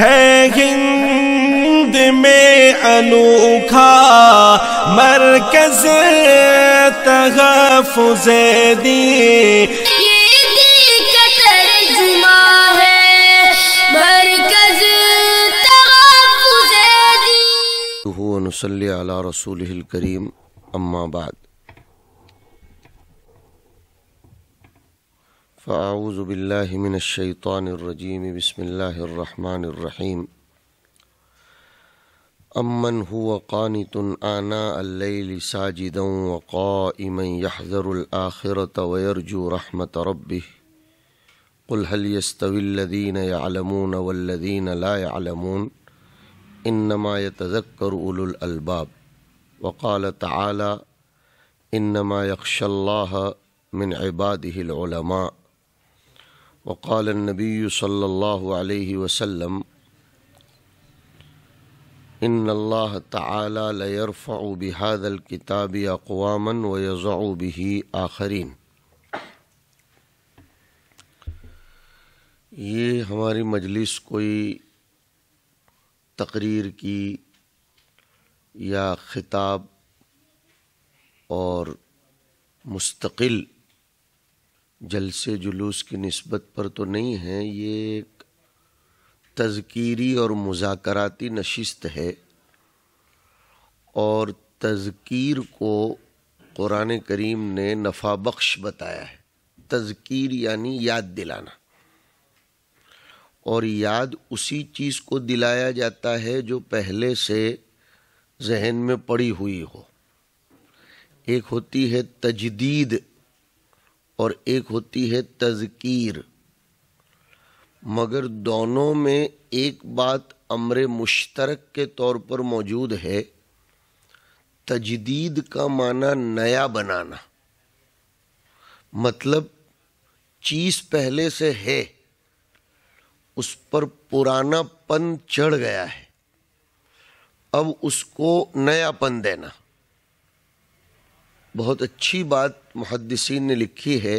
ہے ہند میں انوکھا مرکز تحفظ دی صلی علی رسول الکریم اما بعد فأعوذ بالله من الشيطان الرجيم بسم الله الرحمن الرحيم أمن هو قانت آناء الليل ساجدا وقائما يحذر الآخرة ويرجو رحمة ربه قل هل يستوي الذين يعلمون والذين لا يعلمون إنما يتذكر أولو الألباب وقال تعالى إنما يخشى الله من عباده العلماء وقال النبی صلی اللہ علیہ وسلم الله اللہ ليرفع بهذا الکتاب و یذ به آخرين یہ ہماری مجلس کوئی تقریر کی یا خطاب اور مستقل جلسے جلوس کی نسبت پر تو نہیں ہے یہ ایک تذکیری اور مذاکراتی نشست ہے اور تذکیر کو قرآن کریم نے نفع بخش بتایا ہے تذکیر یعنی یاد دلانا اور یاد اسی چیز کو دلایا جاتا ہے جو پہلے سے ذہن میں پڑی ہوئی ہو ایک ہوتی ہے تجدید اور ایک ہوتی ہے تذکیر مگر دونوں میں ایک بات امر مشترک کے طور پر موجود ہے تجدید کا معنی نیا بنانا مطلب چیز پہلے سے ہے اس پر پرانا پن چڑھ گیا ہے اب اس کو نیا پن دینا بہت اچھی بات محدثین نے لکھی ہے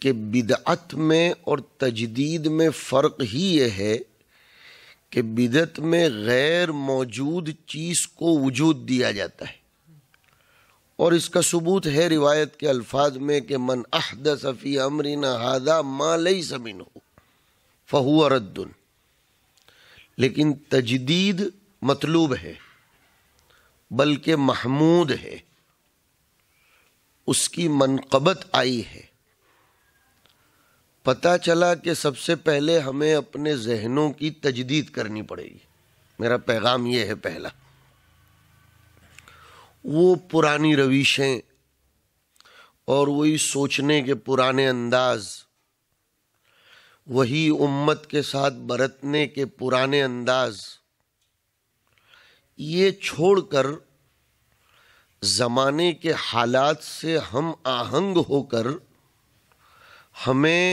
کہ بدعت میں اور تجدید میں فرق ہی یہ ہے کہ بدعت میں غیر موجود چیز کو وجود دیا جاتا ہے اور اس کا ثبوت ہے روایت کے الفاظ میں کہ من احد صفی امرین ما لیس ہو فہو ردن لیکن تجدید مطلوب ہے بلکہ محمود ہے اس کی منقبت آئی ہے پتا چلا کہ سب سے پہلے ہمیں اپنے ذہنوں کی تجدید کرنی پڑے گی میرا پیغام یہ ہے پہلا وہ پرانی رویشیں اور وہی سوچنے کے پرانے انداز وہی امت کے ساتھ برتنے کے پرانے انداز یہ چھوڑ کر زمانے کے حالات سے ہم آہنگ ہو کر ہمیں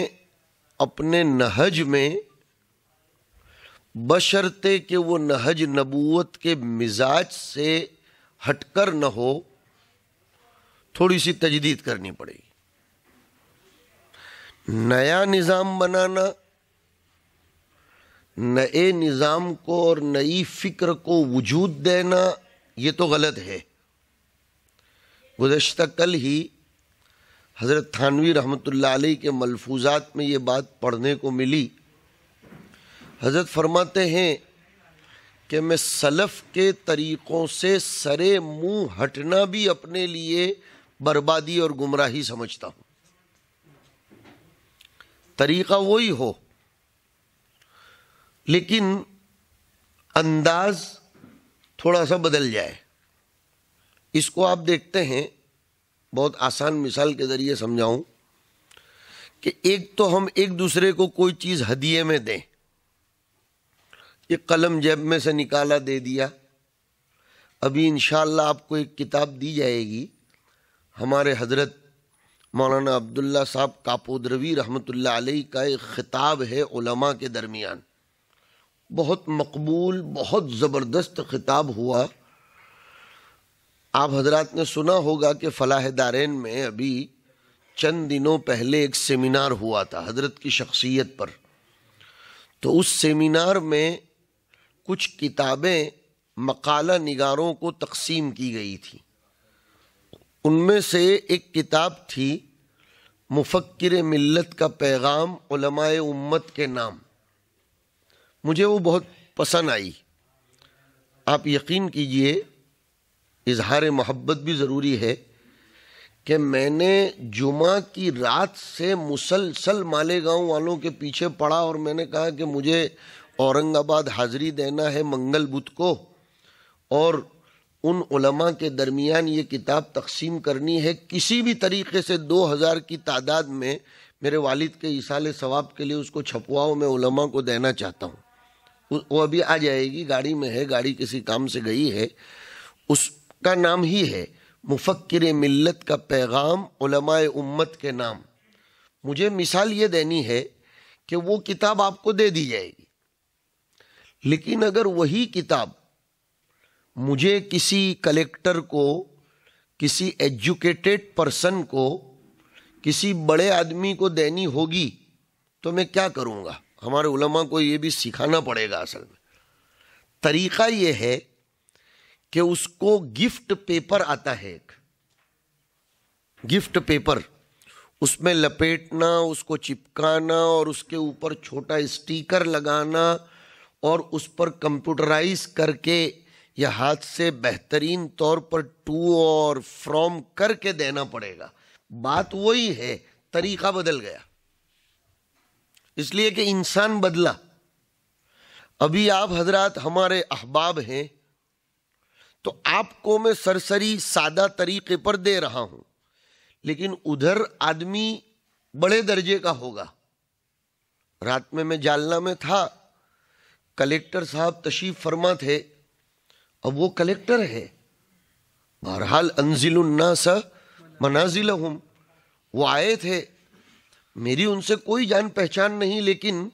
اپنے نہج میں بشرتے کہ وہ نہج نبوت کے مزاج سے ہٹ کر نہ ہو تھوڑی سی تجدید کرنی پڑے گی نیا نظام بنانا نئے نظام کو اور نئی فکر کو وجود دینا یہ تو غلط ہے گزشتہ کل ہی حضرت تھانوی رحمت اللہ علیہ کے ملفوظات میں یہ بات پڑھنے کو ملی حضرت فرماتے ہیں کہ میں سلف کے طریقوں سے سرے منہ ہٹنا بھی اپنے لیے بربادی اور گمراہی سمجھتا ہوں طریقہ وہی ہو لیکن انداز تھوڑا سا بدل جائے اس کو آپ دیکھتے ہیں بہت آسان مثال کے ذریعے سمجھاؤں کہ ایک تو ہم ایک دوسرے کو کوئی چیز ہدیے میں دیں ایک قلم جیب میں سے نکالا دے دیا ابھی انشاءاللہ آپ کو ایک کتاب دی جائے گی ہمارے حضرت مولانا عبداللہ صاحب کاپود روی رحمۃ اللہ علیہ کا ایک خطاب ہے علماء کے درمیان بہت مقبول بہت زبردست خطاب ہوا آپ حضرات نے سنا ہوگا کہ فلاح دارین میں ابھی چند دنوں پہلے ایک سیمینار ہوا تھا حضرت کی شخصیت پر تو اس سیمینار میں کچھ کتابیں مقالہ نگاروں کو تقسیم کی گئی تھی ان میں سے ایک کتاب تھی مفکر ملت کا پیغام علماء امت کے نام مجھے وہ بہت پسند آئی آپ یقین کیجئے اظہار محبت بھی ضروری ہے کہ میں نے جمعہ کی رات سے مسلسل مالیگاؤں والوں کے پیچھے پڑا اور میں نے کہا کہ مجھے اورنگ آباد حاضری دینا ہے منگل بدھ کو اور ان علماء کے درمیان یہ کتاب تقسیم کرنی ہے کسی بھی طریقے سے دو ہزار کی تعداد میں میرے والد کے عیسال ثواب کے لیے اس کو چھپواؤ میں علماء کو دینا چاہتا ہوں وہ ابھی آ جائے گی گاڑی میں ہے گاڑی کسی کام سے گئی ہے اس کا نام ہی ہے مفکر ملت کا پیغام علماء امت کے نام مجھے مثال یہ دینی ہے کہ وہ کتاب آپ کو دے دی جائے گی لیکن اگر وہی کتاب مجھے کسی کلیکٹر کو کسی ایجوکیٹڈ پرسن کو کسی بڑے آدمی کو دینی ہوگی تو میں کیا کروں گا ہمارے علماء کو یہ بھی سکھانا پڑے گا اصل میں طریقہ یہ ہے کہ اس کو گفٹ پیپر آتا ہے ایک گفٹ پیپر اس میں لپیٹنا اس کو چپکانا اور اس کے اوپر چھوٹا اسٹیکر لگانا اور اس پر کمپیوٹرائز کر کے یا ہاتھ سے بہترین طور پر ٹو اور فروم کر کے دینا پڑے گا بات وہی ہے طریقہ بدل گیا اس لیے کہ انسان بدلا ابھی آپ حضرات ہمارے احباب ہیں تو آپ کو میں سرسری سادہ طریقے پر دے رہا ہوں لیکن ادھر آدمی بڑے درجے کا ہوگا رات میں میں جالنا میں تھا کلیکٹر صاحب تشریف فرما تھے اب وہ کلیکٹر ہے بہرحال انزل الناس منازلہم وہ آئے تھے میری ان سے کوئی جان پہچان نہیں لیکن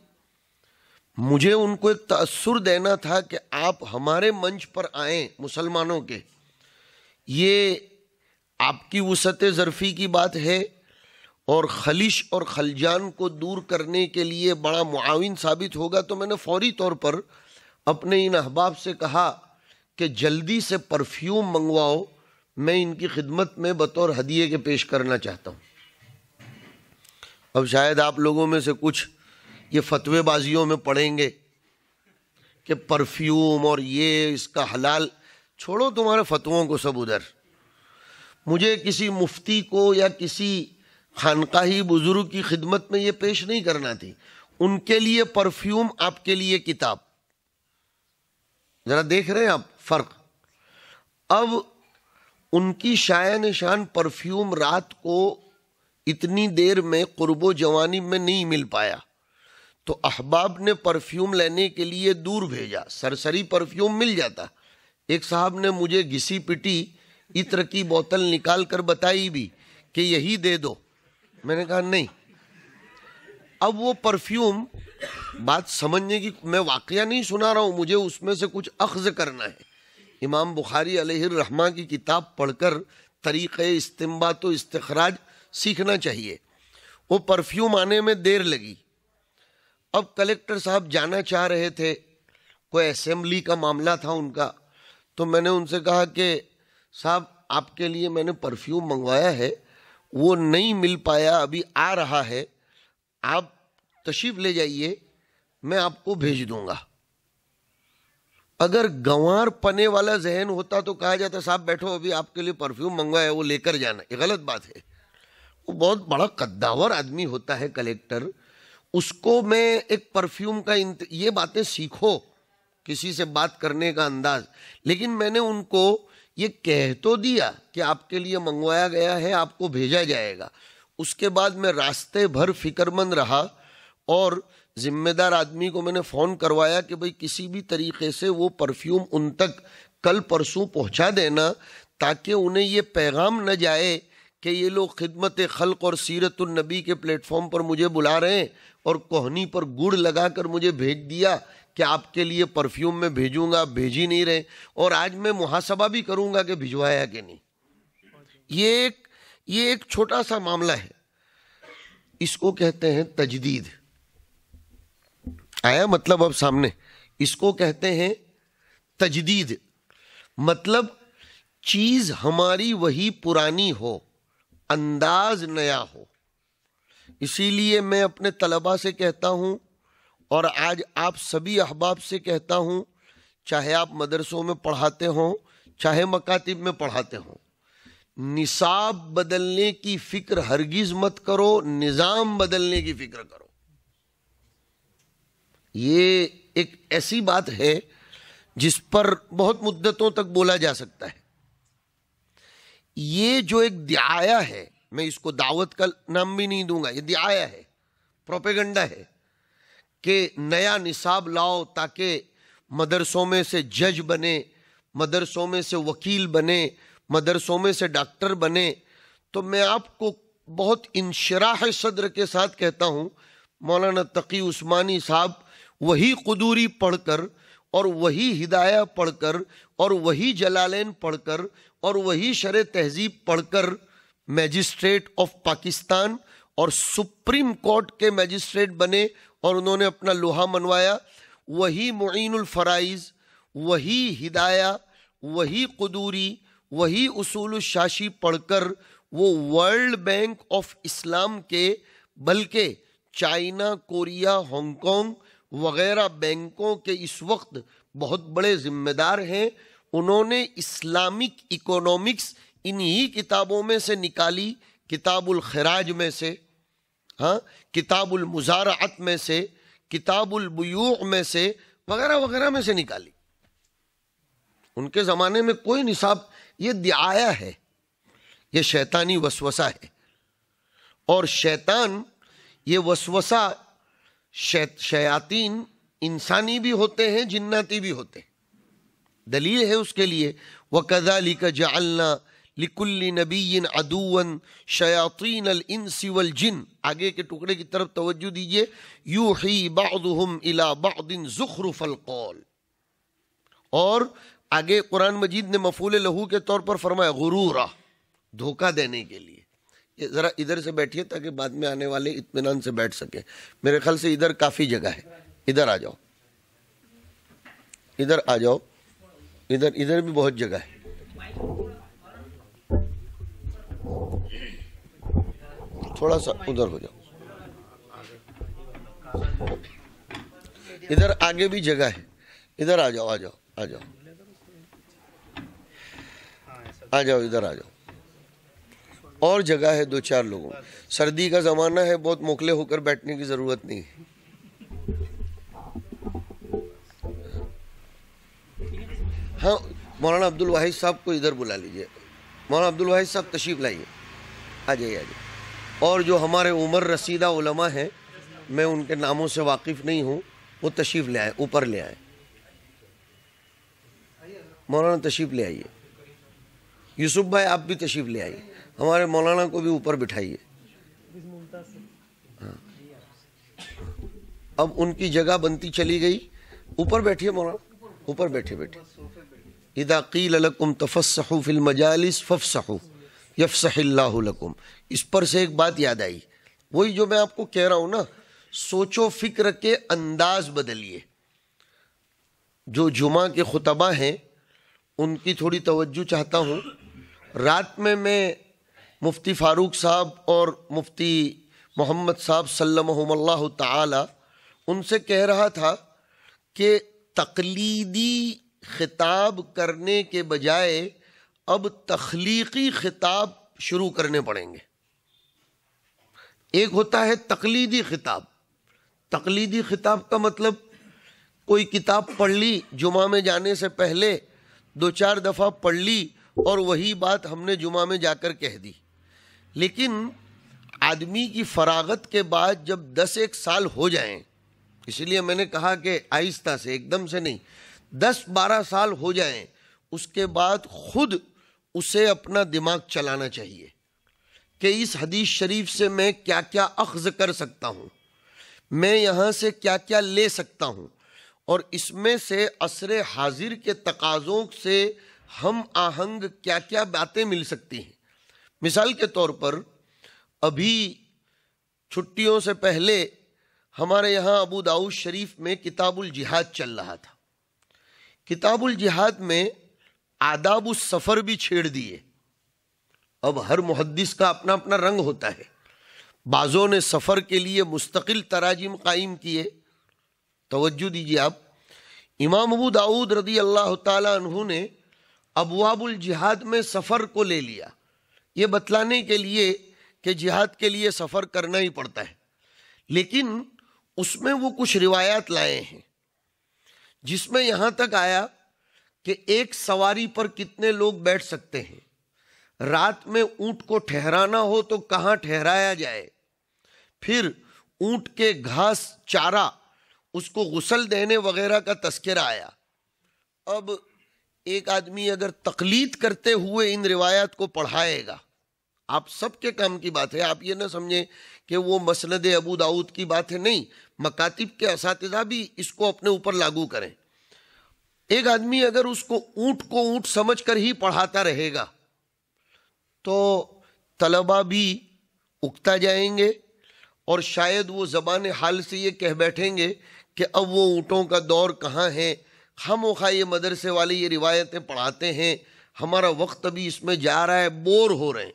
مجھے ان کو ایک تأثر دینا تھا کہ آپ ہمارے منچ پر آئیں مسلمانوں کے یہ آپ کی وسعت زرفی کی بات ہے اور خلش اور خلجان کو دور کرنے کے لیے بڑا معاون ثابت ہوگا تو میں نے فوری طور پر اپنے ان احباب سے کہا کہ جلدی سے پرفیوم منگواؤ میں ان کی خدمت میں بطور ہدیے کے پیش کرنا چاہتا ہوں اب شاید آپ لوگوں میں سے کچھ یہ فتوے بازیوں میں پڑھیں گے کہ پرفیوم اور یہ اس کا حلال چھوڑو تمہارے فتووں کو سب ادھر مجھے کسی مفتی کو یا کسی خانقاہی بزرگ کی خدمت میں یہ پیش نہیں کرنا تھی ان کے لیے پرفیوم آپ کے لیے کتاب ذرا دیکھ رہے ہیں آپ فرق اب ان کی شائع نشان پرفیوم رات کو اتنی دیر میں قرب و جوانی میں نہیں مل پایا تو احباب نے پرفیوم لینے کے لیے دور بھیجا سرسری پرفیوم مل جاتا ایک صاحب نے مجھے گسی پٹی عطر کی بوتل نکال کر بتائی بھی کہ یہی دے دو میں نے کہا نہیں اب وہ پرفیوم بات سمجھنے کی میں واقعہ نہیں سنا رہا ہوں مجھے اس میں سے کچھ اخذ کرنا ہے امام بخاری علیہ الرحمہ کی کتاب پڑھ کر طریقے استمبا تو استخراج سیکھنا چاہیے وہ پرفیوم آنے میں دیر لگی اب کلیکٹر صاحب جانا چاہ رہے تھے کوئی اسمبلی کا معاملہ تھا ان کا تو میں نے ان سے کہا کہ صاحب آپ کے لیے میں نے پرفیوم منگوایا ہے وہ نہیں مل پایا ابھی آ رہا ہے آپ تشریف لے جائیے میں آپ کو بھیج دوں گا اگر گوار پنے والا ذہن ہوتا تو کہا جاتا صاحب بیٹھو ابھی آپ کے لیے پرفیوم منگوایا وہ لے کر جانا یہ غلط بات ہے وہ بہت بڑا قداور آدمی ہوتا ہے کلیکٹر اس کو میں ایک پرفیوم کا انت... یہ باتیں سیکھو کسی سے بات کرنے کا انداز لیکن میں نے ان کو یہ کہہ تو دیا کہ آپ کے لیے منگوایا گیا ہے آپ کو بھیجا جائے گا اس کے بعد میں راستے بھر فکر مند رہا اور ذمہ دار آدمی کو میں نے فون کروایا کہ بھائی کسی بھی طریقے سے وہ پرفیوم ان تک کل پرسوں پہنچا دینا تاکہ انہیں یہ پیغام نہ جائے کہ یہ لوگ خدمت خلق اور سیرت النبی کے پلیٹ فارم پر مجھے بلا رہے ہیں اور کوہنی پر گڑ لگا کر مجھے بھیج دیا کہ آپ کے لیے پرفیوم میں بھیجوں گا بھیجی نہیں رہے اور آج میں محاسبہ بھی کروں گا کہ بھجوایا کہ نہیں یہ ایک چھوٹا سا معاملہ ہے اس کو کہتے ہیں تجدید آیا مطلب اب سامنے اس کو کہتے ہیں تجدید مطلب چیز ہماری وہی پرانی ہو انداز نیا ہو اسی لیے میں اپنے طلبہ سے کہتا ہوں اور آج آپ سبھی احباب سے کہتا ہوں چاہے آپ مدرسوں میں پڑھاتے ہوں چاہے مکاتب میں پڑھاتے ہوں نصاب بدلنے کی فکر ہرگز مت کرو نظام بدلنے کی فکر کرو یہ ایک ایسی بات ہے جس پر بہت مدتوں تک بولا جا سکتا ہے یہ جو ایک دعایا ہے میں اس کو دعوت کا نام بھی نہیں دوں گا یہ دعایا ہے پروپیگنڈا ہے کہ نیا نصاب لاؤ تاکہ مدرسوں میں سے جج بنے مدرسوں میں سے وکیل بنے مدرسوں میں سے ڈاکٹر بنے تو میں آپ کو بہت انشراح صدر کے ساتھ کہتا ہوں مولانا تقی عثمانی صاحب وہی قدوری پڑھ کر اور وہی ہدایہ پڑھ کر اور وہی جلالین پڑھ کر اور وہی شرع تہذیب پڑھ کر میجسٹریٹ آف پاکستان اور سپریم کورٹ کے میجسٹریٹ بنے اور انہوں نے اپنا لوہا منوایا وہی معین الفرائض وہی ہدایہ وہی قدوری وہی اصول الشاشی پڑھ کر وہ ورلڈ بینک آف اسلام کے بلکہ چائنا کوریا ہانگ کانگ وغیرہ بینکوں کے اس وقت بہت بڑے ذمہ دار ہیں انہوں نے اسلامک اکونومکس انہی کتابوں میں سے نکالی کتاب الخراج میں سے ہاں کتاب المزارعت میں سے کتاب البیوع میں سے وغیرہ وغیرہ میں سے نکالی ان کے زمانے میں کوئی نصاب یہ دعایا ہے یہ شیطانی وسوسہ ہے اور شیطان یہ وسوسہ شیاطین انسانی بھی ہوتے ہیں جناتی بھی ہوتے ہیں دلیل ہے اس کے لیے وَكَذَلِكَ جَعَلْنَا لِكُلِّ نَبِيٍ عَدُوًا شَيَاطِينَ الْإِنسِ وَالْجِنِ آگے کے ٹکڑے کی طرف توجہ دیجئے يُوحِي بَعْضُهُمْ إِلَى بَعْضٍ زُخْرُفَ الْقَالِ اور آگے قرآن مجید نے مفعول لہو کے طور پر فرمایا غرورہ دھوکہ دینے کے لیے ذرا ادھر سے بیٹھئے تاکہ بعد میں آنے والے اتمنان سے بیٹھ سکے میرے خل سے ادھر کافی جگہ ہے ادھر آ جاؤ ادھر آ جاؤ ادھر ادھر بھی بہت جگہ ہے تھوڑا سا ادھر ہو جاؤ ادھر آگے بھی جگہ ہے ادھر آ جاؤ آ جاؤ آ جاؤ آ جاؤ ادھر آ جاؤ اور جگہ ہے دو چار لوگوں سردی کا زمانہ ہے بہت موکلے ہو کر بیٹھنے کی ضرورت نہیں ہے ہاں مولانا عبد الواحد صاحب کو ادھر بلا لیجیے مولانا عبد الواحد صاحب تشریف لائیے آ جائیے اور جو ہمارے عمر رسیدہ علماء ہیں میں ان کے ناموں سے واقف نہیں ہوں وہ تشریف لے آئے اوپر لے آئے مولانا تشریف لے آئیے یوسف بھائی آپ بھی تشریف لے آئیے ہمارے مولانا کو بھی اوپر بٹھائیے ہاں۔ اب ان کی جگہ بنتی چلی گئی اوپر بیٹھیے مولانا اوپر بیٹھے بیٹھے قیل تفسحو فی المجالس یف یفسح اللہ اس پر سے ایک بات یاد آئی وہی جو میں آپ کو کہہ رہا ہوں نا سوچو فکر کے انداز بدلیے جو جمعہ کے خطبہ ہیں ان کی تھوڑی توجہ چاہتا ہوں رات میں میں مفتی فاروق صاحب اور مفتی محمد صاحب صلّہ اللہ تعالی ان سے کہہ رہا تھا کہ تقلیدی خطاب کرنے کے بجائے اب تخلیقی خطاب شروع کرنے پڑیں گے ایک ہوتا ہے تقلیدی خطاب تقلیدی خطاب کا مطلب کوئی کتاب پڑھ لی جمعہ میں جانے سے پہلے دو چار دفعہ پڑھ لی اور وہی بات ہم نے جمعہ میں جا کر کہہ دی لیکن آدمی کی فراغت کے بعد جب دس ایک سال ہو جائیں اس لیے میں نے کہا کہ آہستہ سے ایک دم سے نہیں دس بارہ سال ہو جائیں اس کے بعد خود اسے اپنا دماغ چلانا چاہیے کہ اس حدیث شریف سے میں کیا کیا اخذ کر سکتا ہوں میں یہاں سے کیا کیا لے سکتا ہوں اور اس میں سے عصر حاضر کے تقاضوں سے ہم آہنگ کیا کیا باتیں مل سکتی ہیں مثال کے طور پر ابھی چھٹیوں سے پہلے ہمارے یہاں ابو داود شریف میں کتاب الجہاد چل رہا تھا کتاب الجہاد میں آداب السفر بھی چھیڑ دیے اب ہر محدث کا اپنا اپنا رنگ ہوتا ہے بعضوں نے سفر کے لیے مستقل تراجم قائم کیے توجہ دیجیے آپ امام ابو داود رضی اللہ تعالیٰ عنہ نے ابواب الجہاد میں سفر کو لے لیا یہ بتلانے کے لیے کہ جہاد کے لیے سفر کرنا ہی پڑتا ہے لیکن اس میں وہ کچھ روایات لائے ہیں جس میں یہاں تک آیا کہ ایک سواری پر کتنے لوگ بیٹھ سکتے ہیں رات میں اونٹ کو ٹھہرانا ہو تو کہاں ٹھہرایا جائے پھر اونٹ کے گھاس چارہ اس کو غسل دینے وغیرہ کا تذکرہ آیا اب ایک آدمی اگر تقلید کرتے ہوئے ان روایات کو پڑھائے گا آپ سب کے کام کی بات ہے آپ یہ نہ سمجھیں کہ وہ مسند ابو داود کی بات ہے نہیں مکاتب کے اساتذہ بھی اس کو اپنے اوپر لاگو کریں ایک آدمی اگر اس کو اونٹ کو اونٹ سمجھ کر ہی پڑھاتا رہے گا تو طلبہ بھی اکتا جائیں گے اور شاید وہ زبان حال سے یہ کہہ بیٹھیں گے کہ اب وہ اونٹوں کا دور کہاں ہے ہم اوکھا یہ مدرسے والے یہ روایتیں پڑھاتے ہیں ہمارا وقت ابھی اس میں جا رہا ہے بور ہو رہے ہیں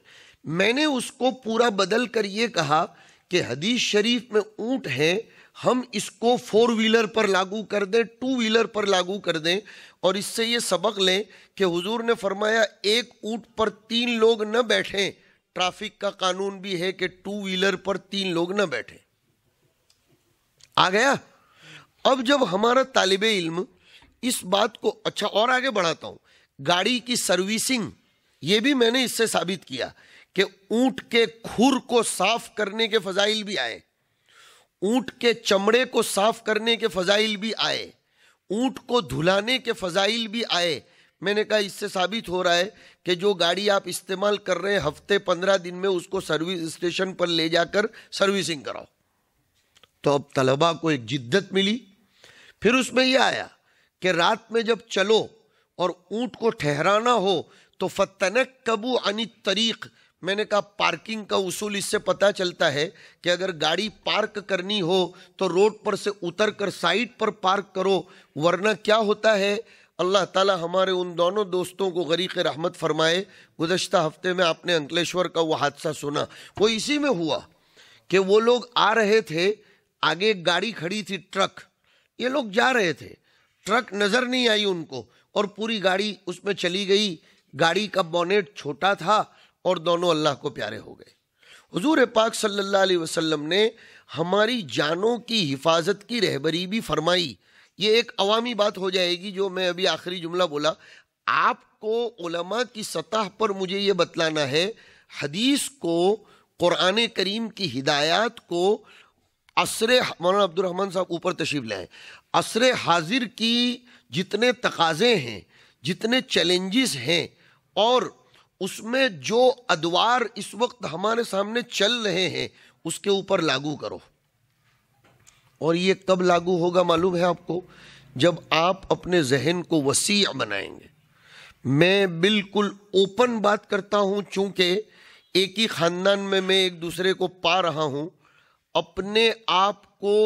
میں نے اس کو پورا بدل کر یہ کہا کہ حدیث شریف میں اونٹ ہیں ہم اس کو فور ویلر پر لاگو کر دیں ٹو ویلر پر لاگو کر دیں اور اس سے یہ سبق لیں کہ حضور نے فرمایا ایک اونٹ پر تین لوگ نہ بیٹھیں ٹرافک کا قانون بھی ہے کہ ٹو ویلر پر تین لوگ نہ بیٹھیں آ گیا اب جب ہمارا طالب علم اس بات کو اچھا اور آگے بڑھاتا ہوں گاڑی کی سروسنگ یہ بھی میں نے اس سے ثابت کیا کہ اونٹ کے کھر کو صاف کرنے کے فضائل بھی آئے اونٹ کے چمڑے کو صاف کرنے کے فضائل بھی آئے اونٹ کو دھلانے کے فضائل بھی آئے میں نے کہا اس سے ثابت ہو رہا ہے کہ جو گاڑی آپ استعمال کر رہے ہیں ہفتے پندرہ دن میں اس کو سروس اسٹیشن پر لے جا کر سروسنگ کراؤ تو اب طلبہ کو ایک جدت ملی پھر اس میں یہ آیا کہ رات میں جب چلو اور اونٹ کو ٹھہرانا ہو تو فتنک کبو عنی طریق میں نے کہا پارکنگ کا اصول اس سے پتا چلتا ہے کہ اگر گاڑی پارک کرنی ہو تو روڈ پر سے اتر کر سائٹ پر پارک کرو ورنہ کیا ہوتا ہے اللہ تعالی ہمارے ان دونوں دوستوں کو غریق رحمت فرمائے گزشتہ ہفتے میں آپ نے انکلیشور کا وہ حادثہ سنا وہ اسی میں ہوا کہ وہ لوگ آ رہے تھے آگے ایک گاڑی کھڑی تھی ٹرک یہ لوگ جا رہے تھے ٹرک نظر نہیں آئی ان کو اور پوری گاڑی اس میں چلی گئی گاڑی کا بونیٹ چھوٹا تھا اور دونوں اللہ کو پیارے ہو گئے حضور پاک صلی اللہ علیہ وسلم نے ہماری جانوں کی حفاظت کی رہبری بھی فرمائی یہ ایک عوامی بات ہو جائے گی جو میں ابھی آخری جملہ بولا آپ کو علماء کی سطح پر مجھے یہ بتلانا ہے حدیث کو قرآن کریم کی ہدایات کو عصر مولانا عبد الرحمن صاحب اوپر تشریف لائیں عصر حاضر کی جتنے تقاضے ہیں جتنے چیلنجز ہیں اور اس میں جو ادوار اس وقت ہمارے سامنے چل رہے ہیں اس کے اوپر لاگو کرو اور یہ کب لاگو ہوگا معلوم ہے آپ کو جب آپ اپنے ذہن کو وسیع بنائیں گے میں بالکل اوپن بات کرتا ہوں چونکہ ایک ہی خاندان میں میں ایک دوسرے کو پا رہا ہوں اپنے آپ کو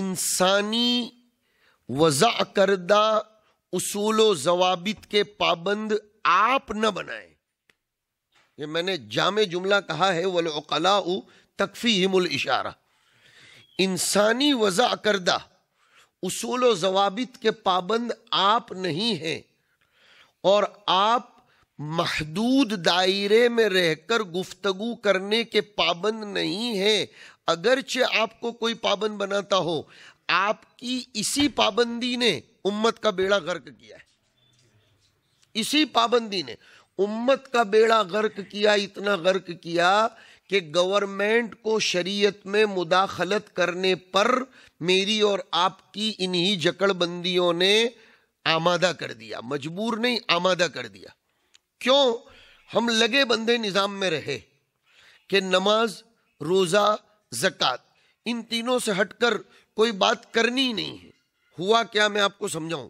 انسانی وضع کردہ اصول و ضوابط کے پابند آپ نہ بنائیں یہ میں نے جامع جملہ کہا ہے ولاقلا انسانی وضع کردہ اصول و ضوابط کے پابند آپ نہیں ہیں اور آپ محدود دائرے میں رہ کر گفتگو کرنے کے پابند نہیں ہیں اگرچہ آپ کو کوئی پابند بناتا ہو آپ کی اسی پابندی نے امت کا بیڑا غرق کیا ہے اسی پابندی نے امت کا بیڑا غرق کیا اتنا غرق کیا کہ گورنمنٹ کو شریعت میں مداخلت کرنے پر میری اور آپ کی انہی جکڑ بندیوں نے آمادہ کر دیا مجبور نہیں آمادہ کر دیا کیوں ہم لگے بندے نظام میں رہے کہ نماز روزہ زکاة ان تینوں سے ہٹ کر کوئی بات کرنی نہیں ہے ہوا کیا میں آپ کو سمجھاؤں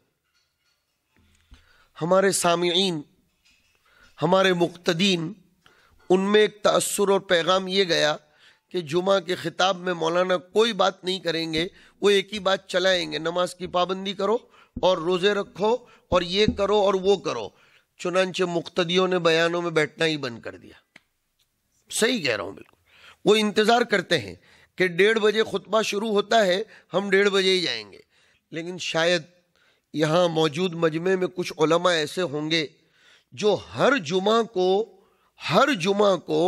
ہمارے سامعین ہمارے مقتدین ان میں ایک تأثر اور پیغام یہ گیا کہ جمعہ کے خطاب میں مولانا کوئی بات نہیں کریں گے وہ ایک ہی بات چلائیں گے نماز کی پابندی کرو اور روزے رکھو اور یہ کرو اور وہ کرو چنانچہ مقتدیوں نے بیانوں میں بیٹھنا ہی بند کر دیا صحیح کہہ رہا ہوں بالکل وہ انتظار کرتے ہیں کہ ڈیڑھ بجے خطبہ شروع ہوتا ہے ہم ڈیڑھ بجے ہی جائیں گے لیکن شاید یہاں موجود مجمع میں کچھ علماء ایسے ہوں گے جو ہر جمعہ کو ہر جمعہ کو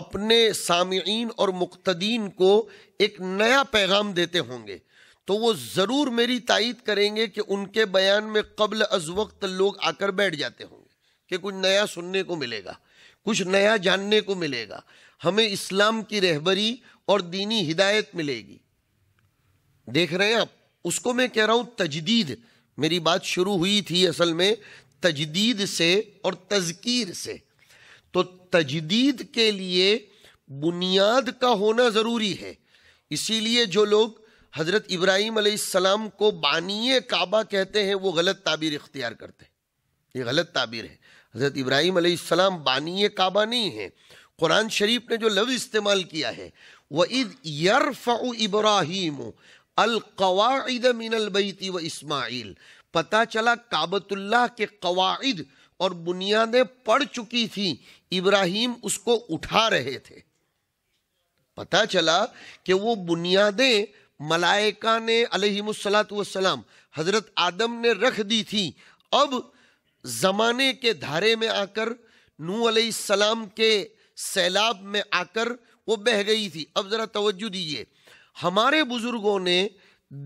اپنے سامعین اور مقتدین کو ایک نیا پیغام دیتے ہوں گے تو وہ ضرور میری تائید کریں گے کہ ان کے بیان میں قبل از وقت لوگ آ کر بیٹھ جاتے ہوں گے کہ کچھ نیا سننے کو ملے گا کچھ نیا جاننے کو ملے گا ہمیں اسلام کی رہبری اور دینی ہدایت ملے گی دیکھ رہے ہیں آپ اس کو میں کہہ رہا ہوں تجدید میری بات شروع ہوئی تھی اصل میں تجدید سے اور تذکیر سے تو تجدید کے لیے بنیاد کا ہونا ضروری ہے اسی لیے جو لوگ حضرت ابراہیم علیہ السلام کو بانی کعبہ کہتے ہیں وہ غلط تعبیر اختیار کرتے ہیں یہ غلط تعبیر ہے حضرت ابراہیم علیہ السلام بانی کعبہ نہیں ہے قرآن شریف نے جو لفظ استعمال کیا ہے وہ يَرْفَعُ إِبْرَاهِيمُ ابراہیم القواعد من البیت و اسماعیل پتا چلاب اللہ کے قواعد اور بنیادیں پڑ چکی تھی ابراہیم اس کو اٹھا رہے تھے چلا کہ وہ بنیادیں ملائکہ نے علیہ حضرت آدم نے رکھ دی تھی اب زمانے کے دھارے میں آ کر نو علیہ السلام کے سیلاب میں آ کر وہ بہ گئی تھی اب ذرا توجہ دیجیے ہمارے بزرگوں نے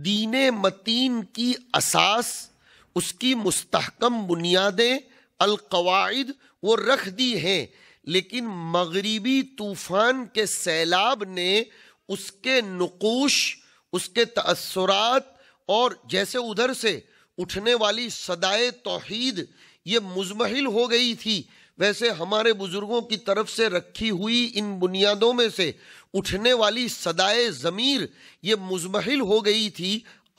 دین متین کی اساس اس کی مستحکم بنیادیں القواعد وہ رکھ دی ہیں لیکن مغربی طوفان کے سیلاب نے اس کے نقوش اس کے تأثرات اور جیسے ادھر سے اٹھنے والی صدائے توحید یہ مزمحل ہو گئی تھی ویسے ہمارے بزرگوں کی طرف سے رکھی ہوئی ان بنیادوں میں سے اٹھنے والی صدائے ضمیر یہ مضمحل ہو گئی تھی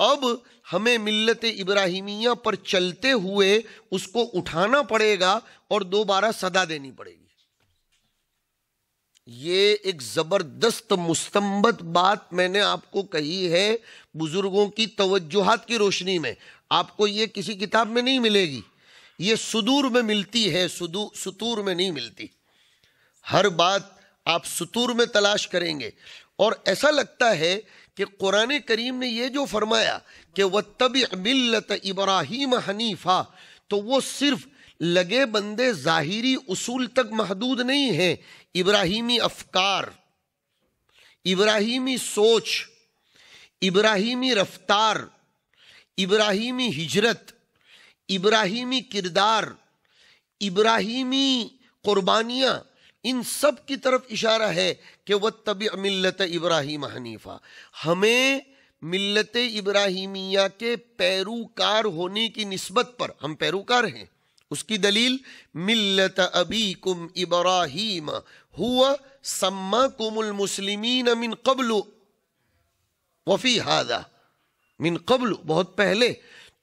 اب ہمیں ملت ابراہیمیہ پر چلتے ہوئے اس کو اٹھانا پڑے گا اور دوبارہ صدا دینی پڑے گی یہ ایک زبردست مستمبت بات میں نے آپ کو کہی ہے بزرگوں کی توجہات کی روشنی میں آپ کو یہ کسی کتاب میں نہیں ملے گی یہ صدور میں ملتی ہے سطور میں نہیں ملتی ہر بات آپ سطور میں تلاش کریں گے اور ایسا لگتا ہے کہ قرآن کریم نے یہ جو فرمایا کہ وہ طبی ابراہیم حَنِیفَا تو وہ صرف لگے بندے ظاہری اصول تک محدود نہیں ہیں ابراہیمی افکار ابراہیمی سوچ ابراہیمی رفتار ابراہیمی ہجرت ابراہیمی کردار ابراہیمی قربانیاں ان سب کی طرف اشارہ ہے کہ وہ طبی ملت ابراہیم حنیفہ ہمیں ملت ابراہیمیہ کے پیروکار ہونے کی نسبت پر ہم پیروکار ہیں اس کی دلیل ملت ابی کم ابراہیم ہوا سما کم المسلمین من قبل وفی ہادہ من قبل بہت پہلے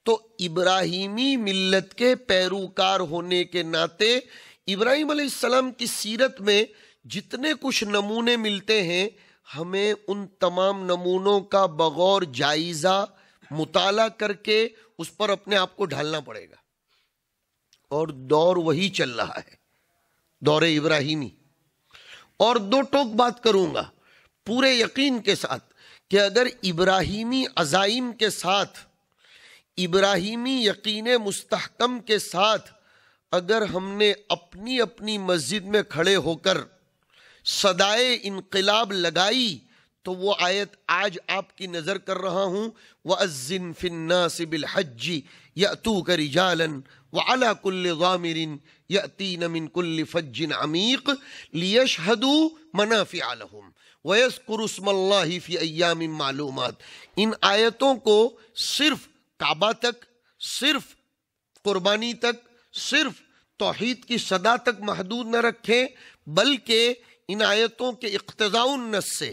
تو ابراہیمی ملت کے پیروکار ہونے کے ناطے ابراہیم علیہ السلام کی سیرت میں جتنے کچھ نمونے ملتے ہیں ہمیں ان تمام نمونوں کا بغور جائزہ مطالعہ کر کے اس پر اپنے آپ کو ڈھالنا پڑے گا اور دور وہی چل رہا ہے دور ابراہیمی اور دو ٹوک بات کروں گا پورے یقین کے ساتھ کہ اگر ابراہیمی عزائم کے ساتھ ابراہیمی یقین مستحکم کے ساتھ اگر ہم نے اپنی اپنی مسجد میں کھڑے ہو کر صدائے انقلاب لگائی تو وہ آیت آج آپ کی نظر کر رہا ہوں یا تو کری جالن اللَّهِ فِي اَيَّامٍ معلومات ان آیتوں کو صرف کعبہ تک صرف قربانی تک صرف توحید کی صدا تک محدود نہ رکھیں بلکہ ان آیتوں کے اقتضاء النس سے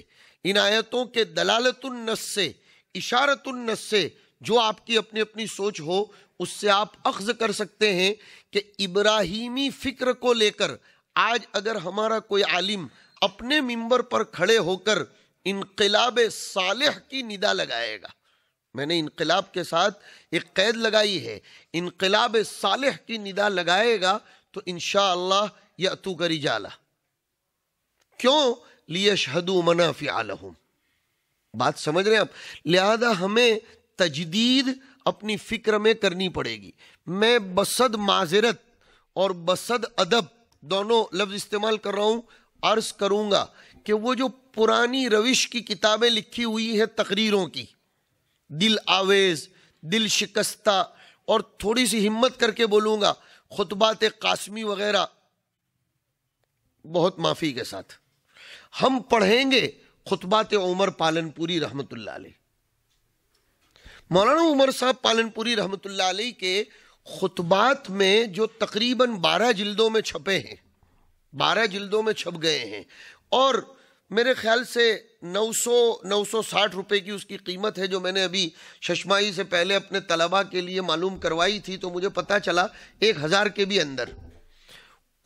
ان آیتوں کے دلالت النس سے اشارت النس سے جو آپ کی اپنی اپنی سوچ ہو اس سے آپ اخذ کر سکتے ہیں کہ ابراہیمی فکر کو لے کر آج اگر ہمارا کوئی عالم اپنے ممبر پر کھڑے ہو کر انقلاب صالح کی ندا لگائے گا میں نے انقلاب کے ساتھ ایک قید لگائی ہے انقلاب صالح کی ندا لگائے گا تو انشاءاللہ یعتو یہ اتو کیوں لیشہدو لی شہدو بات سمجھ رہے ہیں آپ لہذا ہمیں تجدید اپنی فکر میں کرنی پڑے گی میں بسد معذرت اور بسد ادب دونوں لفظ استعمال کر رہا ہوں عرض کروں گا کہ وہ جو پرانی روش کی کتابیں لکھی ہوئی ہیں تقریروں کی دل آویز دل شکستہ اور تھوڑی سی ہمت کر کے بولوں گا خطبات قاسمی وغیرہ بہت معافی کے ساتھ ہم پڑھیں گے خطبات عمر پالن پوری رحمت اللہ علیہ مولانا عمر صاحب پالن پوری رحمت اللہ علیہ کے خطبات میں جو تقریباً بارہ جلدوں میں چھپے ہیں بارہ جلدوں میں چھپ گئے ہیں اور میرے خیال سے نو سو نو سو ساٹھ روپے کی اس کی قیمت ہے جو میں نے ابھی ششمائی سے پہلے اپنے طلبہ کے لیے معلوم کروائی تھی تو مجھے پتا چلا ایک ہزار کے بھی اندر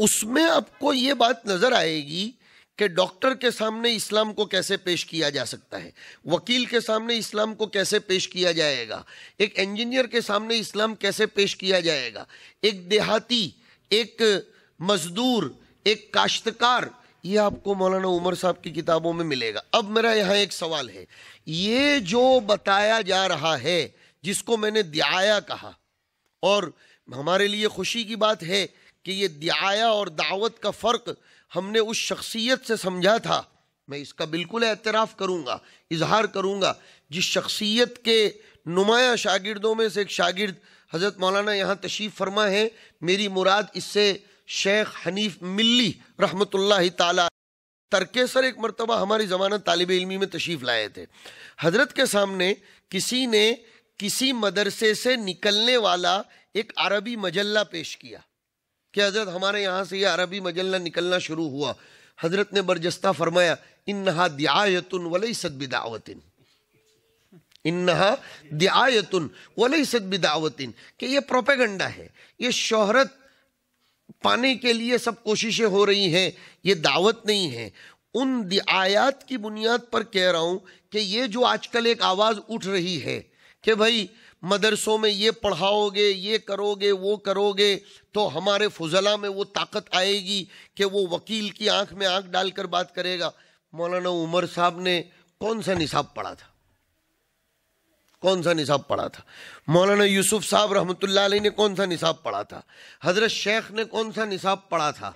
اس میں آپ کو یہ بات نظر آئے گی کہ ڈاکٹر کے سامنے اسلام کو کیسے پیش کیا جا سکتا ہے وکیل کے سامنے اسلام کو کیسے پیش کیا جائے گا ایک انجینئر کے سامنے اسلام کیسے پیش کیا جائے گا ایک دیہاتی ایک مزدور ایک کاشتکار یہ آپ کو مولانا عمر صاحب کی کتابوں میں ملے گا اب میرا یہاں ایک سوال ہے یہ جو بتایا جا رہا ہے جس کو میں نے دعایا کہا اور ہمارے لیے خوشی کی بات ہے کہ یہ دعایا اور دعوت کا فرق ہم نے اس شخصیت سے سمجھا تھا میں اس کا بالکل اعتراف کروں گا اظہار کروں گا جس شخصیت کے نمایاں شاگردوں میں سے ایک شاگرد حضرت مولانا یہاں تشریف فرما ہے میری مراد اس سے شیخ حنیف ملی رحمت اللہ تعالی ترکے سر ایک مرتبہ ہماری زمانہ طالب علمی میں تشریف لائے تھے حضرت کے سامنے کسی نے کسی مدرسے سے نکلنے والا ایک عربی مجلہ پیش کیا کہ حضرت ہمارے یہاں سے یہ عربی مجلہ نکلنا شروع ہوا حضرت نے برجستہ فرمایا انہا دعایتن ولیست بدعوتن انہا دعایتن ولیست بدعوتن کہ یہ پروپیگنڈا ہے یہ شہرت پانے کے لیے سب کوششیں ہو رہی ہیں یہ دعوت نہیں ہے ان آیات کی بنیاد پر کہہ رہا ہوں کہ یہ جو آج کل ایک آواز اٹھ رہی ہے کہ بھائی مدرسوں میں یہ پڑھاؤ گے یہ کرو گے وہ کرو گے تو ہمارے فضلہ میں وہ طاقت آئے گی کہ وہ وکیل کی آنکھ میں آنکھ ڈال کر بات کرے گا مولانا عمر صاحب نے کون سا نصاب پڑھا تھا کون سا نصاب پڑھا تھا مولانا یوسف صاحب رحمۃ اللہ علیہ نے کون سا نصاب پڑھا تھا حضرت شیخ نے کون سا نصاب پڑھا تھا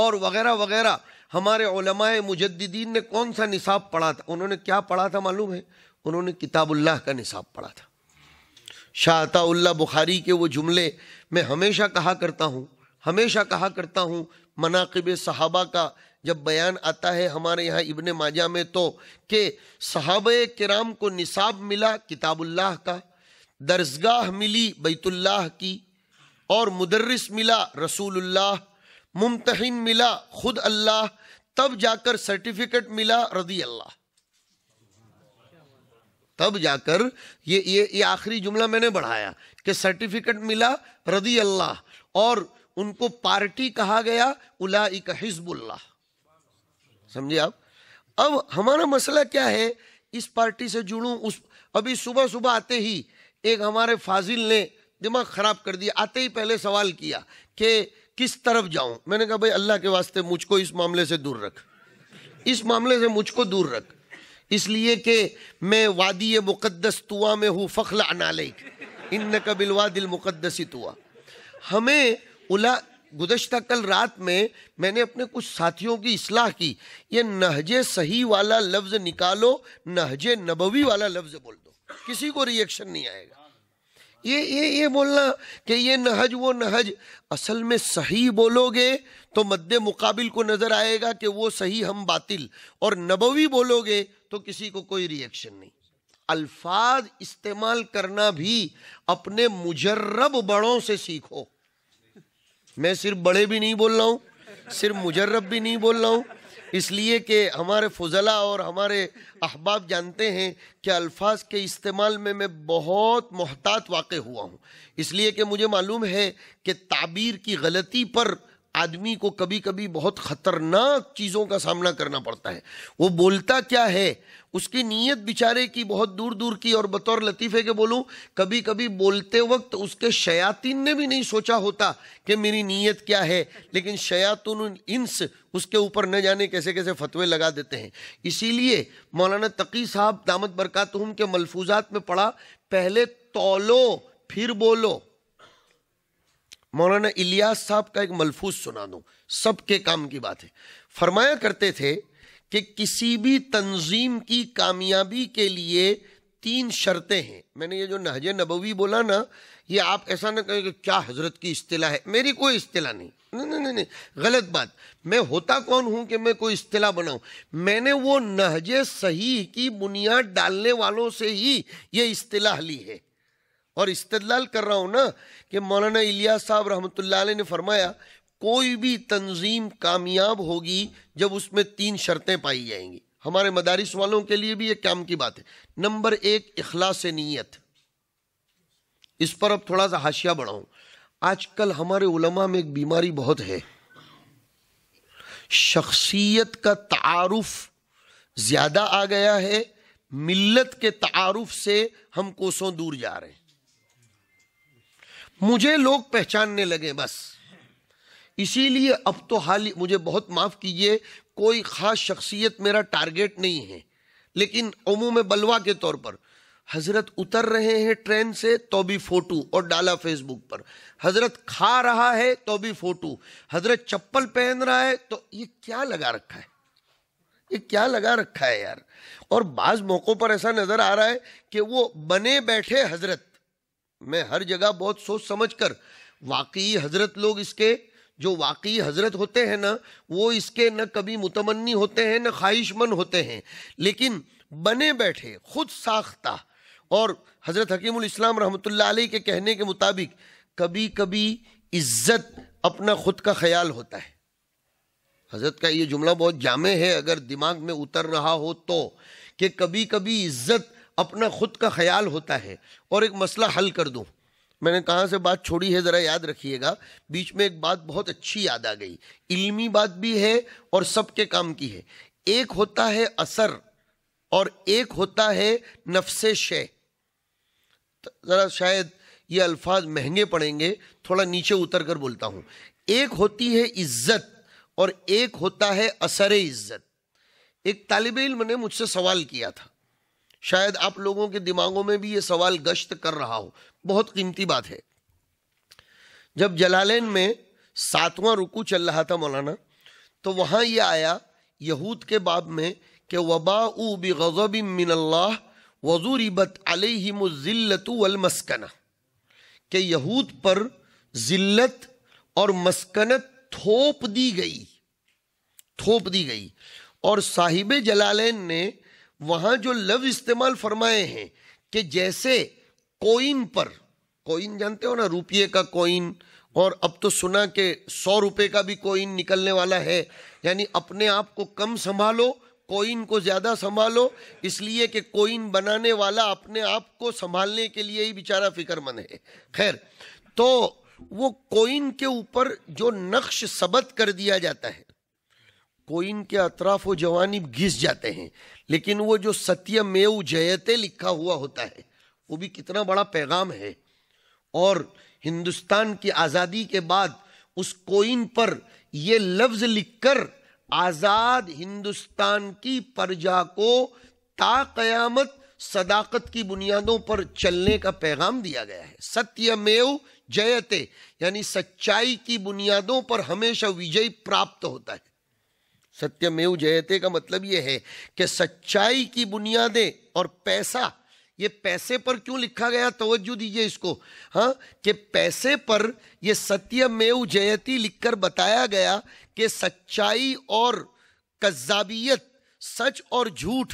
اور وغیرہ وغیرہ ہمارے علماء مجددین نے کون سا نصاب پڑھا تھا انہوں نے کیا پڑھا تھا معلوم ہے انہوں نے کتاب اللہ کا نصاب پڑھا تھا شاہ عطا اللہ بخاری کے وہ جملے میں ہمیشہ کہا کرتا ہوں ہمیشہ کہا کرتا ہوں مناقب صحابہ کا جب بیان آتا ہے ہمارے یہاں ابن ماجہ میں تو کہ صحابہ کرام کو نصاب ملا کتاب اللہ کا درزگاہ ملی بیت اللہ کی اور مدرس ملا رسول اللہ ممتحن ملا خود اللہ تب جا کر سرٹیفکیٹ ملا رضی اللہ تب جا کر یہ آخری جملہ میں نے بڑھایا کہ سرٹیفکیٹ ملا رضی اللہ اور ان کو پارٹی کہا گیا اولائک حزب اللہ سمجھے آپ اب ہمارا مسئلہ کیا ہے اس پارٹی سے جڑوں اس ابھی صبح صبح آتے ہی ایک ہمارے فاضل نے دماغ خراب کر دیا آتے ہی پہلے سوال کیا کہ کس طرف جاؤں میں نے کہا بھائی اللہ کے واسطے مجھ کو اس معاملے سے دور رکھ اس معاملے سے مجھ کو دور رکھ اس لیے کہ میں وادی مقدس توا میں ہوں فخل انالیک ان قبل واد المقدسی توا ہمیں گزشتہ کل رات میں میں نے اپنے کچھ ساتھیوں کی اصلاح کی یہ نہج صحیح والا لفظ نکالو نبوی والا لفظ بول دو کسی کو ریئیکشن نہیں آئے گا یہ یہ یہ یہ بولنا کہ نہج نہج وہ اصل میں صحیح بولو گے تو مد مقابل کو نظر آئے گا کہ وہ صحیح ہم باطل اور نبوی بولو گے تو کسی کو کوئی ریئیکشن نہیں الفاظ استعمال کرنا بھی اپنے مجرب بڑوں سے سیکھو میں صرف بڑے بھی نہیں بول رہا ہوں صرف مجرب بھی نہیں بول رہا ہوں اس لیے کہ ہمارے فضلہ اور ہمارے احباب جانتے ہیں کہ الفاظ کے استعمال میں میں بہت محتاط واقع ہوا ہوں اس لیے کہ مجھے معلوم ہے کہ تعبیر کی غلطی پر آدمی کو کبھی کبھی بہت خطرناک چیزوں کا سامنا کرنا پڑتا ہے وہ بولتا کیا ہے اس کی نیت بچارے کی بہت دور دور کی اور بطور لطیفے کے بولوں کبھی کبھی بولتے وقت اس کے شیاطین نے بھی نہیں سوچا ہوتا کہ میری نیت کیا ہے لیکن شیاطین انس اس کے اوپر نہ جانے کیسے کیسے فتوے لگا دیتے ہیں اسی لیے مولانا تقی صاحب دامت برکاتہم کے ملفوظات میں پڑھا پہلے تولو پھر بولو مولانا الیاس صاحب کا ایک ملفوظ سنا دوں سب کے کام کی بات ہے فرمایا کرتے تھے کہ کسی بھی تنظیم کی کامیابی کے لیے تین شرطیں ہیں میں نے یہ جو نبوی بولا نا یہ آپ ایسا نہ کہیں کہ کیا حضرت کی اصطلاح ہے میری کوئی اصطلاح نہیں غلط بات میں ہوتا کون ہوں کہ میں کوئی اصطلاح بناؤں میں نے وہ نہج صحیح کی بنیاد ڈالنے والوں سے ہی یہ اصطلاح لی ہے اور استدلال کر رہا ہوں نا کہ مولانا الیاس صاحب رحمت اللہ علیہ نے فرمایا کوئی بھی تنظیم کامیاب ہوگی جب اس میں تین شرطیں پائی جائیں گی ہمارے مدارس والوں کے لیے بھی یہ کام کی بات ہے نمبر ایک اخلاص نیت اس پر اب تھوڑا سا حاشیہ بڑھاؤں آج کل ہمارے علماء میں ایک بیماری بہت ہے شخصیت کا تعارف زیادہ آ گیا ہے ملت کے تعارف سے ہم کوسوں دور جا رہے ہیں مجھے لوگ پہچاننے لگے بس اسی لیے اب تو حال مجھے بہت معاف کیجیے کوئی خاص شخصیت میرا ٹارگیٹ نہیں ہے لیکن عموم بلوا کے طور پر حضرت اتر رہے ہیں ٹرین سے تو بھی فوٹو اور ڈالا فیس بک پر حضرت کھا رہا ہے تو بھی فوٹو حضرت چپل پہن رہا ہے تو یہ کیا لگا رکھا ہے یہ کیا لگا رکھا ہے یار اور بعض موقعوں پر ایسا نظر آ رہا ہے کہ وہ بنے بیٹھے حضرت میں ہر جگہ بہت سوچ سمجھ کر واقعی حضرت لوگ اس کے جو واقعی حضرت ہوتے ہیں نا وہ اس کے نہ کبھی متمنی ہوتے ہیں نہ خواہش مند ہوتے ہیں لیکن بنے بیٹھے خود ساختہ اور حضرت حکیم الاسلام رحمت اللہ علیہ کے کہنے کے مطابق کبھی کبھی عزت اپنا خود کا خیال ہوتا ہے حضرت کا یہ جملہ بہت جامع ہے اگر دماغ میں اتر رہا ہو تو کہ کبھی کبھی عزت اپنا خود کا خیال ہوتا ہے اور ایک مسئلہ حل کر دوں میں نے کہاں سے بات چھوڑی ہے ذرا یاد رکھیے گا بیچ میں ایک بات بہت اچھی یاد آ گئی علمی بات بھی ہے اور سب کے کام کی ہے ایک ہوتا ہے اثر اور ایک ہوتا ہے نفس شے ذرا شاید یہ الفاظ مہنگے پڑیں گے تھوڑا نیچے اتر کر بولتا ہوں ایک ہوتی ہے عزت اور ایک ہوتا ہے اثر عزت ایک طالب علم نے مجھ سے سوال کیا تھا شاید آپ لوگوں کے دماغوں میں بھی یہ سوال گشت کر رہا ہو بہت قیمتی بات ہے جب جلالین میں ساتواں رکو چل رہا تھا مولانا تو وہاں یہ آیا یہود کے باب میں کہ وبا وزور ذلتن کہ یہود پر ذلت اور مسکنت تھوپ دی گئی تھوپ دی گئی اور صاحب جلالین نے وہاں جو لفظ استعمال فرمائے ہیں کہ جیسے کوئن پر کوئن جانتے ہو نا روپیے کا کوئن اور اب تو سنا کہ سو روپے کا بھی کوئن نکلنے والا ہے یعنی اپنے آپ کو کم سنبھالو کوئن کو زیادہ سنبھالو اس لیے کہ کوئن بنانے والا اپنے آپ کو سنبھالنے کے لیے ہی بیچارہ فکر مند ہے خیر تو وہ کوئن کے اوپر جو نقش ثبت کر دیا جاتا ہے کوئن کے اطراف و جوانب گھس جاتے ہیں لیکن وہ جو ستیہ میو جیتے لکھا ہوا ہوتا ہے وہ بھی کتنا بڑا پیغام ہے اور ہندوستان کی آزادی کے بعد اس کوئن پر یہ لفظ لکھ کر آزاد ہندوستان کی پرجا کو تا قیامت صداقت کی بنیادوں پر چلنے کا پیغام دیا گیا ہے ستیہ میو جیتے یعنی سچائی کی بنیادوں پر ہمیشہ وجے پراپت ہوتا ہے ستیہ میو جیتے کا مطلب یہ ہے کہ سچائی کی بنیادیں اور پیسہ یہ پیسے پر کیوں لکھا گیا توجہ اس کو ہاں، کہ پیسے پر یہ لکھ کر بتایا گیا کہ سچائی اور قذابیت سچ اور جھوٹ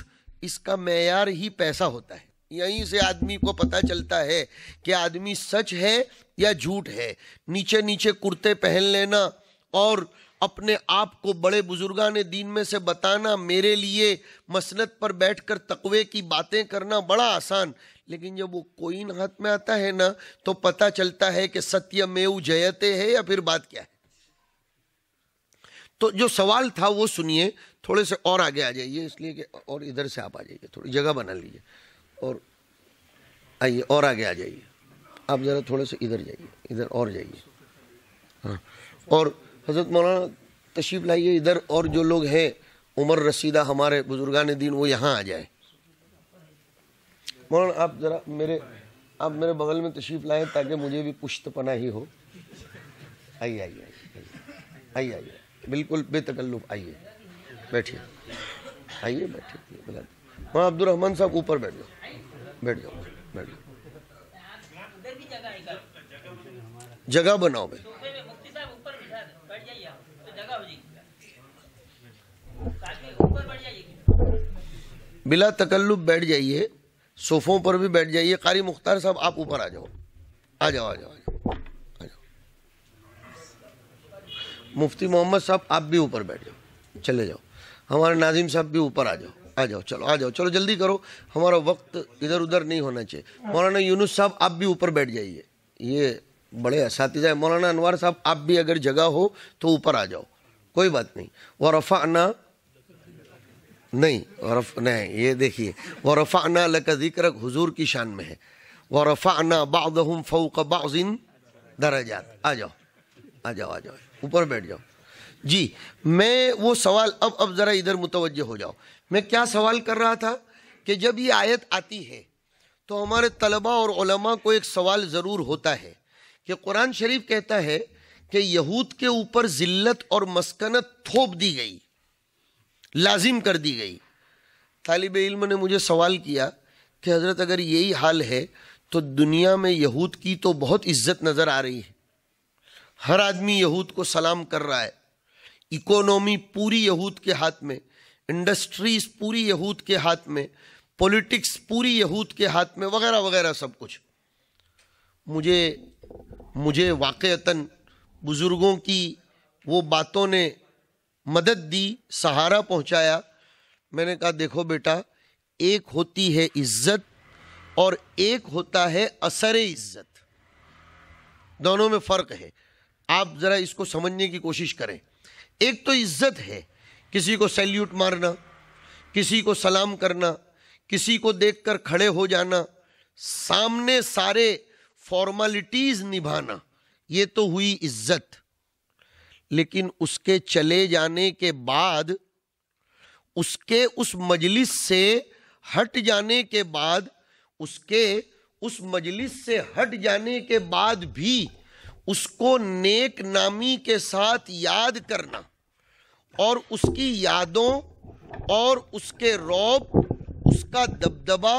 اس کا معیار ہی پیسہ ہوتا ہے یہیں سے آدمی کو پتا چلتا ہے کہ آدمی سچ ہے یا جھوٹ ہے نیچے نیچے کرتے پہن لینا اور اپنے آپ کو بڑے بزرگان دین میں سے بتانا میرے لیے مسنت پر بیٹھ کر تقوی کی باتیں کرنا بڑا آسان لیکن جب وہ کوئی ہاتھ میں آتا ہے نا تو پتا چلتا ہے کہ ستیہ میو جیتے ہے یا پھر بات کیا ہے تو جو سوال تھا وہ سنیے تھوڑے سے اور آگے آ جائیے اس لیے کہ اور ادھر سے آپ آ جائیے تھوڑی جگہ بنا لیجیے اور آئیے اور آگے آ جائیے آپ ذرا تھوڑے سے ادھر جائیے ادھر اور جائیے ہاں اور حضرت مولانا تشریف لائیے ادھر اور جو لوگ ہیں عمر رسیدہ ہمارے بزرگان دین وہ یہاں آ مولانا آپ آپ ذرا میرے میرے بغل میں تشریف لائیں تاکہ مجھے بھی پشت پناہ ہی ہو آئیے آئیے آئیے آئیے بالکل بے تکلف آئیے بیٹھیے آئیے بیٹھیے مولانا عبد الرحمن صاحب اوپر بیٹھ جاؤ بیٹھ جاؤ بیٹھ جاؤ جگہ بناؤ بھائی بلا تکلب بیٹھ جائیے صوفوں پر بھی بیٹھ جائیے قاری مختار صاحب آپ اوپر آ جاؤ آ جاؤ آ جاؤ آ جاؤ آ جاؤ مفتی محمد صاحب آپ بھی اوپر بیٹھ جاؤ چلے جاؤ ہمارے ناظم صاحب بھی اوپر آ جاؤ آ جاؤ چلو آ جاؤ چلو جلدی کرو ہمارا وقت ادھر ادھر نہیں ہونا چاہیے مولانا یونس صاحب آپ بھی اوپر بیٹھ جائیے یہ بڑے اساتذہ مولانا انوار صاحب آپ بھی اگر جگہ ہو تو اوپر آ جاؤ کوئی بات نہیں وہ رفا نہیں ورف نہیں یہ دیکھیے ورفا انا لک ذکر حضور کی شان میں ہے ورفا انا باغ فو کا باذن درا آ جاؤ آ جاؤ آ جاؤ اوپر بیٹھ جاؤ جی میں وہ سوال اب اب ذرا ادھر متوجہ ہو جاؤ میں کیا سوال کر رہا تھا کہ جب یہ آیت آتی ہے تو ہمارے طلباء اور علماء کو ایک سوال ضرور ہوتا ہے کہ قرآن شریف کہتا ہے کہ یہود کے اوپر ذلت اور مسکنت تھوپ دی گئی لازم کر دی گئی طالب علم نے مجھے سوال کیا کہ حضرت اگر یہی حال ہے تو دنیا میں یہود کی تو بہت عزت نظر آ رہی ہے ہر آدمی یہود کو سلام کر رہا ہے اکونومی پوری یہود کے ہاتھ میں انڈسٹریز پوری یہود کے ہاتھ میں پولیٹکس پوری یہود کے ہاتھ میں وغیرہ وغیرہ سب کچھ مجھے مجھے واقعتاً بزرگوں کی وہ باتوں نے مدد دی سہارا پہنچایا میں نے کہا دیکھو بیٹا ایک ہوتی ہے عزت اور ایک ہوتا ہے اثر عزت دونوں میں فرق ہے آپ ذرا اس کو سمجھنے کی کوشش کریں ایک تو عزت ہے کسی کو سیلیوٹ مارنا کسی کو سلام کرنا کسی کو دیکھ کر کھڑے ہو جانا سامنے سارے فارمالٹیز نبھانا یہ تو ہوئی عزت لیکن اس کے چلے جانے کے بعد اس کے اس مجلس سے ہٹ جانے کے بعد اس کے اس مجلس سے ہٹ جانے کے بعد بھی اس کو نیک نامی کے ساتھ یاد کرنا اور اس کی یادوں اور اس کے روب اس کا دبدبا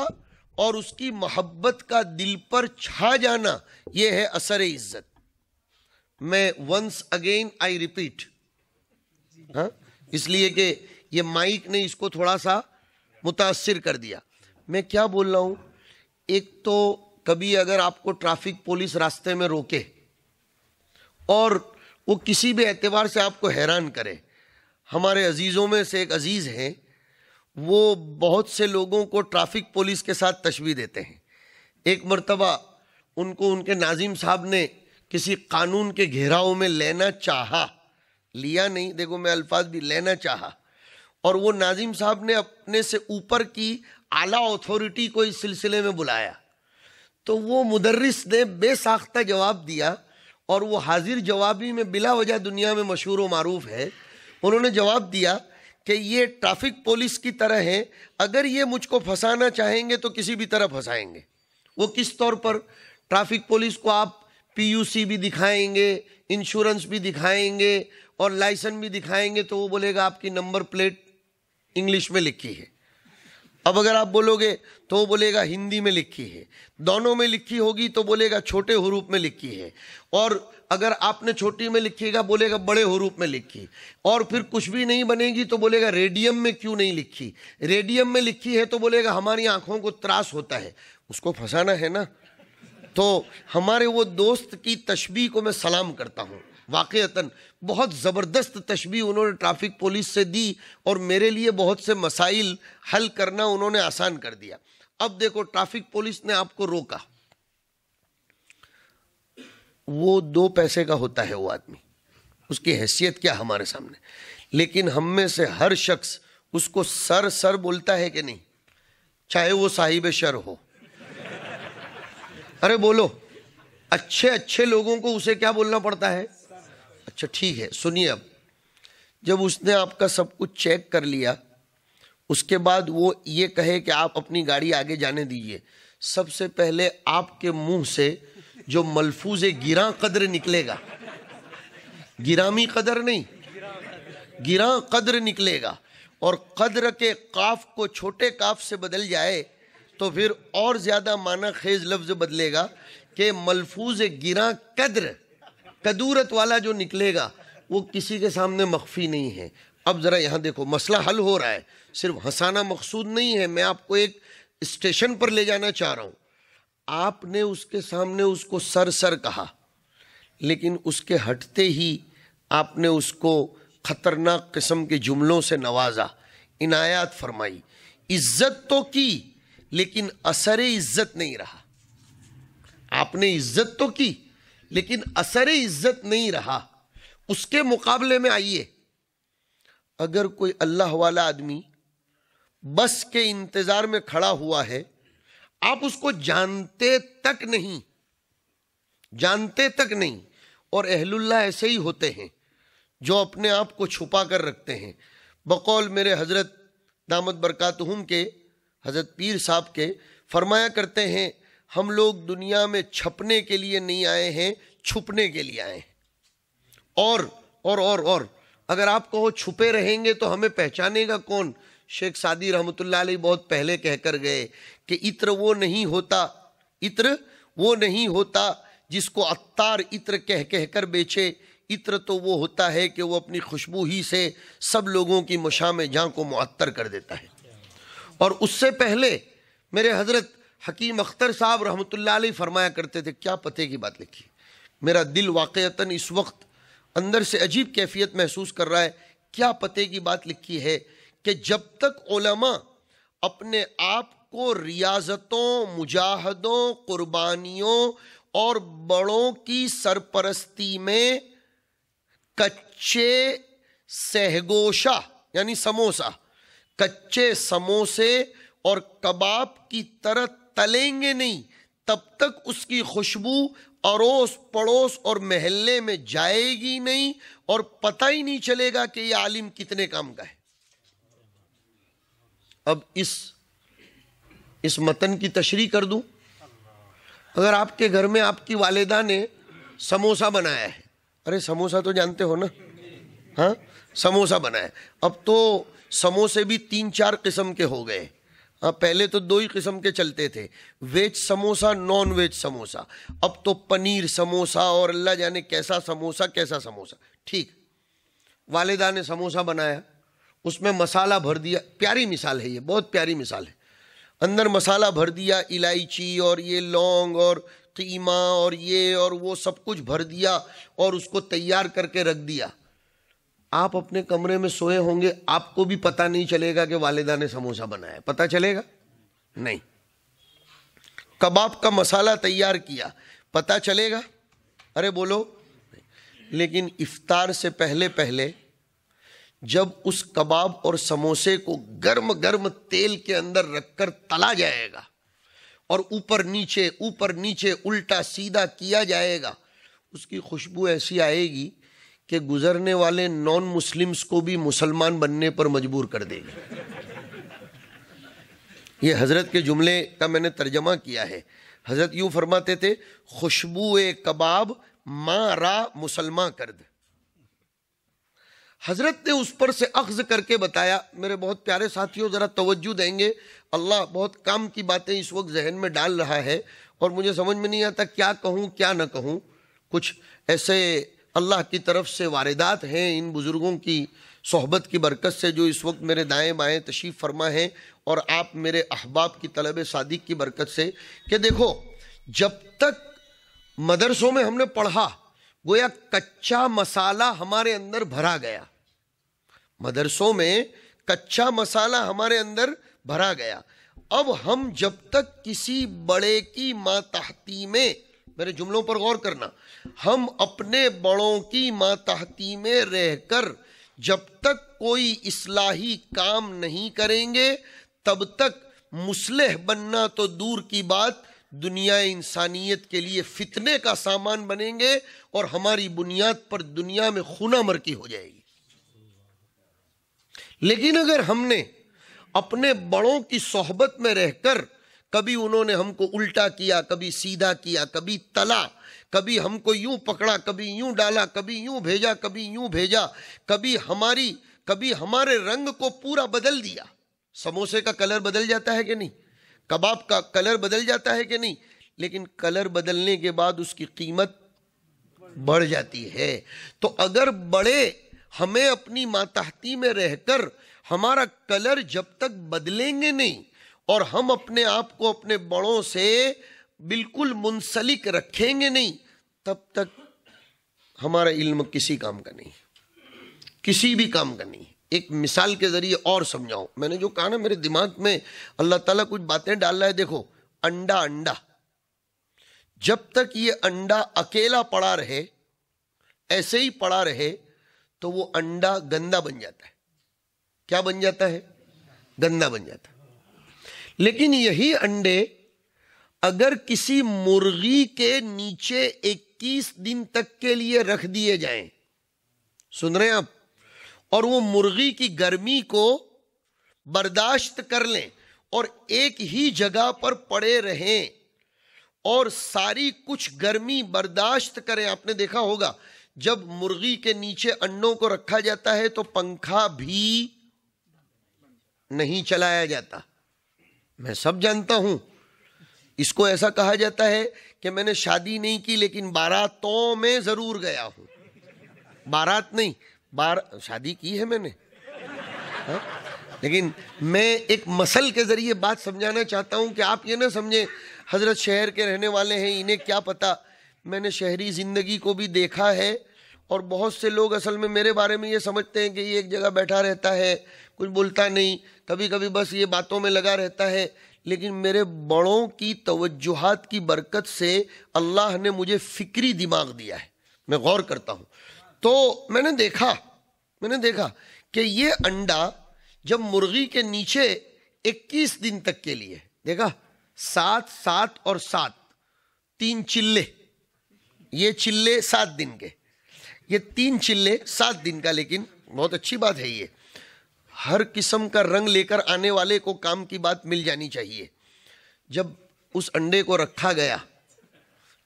اور اس کی محبت کا دل پر چھا جانا یہ ہے اثر عزت میں ونس اگین آئی ریپیٹ اس لیے کہ یہ مائک نے اس کو تھوڑا سا متاثر کر دیا میں کیا بول رہا ہوں ایک تو کبھی اگر آپ کو ٹرافک پولیس راستے میں روکے اور وہ کسی بھی اعتبار سے آپ کو حیران کرے ہمارے عزیزوں میں سے ایک عزیز ہیں وہ بہت سے لوگوں کو ٹرافک پولیس کے ساتھ تشویح دیتے ہیں ایک مرتبہ ان کو ان کے ناظم صاحب نے کسی قانون کے گھیراؤ میں لینا چاہا لیا نہیں دیکھو میں الفاظ بھی لینا چاہا اور وہ ناظم صاحب نے اپنے سے اوپر کی اعلیٰ اتھارٹی کو اس سلسلے میں بلایا تو وہ مدرس نے بے ساختہ جواب دیا اور وہ حاضر جوابی میں بلا وجہ دنیا میں مشہور و معروف ہے انہوں نے جواب دیا کہ یہ ٹرافک پولیس کی طرح ہیں اگر یہ مجھ کو پھنسانا چاہیں گے تو کسی بھی طرح پھنسائیں گے وہ کس طور پر ٹرافک پولیس کو آپ پی یو سی بھی دکھائیں گے انشورنس بھی دکھائیں گے اور لائسن بھی دکھائیں گے تو وہ بولے گا آپ کی نمبر پلیٹ انگلش میں لکھی ہے اب اگر آپ بولو گے تو وہ بولے گا ہندی میں لکھی ہے دونوں میں لکھی ہوگی تو بولے گا چھوٹے حروف میں لکھی ہے اور اگر آپ نے چھوٹی میں لکھی گا بولے گا بڑے حروف میں لکھی اور پھر کچھ بھی نہیں بنے گی تو بولے گا ریڈیم میں کیوں نہیں لکھی ریڈیم میں لکھی ہے تو بولے گا ہماری آنکھوں کو تراس ہوتا ہے اس کو پھنسانا ہے نا تو ہمارے وہ دوست کی تشبیح کو میں سلام کرتا ہوں واقعتاً بہت زبردست تشبیح انہوں نے ٹرافک پولیس سے دی اور میرے لیے بہت سے مسائل حل کرنا انہوں نے آسان کر دیا اب دیکھو ٹرافک پولیس نے آپ کو روکا وہ دو پیسے کا ہوتا ہے وہ آدمی اس کی حیثیت کیا ہمارے سامنے لیکن ہم میں سے ہر شخص اس کو سر سر بولتا ہے کہ نہیں چاہے وہ صاحب شر ہو ارے بولو اچھے اچھے لوگوں کو اسے کیا بولنا پڑتا ہے اچھا ٹھیک ہے سنیے اب جب اس نے آپ کا سب کچھ چیک کر لیا اس کے بعد وہ یہ کہے کہ آپ اپنی گاڑی آگے جانے دیجیے سب سے پہلے آپ کے منہ سے جو ملفوظ گراں قدر نکلے گا گرامی قدر نہیں گراں قدر نکلے گا اور قدر کے قاف کو چھوٹے قاف سے بدل جائے تو پھر اور زیادہ معنی خیز لفظ بدلے گا کہ ملفوظ گران قدر قدورت والا جو نکلے گا وہ کسی کے سامنے مخفی نہیں ہے اب ذرا یہاں دیکھو مسئلہ حل ہو رہا ہے صرف مقصود نہیں ہے میں آپ کو ایک اسٹیشن پر لے جانا چاہ رہا ہوں آپ نے اس کے سامنے اس کو سر سر کہا لیکن اس کے ہٹتے ہی آپ نے اس کو خطرناک قسم کے جملوں سے نوازا عنایات فرمائی عزت تو کی لیکن اثر عزت نہیں رہا آپ نے عزت تو کی لیکن اثر عزت نہیں رہا اس کے مقابلے میں آئیے اگر کوئی اللہ والا آدمی بس کے انتظار میں کھڑا ہوا ہے آپ اس کو جانتے تک نہیں جانتے تک نہیں اور اہل اللہ ایسے ہی ہوتے ہیں جو اپنے آپ کو چھپا کر رکھتے ہیں بقول میرے حضرت دامت برکاتہم کے حضرت پیر صاحب کے فرمایا کرتے ہیں ہم لوگ دنیا میں چھپنے کے لیے نہیں آئے ہیں چھپنے کے لیے آئے ہیں اور اور اور اور اگر آپ کہو چھپے رہیں گے تو ہمیں پہچانے گا کون شیخ سعدی رحمۃ اللہ علیہ بہت پہلے کہہ کر گئے کہ عطر وہ نہیں ہوتا عطر وہ نہیں ہوتا جس کو عطار عطر کہہ کہہ کر بیچے عطر تو وہ ہوتا ہے کہ وہ اپنی خوشبو ہی سے سب لوگوں کی میں جان کو معطر کر دیتا ہے اور اس سے پہلے میرے حضرت حکیم اختر صاحب رحمۃ اللہ علیہ فرمایا کرتے تھے کیا پتے کی بات لکھی میرا دل واقعتاً اس وقت اندر سے عجیب کیفیت محسوس کر رہا ہے کیا پتے کی بات لکھی ہے کہ جب تک علماء اپنے آپ کو ریاضتوں مجاہدوں قربانیوں اور بڑوں کی سرپرستی میں کچے سہگوشہ یعنی سموسہ کچے سموسے اور کباب کی طرح تلیں گے نہیں تب تک اس کی خوشبو اڑوس پڑوس اور محلے میں جائے گی نہیں اور پتہ ہی نہیں چلے گا کہ یہ عالم کتنے کام کا ہے اب اس متن کی تشریح کر دوں اگر آپ کے گھر میں آپ کی والدہ نے سموسا بنایا ہے ارے سموسا تو جانتے ہو نا ہاں سموسا بنایا اب تو سموسے بھی تین چار قسم کے ہو گئے ہاں پہلے تو دو ہی قسم کے چلتے تھے veg samosa non veg samosa اب تو پنیر سموسا اور اللہ جانے کیسا سموسا کیسا سموسا ٹھیک والدہ نے سموسا بنایا اس میں مسالہ بھر دیا پیاری مثال ہے یہ بہت پیاری مثال ہے اندر مسالہ بھر دیا الائچی اور یہ لونگ اور قیمہ اور یہ اور وہ سب کچھ بھر دیا اور اس کو تیار کر کے رکھ دیا آپ اپنے کمرے میں سوئے ہوں گے آپ کو بھی پتا نہیں چلے گا کہ والدہ نے سموسہ بنایا پتا چلے گا نہیں کباب کا مسالہ تیار کیا پتا چلے گا ارے بولو لیکن افطار سے پہلے پہلے جب اس کباب اور سموسے کو گرم گرم تیل کے اندر رکھ کر تلا جائے گا اور اوپر نیچے اوپر نیچے الٹا سیدھا کیا جائے گا اس کی خوشبو ایسی آئے گی کہ گزرنے والے نان مسلمز کو بھی مسلمان بننے پر مجبور کر دے گی یہ حضرت کے جملے کا میں نے ترجمہ کیا ہے حضرت یوں فرماتے تھے خوشبو کباب ماں را کرد حضرت نے اس پر سے اخذ کر کے بتایا میرے بہت پیارے ساتھیوں ذرا توجہ دیں گے اللہ بہت کام کی باتیں اس وقت ذہن میں ڈال رہا ہے اور مجھے سمجھ میں نہیں آتا کیا کہوں کیا نہ کہوں کچھ ایسے اللہ کی طرف سے واردات ہیں ان بزرگوں کی صحبت کی برکت سے جو اس وقت میرے دائیں بائیں تشریف فرما ہیں اور آپ میرے احباب کی طلب صادق کی برکت سے کہ دیکھو جب تک مدرسوں میں ہم نے پڑھا گویا کچا مسالہ ہمارے اندر بھرا گیا مدرسوں میں کچا مسالہ ہمارے اندر بھرا گیا اب ہم جب تک کسی بڑے کی ماتحتی میں میرے جملوں پر غور کرنا ہم اپنے بڑوں کی ماتحتی میں رہ کر جب تک کوئی اصلاحی کام نہیں کریں گے تب تک مسلح بننا تو دور کی بات دنیا انسانیت کے لیے فتنے کا سامان بنیں گے اور ہماری بنیاد پر دنیا میں خونہ مرکی ہو جائے گی لیکن اگر ہم نے اپنے بڑوں کی صحبت میں رہ کر کبھی انہوں نے ہم کو الٹا کیا کبھی سیدھا کیا کبھی تلا کبھی ہم کو یوں پکڑا کبھی یوں ڈالا کبھی یوں بھیجا کبھی یوں بھیجا کبھی ہماری کبھی ہمارے رنگ کو پورا بدل دیا سموسے کا کلر بدل جاتا ہے کہ نہیں کباب کا کلر بدل جاتا ہے کہ نہیں لیکن کلر بدلنے کے بعد اس کی قیمت بڑھ جاتی ہے تو اگر بڑے ہمیں اپنی ماتحتی میں رہ کر ہمارا کلر جب تک بدلیں گے نہیں اور ہم اپنے آپ کو اپنے بڑوں سے بالکل منسلک رکھیں گے نہیں تب تک ہمارا علم کسی کام کا نہیں کسی بھی کام کا نہیں ایک مثال کے ذریعے اور سمجھاؤ میں نے جو کہا نا میرے دماغ میں اللہ تعالیٰ کچھ باتیں ڈال رہا ہے دیکھو انڈا انڈا جب تک یہ انڈا اکیلا پڑا رہے ایسے ہی پڑا رہے تو وہ انڈا گندا بن جاتا ہے کیا بن جاتا ہے گندا بن جاتا ہے لیکن یہی انڈے اگر کسی مرغی کے نیچے اکیس دن تک کے لیے رکھ دیے جائیں سن رہے ہیں آپ اور وہ مرغی کی گرمی کو برداشت کر لیں اور ایک ہی جگہ پر پڑے رہیں اور ساری کچھ گرمی برداشت کریں آپ نے دیکھا ہوگا جب مرغی کے نیچے انڈوں کو رکھا جاتا ہے تو پنکھا بھی نہیں چلایا جاتا میں سب جانتا ہوں اس کو ایسا کہا جاتا ہے کہ میں نے شادی نہیں کی لیکن باراتوں میں ضرور گیا ہوں بارات نہیں بار شادی کی ہے میں نے ہاں؟ لیکن میں ایک مسل کے ذریعے بات سمجھانا چاہتا ہوں کہ آپ یہ نہ سمجھیں حضرت شہر کے رہنے والے ہیں انہیں کیا پتا میں نے شہری زندگی کو بھی دیکھا ہے اور بہت سے لوگ اصل میں میرے بارے میں یہ سمجھتے ہیں کہ یہ ایک جگہ بیٹھا رہتا ہے کچھ بولتا نہیں کبھی کبھی بس یہ باتوں میں لگا رہتا ہے لیکن میرے بڑوں کی توجہات کی برکت سے اللہ نے مجھے فکری دماغ دیا ہے میں غور کرتا ہوں تو میں نے دیکھا میں نے دیکھا کہ یہ انڈا جب مرغی کے نیچے اکیس دن تک کے لیے دیکھا سات سات اور سات تین چلے یہ چلے سات دن کے یہ تین چلے سات دن کا لیکن بہت اچھی بات ہے یہ ہر قسم کا رنگ لے کر آنے والے کو کام کی بات مل جانی چاہیے جب اس انڈے کو رکھا گیا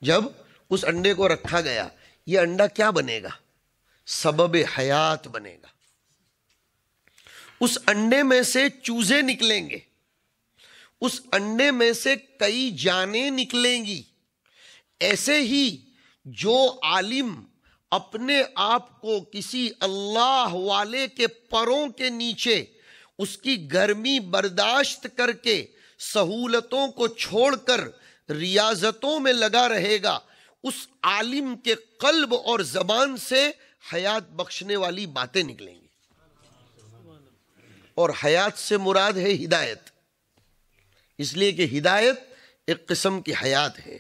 جب اس انڈے کو رکھا گیا یہ انڈا کیا بنے گا سبب حیات بنے گا اس انڈے میں سے چوزے نکلیں گے اس انڈے میں سے کئی جانیں نکلیں گی ایسے ہی جو عالم اپنے آپ کو کسی اللہ والے کے پروں کے نیچے اس کی گرمی برداشت کر کے سہولتوں کو چھوڑ کر ریاضتوں میں لگا رہے گا اس عالم کے قلب اور زبان سے حیات بخشنے والی باتیں نکلیں گی اور حیات سے مراد ہے ہدایت اس لیے کہ ہدایت ایک قسم کی حیات ہے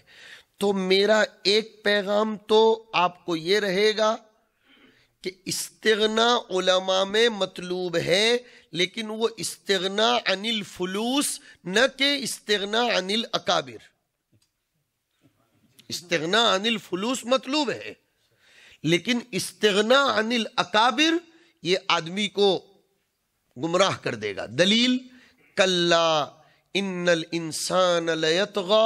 تو میرا ایک پیغام تو آپ کو یہ رہے گا کہ استغنا علماء میں مطلوب ہے لیکن وہ استغنا عن الفلوس نہ کہ استغنا عن الاکابر استغنا عن الفلوس مطلوب ہے لیکن استغنا عن الاکابر یہ آدمی کو گمراہ کر دے گا دلیل کلا ان الانسان لیتغا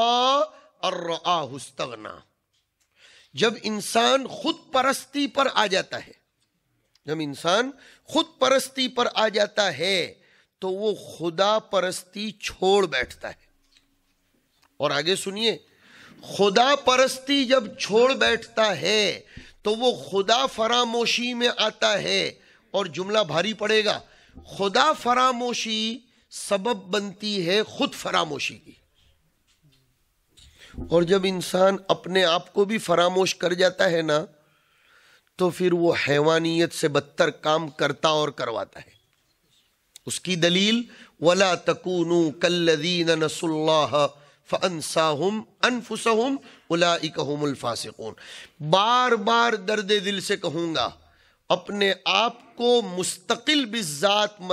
جب انسان خود پرستی پر آ جاتا ہے جب انسان خود پرستی پر آ جاتا ہے تو وہ خدا پرستی چھوڑ بیٹھتا ہے اور آگے سنیے خدا پرستی جب چھوڑ بیٹھتا ہے تو وہ خدا فراموشی میں آتا ہے اور جملہ بھاری پڑے گا خدا فراموشی سبب بنتی ہے خود فراموشی کی اور جب انسان اپنے آپ کو بھی فراموش کر جاتا ہے نا تو پھر وہ حیوانیت سے بدتر کام کرتا اور کرواتا ہے اس کی دلیل وَلَا تَكُونُوا كَالَّذِينَ نَسُوا اللَّهَ فَأَنسَاهُمْ أَنفُسَهُمْ أُولَئِكَهُمُ الْفَاسِقُونَ بار بار درد دل سے کہوں گا اپنے آپ کو مستقل بھی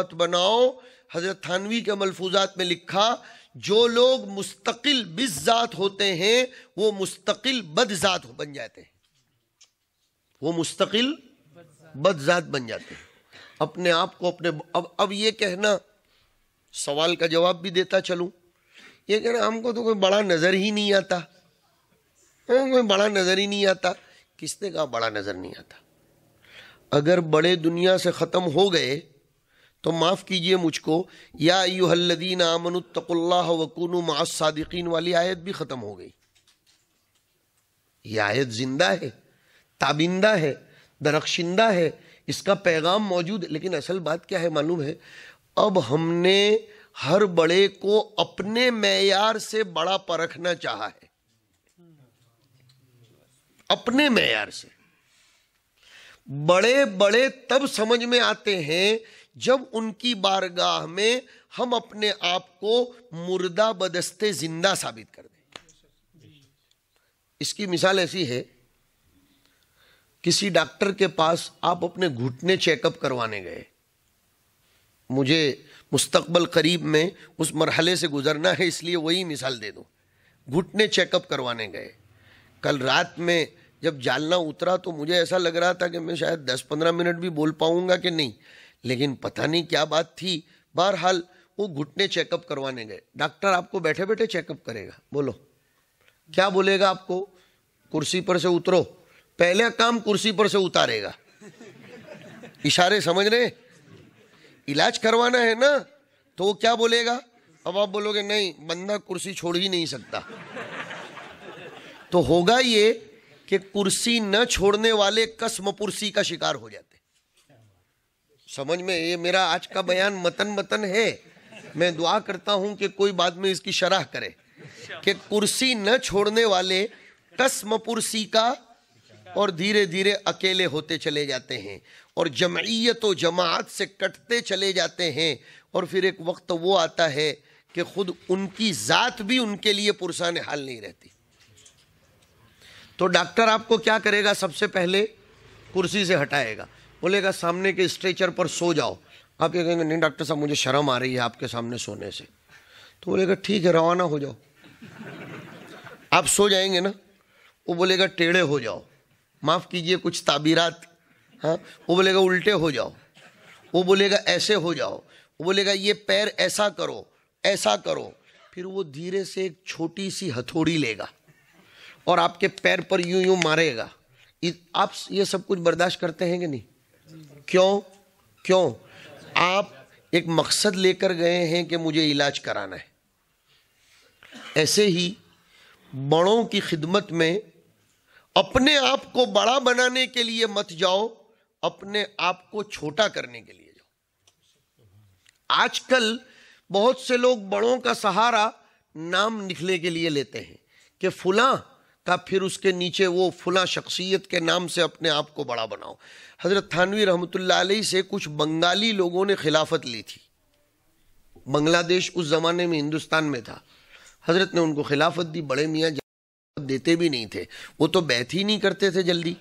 مت بناو حضرت تھانوی کے ملفوظات میں لکھا جو لوگ مستقل بز ذات ہوتے ہیں وہ مستقل بد ذات بن جاتے ہیں وہ مستقل بد ذات بن جاتے ہیں اپنے آپ کو اپنے اب یہ کہنا سوال کا جواب بھی دیتا چلوں یہ کہنا ہم کو تو کوئی بڑا نظر ہی نہیں آتا کوئی بڑا نظر ہی نہیں آتا کس نے کہا بڑا نظر نہیں آتا اگر بڑے دنیا سے ختم ہو گئے تو معاف کیجئے مجھ کو یا ایوہ الذین آمنوا اتقوا اللہ وکونوا الصادقین والی آیت بھی ختم ہو گئی یہ آیت زندہ ہے تابندہ ہے درخشندہ ہے اس کا پیغام موجود ہے لیکن اصل بات کیا ہے معلوم ہے اب ہم نے ہر بڑے کو اپنے معیار سے بڑا پرکھنا چاہا ہے اپنے معیار سے بڑے بڑے تب سمجھ میں آتے ہیں جب ان کی بارگاہ میں ہم اپنے آپ کو مردہ بدستے زندہ ثابت کر دیں اس کی مثال ایسی ہے کسی ڈاکٹر کے پاس آپ اپنے گھٹنے چیک اپ کروانے گئے مجھے مستقبل قریب میں اس مرحلے سے گزرنا ہے اس لیے وہی مثال دے دوں گھٹنے چیک اپ کروانے گئے کل رات میں جب جالنا اترا تو مجھے ایسا لگ رہا تھا کہ میں شاید دس پندرہ منٹ بھی بول پاؤں گا کہ نہیں لیکن پتہ نہیں کیا بات تھی بہرحال وہ گھٹنے چیک اپ کروانے گئے ڈاکٹر آپ کو بیٹھے بیٹھے چیک اپ کرے گا بولو کیا بولے گا آپ کو کرسی پر سے اترو پہلا کام کرسی پر سے اتارے گا اشارے سمجھ رہے علاج کروانا ہے نا تو وہ کیا بولے گا اب آپ بولو گے نہیں بندہ کرسی چھوڑ ہی نہیں سکتا تو ہوگا یہ کہ کرسی نہ چھوڑنے والے کسم پرسی کا شکار ہو جاتے سمجھ میں یہ میرا آج کا بیان متن متن ہے میں دعا کرتا ہوں کہ کوئی بات میں اس کی شرح کرے کہ کرسی نہ چھوڑنے والے قسم پرسی کا اور اور اکیلے ہوتے چلے جاتے ہیں جمعیت و جماعت سے کٹتے چلے جاتے ہیں اور پھر ایک وقت وہ آتا ہے کہ خود ان کی ذات بھی ان کے لیے پرسان حال نہیں رہتی تو ڈاکٹر آپ کو کیا کرے گا سب سے پہلے کرسی سے ہٹائے گا بولے گا سامنے کے اسٹریچر پر سو جاؤ آپ یہ کہیں گے نہیں ڈاکٹر صاحب مجھے شرم آ رہی ہے آپ کے سامنے سونے سے تو بولے گا ٹھیک ہے روانہ ہو جاؤ آپ سو جائیں گے نا وہ بولے گا ٹیڑھے ہو جاؤ معاف کیجئے کچھ تعبیرات ہاں وہ بولے گا الٹے ہو جاؤ وہ بولے گا ایسے ہو جاؤ وہ بولے گا یہ پیر ایسا کرو ایسا کرو پھر وہ دھیرے سے ایک چھوٹی سی ہتھوڑی لے گا اور آپ کے پیر پر یوں یوں مارے گا آپ یہ سب کچھ برداشت کرتے ہیں کہ نہیں کیوں کیوں آپ ایک مقصد لے کر گئے ہیں کہ مجھے علاج کرانا ہے ایسے ہی بڑوں کی خدمت میں اپنے آپ کو بڑا بنانے کے لیے مت جاؤ اپنے آپ کو چھوٹا کرنے کے لیے جاؤ آج کل بہت سے لوگ بڑوں کا سہارا نام لکھنے کے لیے لیتے ہیں کہ فلاں کا پھر اس کے نیچے وہ فلاں شخصیت کے نام سے اپنے آپ کو بڑا بناؤ حضرت تھانوی رحمت اللہ علیہ سے کچھ بنگالی لوگوں نے خلافت لی تھی بنگلہ دیش اس زمانے میں ہندوستان میں تھا حضرت نے ان کو خلافت دی بڑے میاں دیتے بھی نہیں تھے وہ تو بیت ہی نہیں کرتے تھے جلدی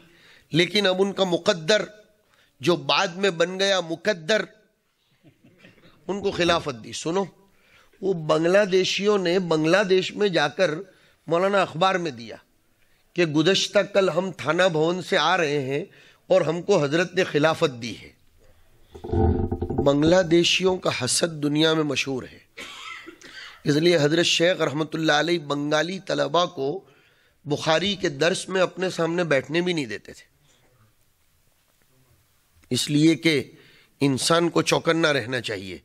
لیکن اب ان کا مقدر جو بعد میں بن گیا مقدر ان کو خلافت دی سنو وہ بنگلہ دیشیوں نے بنگلہ دیش میں جا کر مولانا اخبار میں دیا کہ گزشتہ کل ہم تھانہ بھون سے آ رہے ہیں اور ہم کو حضرت نے خلافت دی ہے بنگلہ دیشیوں کا حسد دنیا میں مشہور ہے اس لیے حضرت شیخ رحمت اللہ علیہ بنگالی طلبہ کو بخاری کے درس میں اپنے سامنے بیٹھنے بھی نہیں دیتے تھے اس لیے کہ انسان کو چوکن رہنا چاہیے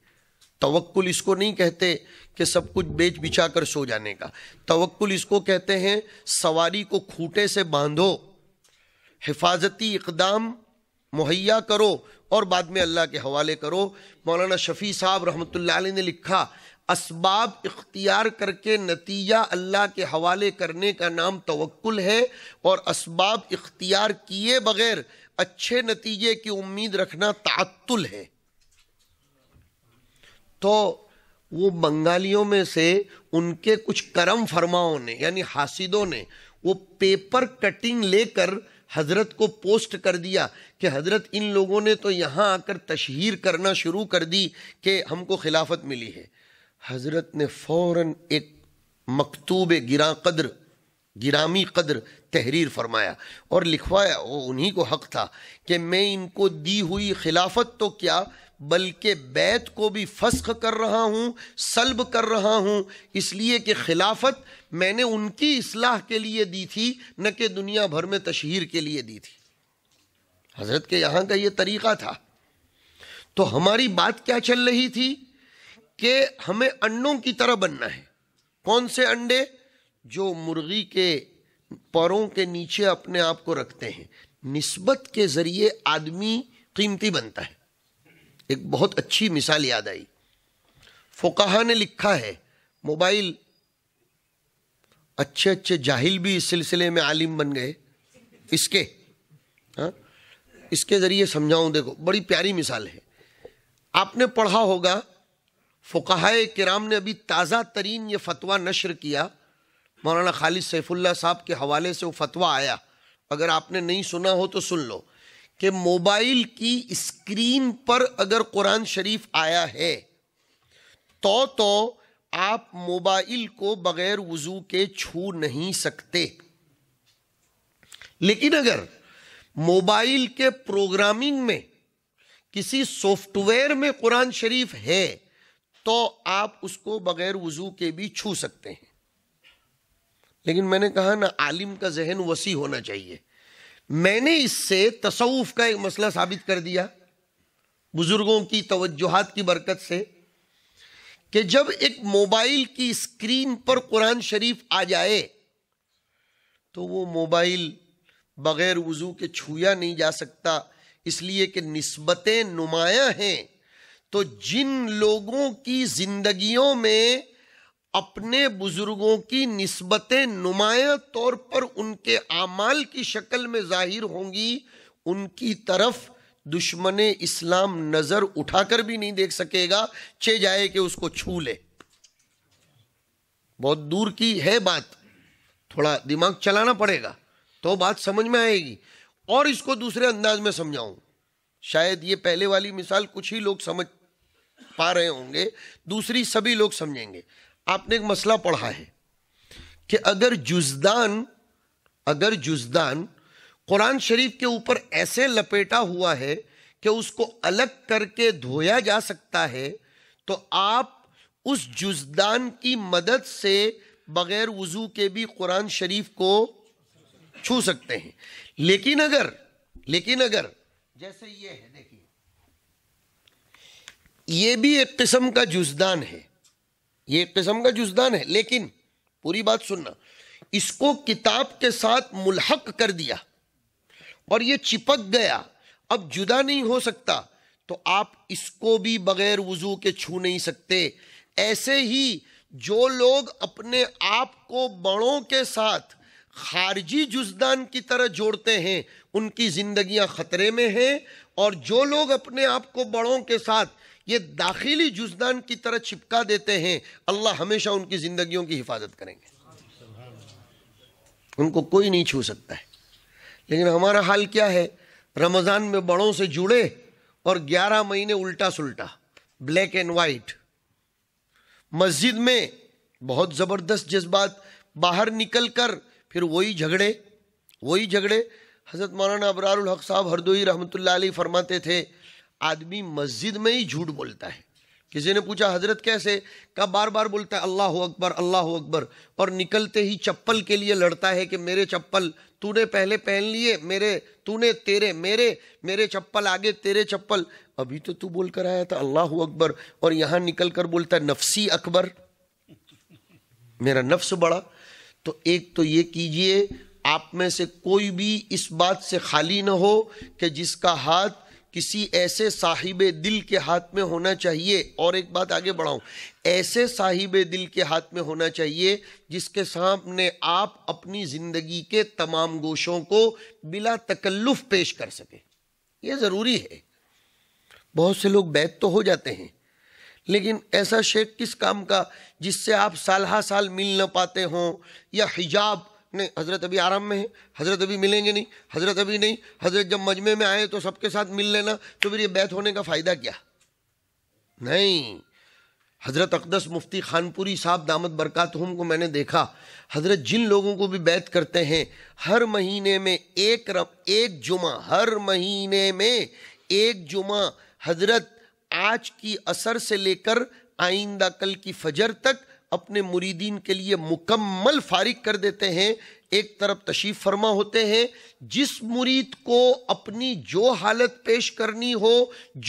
توکل اس کو نہیں کہتے کہ سب کچھ بیچ بچا کر سو جانے کا توکل اس کو کہتے ہیں سواری کو کھوٹے سے باندھو حفاظتی اقدام مہیا کرو اور بعد میں اللہ کے حوالے کرو مولانا شفیع صاحب رحمت اللہ علیہ نے لکھا اسباب اختیار کر کے نتیجہ اللہ کے حوالے کرنے کا نام توکل ہے اور اسباب اختیار کیے بغیر اچھے نتیجے کی امید رکھنا تعطل ہے تو وہ بنگالیوں میں سے ان کے کچھ کرم فرماؤں نے یعنی حاسدوں نے وہ پیپر کٹنگ لے کر حضرت کو پوسٹ کر دیا کہ حضرت ان لوگوں نے تو یہاں آ کر تشہیر کرنا شروع کر دی کہ ہم کو خلافت ملی ہے حضرت نے فوراً ایک مکتوب گران قدر گرامی قدر تحریر فرمایا اور لکھوایا وہ انہی کو حق تھا کہ میں ان کو دی ہوئی خلافت تو کیا بلکہ بیت کو بھی فسخ کر رہا ہوں سلب کر رہا ہوں اس لیے کہ خلافت میں نے ان کی اصلاح کے لیے دی تھی نہ کہ دنیا بھر میں تشہیر کے لیے دی تھی حضرت کے یہاں کا یہ طریقہ تھا تو ہماری بات کیا چل رہی تھی کہ ہمیں انڈوں کی طرح بننا ہے کون سے انڈے جو مرغی کے پروں کے نیچے اپنے آپ کو رکھتے ہیں نسبت کے ذریعے آدمی قیمتی بنتا ہے ایک بہت اچھی مثال یاد آئی فقہ نے لکھا ہے موبائل اچھے اچھے جاہل بھی اس سلسلے میں عالم بن گئے اس کے ہاں اس کے ذریعے سمجھاؤں دیکھو بڑی پیاری مثال ہے آپ نے پڑھا ہوگا فوکہ کرام نے ابھی تازہ ترین یہ فتویٰ نشر کیا مولانا خالد سیف اللہ صاحب کے حوالے سے وہ فتویٰ آیا اگر آپ نے نہیں سنا ہو تو سن لو کہ موبائل کی اسکرین پر اگر قرآن شریف آیا ہے تو تو آپ موبائل کو بغیر وضو کے چھو نہیں سکتے لیکن اگر موبائل کے پروگرامنگ میں کسی سافٹ ویئر میں قرآن شریف ہے تو آپ اس کو بغیر وضو کے بھی چھو سکتے ہیں لیکن میں نے کہا نا عالم کا ذہن وسیع ہونا چاہیے میں نے اس سے تصوف کا ایک مسئلہ ثابت کر دیا بزرگوں کی توجہات کی برکت سے کہ جب ایک موبائل کی اسکرین پر قرآن شریف آ جائے تو وہ موبائل بغیر وضو کے چھویا نہیں جا سکتا اس لیے کہ نسبتیں نمایاں ہیں تو جن لوگوں کی زندگیوں میں اپنے بزرگوں کی نسبتیں نمایاں طور پر ان کے اعمال کی شکل میں ظاہر ہوں گی ان کی طرف دشمن اسلام نظر اٹھا کر بھی نہیں دیکھ سکے گا جائے کہ اس کو چھو لے بہت دور کی ہے بات تھوڑا دماغ چلانا پڑے گا تو بات سمجھ میں آئے گی اور اس کو دوسرے انداز میں سمجھاؤں شاید یہ پہلے والی مثال کچھ ہی لوگ سمجھ پا رہے ہوں گے دوسری سبھی لوگ سمجھیں گے آپ نے ایک مسئلہ پڑھا ہے کہ اگر جزدان اگر جزدان قرآن شریف کے اوپر ایسے لپیٹا ہوا ہے کہ اس کو الگ کر کے دھویا جا سکتا ہے تو آپ اس جزدان کی مدد سے بغیر وضو کے بھی قرآن شریف کو چھو سکتے ہیں لیکن اگر لیکن اگر جیسے یہ ہے دیکھیے یہ بھی ایک قسم کا جزدان ہے یہ قسم کا جزدان ہے لیکن پوری بات سننا اس کو کتاب کے ساتھ ملحق کر دیا اور یہ چپک گیا اب جدا نہیں ہو سکتا تو آپ اس کو بھی بغیر وضو کے چھو نہیں سکتے ایسے ہی جو لوگ اپنے آپ کو بڑوں کے ساتھ خارجی جزدان کی طرح جوڑتے ہیں ان کی زندگیاں خطرے میں ہیں اور جو لوگ اپنے آپ کو بڑوں کے ساتھ یہ داخلی جزدان کی طرح چھپکا دیتے ہیں اللہ ہمیشہ ان کی زندگیوں کی حفاظت کریں گے ان کو کوئی نہیں چھو سکتا ہے لیکن ہمارا حال کیا ہے رمضان میں بڑوں سے جڑے اور گیارہ مہینے الٹا سلٹا بلیک اینڈ وائٹ مسجد میں بہت زبردست جذبات باہر نکل کر پھر وہی جھگڑے وہی جھگڑے حضرت مولانا ابرار الحق صاحب ہردوئی رحمت اللہ علیہ فرماتے تھے آدمی مسجد میں ہی جھوٹ بولتا ہے کسی نے پوچھا حضرت کیسے بار بار بولتا ہے اللہ اکبر اللہ اکبر اور نکلتے ہی چپل کے لیے لڑتا ہے کہ میرے چپل تو نے پہلے پہن لیے میرے میرے میرے تو نے تیرے چپل آگے تیرے چپل ابھی تو تو بول کر آیا تھا اللہ اکبر اور یہاں نکل کر بولتا ہے نفسی اکبر میرا نفس بڑا تو ایک تو یہ کیجئے آپ میں سے کوئی بھی اس بات سے خالی نہ ہو کہ جس کا ہاتھ کسی ایسے صاحب دل کے ہاتھ میں ہونا چاہیے اور ایک بات آگے بڑھاؤں ایسے صاحب دل کے ہاتھ میں ہونا چاہیے جس کے سامنے آپ اپنی زندگی کے تمام گوشوں کو بلا تکلف پیش کر سکے یہ ضروری ہے بہت سے لوگ بیت تو ہو جاتے ہیں لیکن ایسا شیخ کس کام کا جس سے آپ سالہ سال مل نہ پاتے ہوں یا حجاب نہیں حضرت ابھی آرام میں ہے حضرت ابھی ملیں گے نہیں حضرت ابھی نہیں حضرت جب مجمع میں آئے تو سب کے ساتھ مل لینا تو پھر یہ بیت ہونے کا فائدہ کیا نہیں حضرت اقدس مفتی خان پوری صاحب دامت برکات کو میں نے دیکھا حضرت جن لوگوں کو بھی بیت کرتے ہیں ہر مہینے میں ایک رب ایک جمعہ ہر مہینے میں ایک جمعہ حضرت آج کی اثر سے لے کر آئندہ کل کی فجر تک اپنے مریدین کے لیے مکمل فارغ کر دیتے ہیں ایک طرف تشریف فرما ہوتے ہیں جس مرید کو اپنی جو حالت پیش کرنی ہو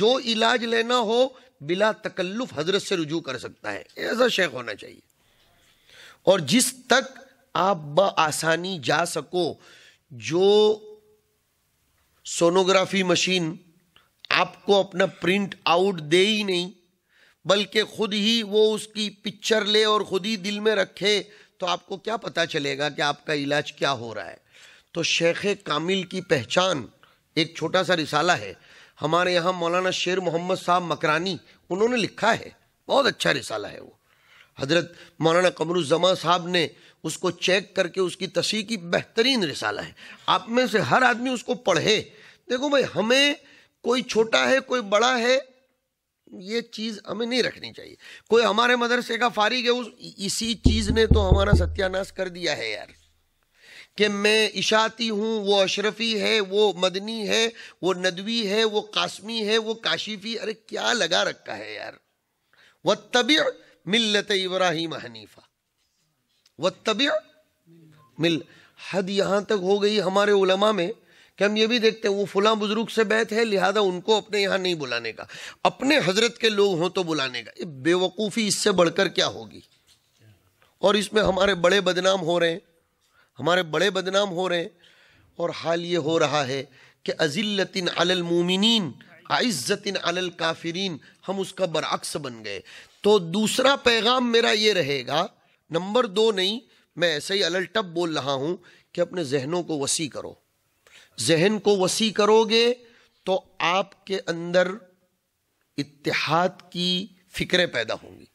جو علاج لینا ہو بلا تکلف حضرت سے رجوع کر سکتا ہے ایسا شیخ ہونا چاہیے اور جس تک آپ بآسانی جا سکو جو سونوگرافی مشین آپ کو اپنا پرنٹ آؤٹ دے ہی نہیں بلکہ خود ہی وہ اس کی پکچر لے اور خود ہی دل میں رکھے تو آپ کو کیا پتہ چلے گا کہ آپ کا علاج کیا ہو رہا ہے تو شیخ کامل کی پہچان ایک چھوٹا سا رسالہ ہے ہمارے یہاں مولانا شیر محمد صاحب مکرانی انہوں نے لکھا ہے بہت اچھا رسالہ ہے وہ حضرت مولانا قمر الزماں صاحب نے اس کو چیک کر کے اس کی تصحیح کی بہترین رسالہ ہے آپ میں سے ہر آدمی اس کو پڑھے دیکھو بھائی ہمیں کوئی چھوٹا ہے کوئی بڑا ہے یہ چیز ہمیں نہیں رکھنی چاہیے کوئی ہمارے مدرسے کا فارغ ہے اسی چیز نے تو ہمارا ستیہ کر دیا ہے یار کہ میں ہوں وہ اشرفی ہے وہ مدنی ہے وہ ندوی ہے وہ قاسمی ہے وہ کاشیفی کیا لگا رکھا ہے یار ملت ابراہیم حنیفا تبیر مل حد یہاں تک ہو گئی ہمارے علماء میں کہ ہم یہ بھی دیکھتے ہیں وہ فلاں بزرگ سے بیت ہے لہٰذا ان کو اپنے یہاں نہیں بلانے کا اپنے حضرت کے لوگ ہوں تو بلانے کا بے وقوفی اس سے بڑھ کر کیا ہوگی اور اس میں ہمارے بڑے بدنام ہو رہے ہیں ہمارے بڑے بدنام ہو رہے ہیں اور حال یہ ہو رہا ہے کہ علی المومنین عزتن علی الکافرین ہم اس کا برعکس بن گئے تو دوسرا پیغام میرا یہ رہے گا نمبر دو نہیں میں ایسے ہی الٹب بول رہا ہوں کہ اپنے ذہنوں کو وسیع کرو ذہن کو وسیع کرو گے تو آپ کے اندر اتحاد کی فکریں پیدا ہوں گی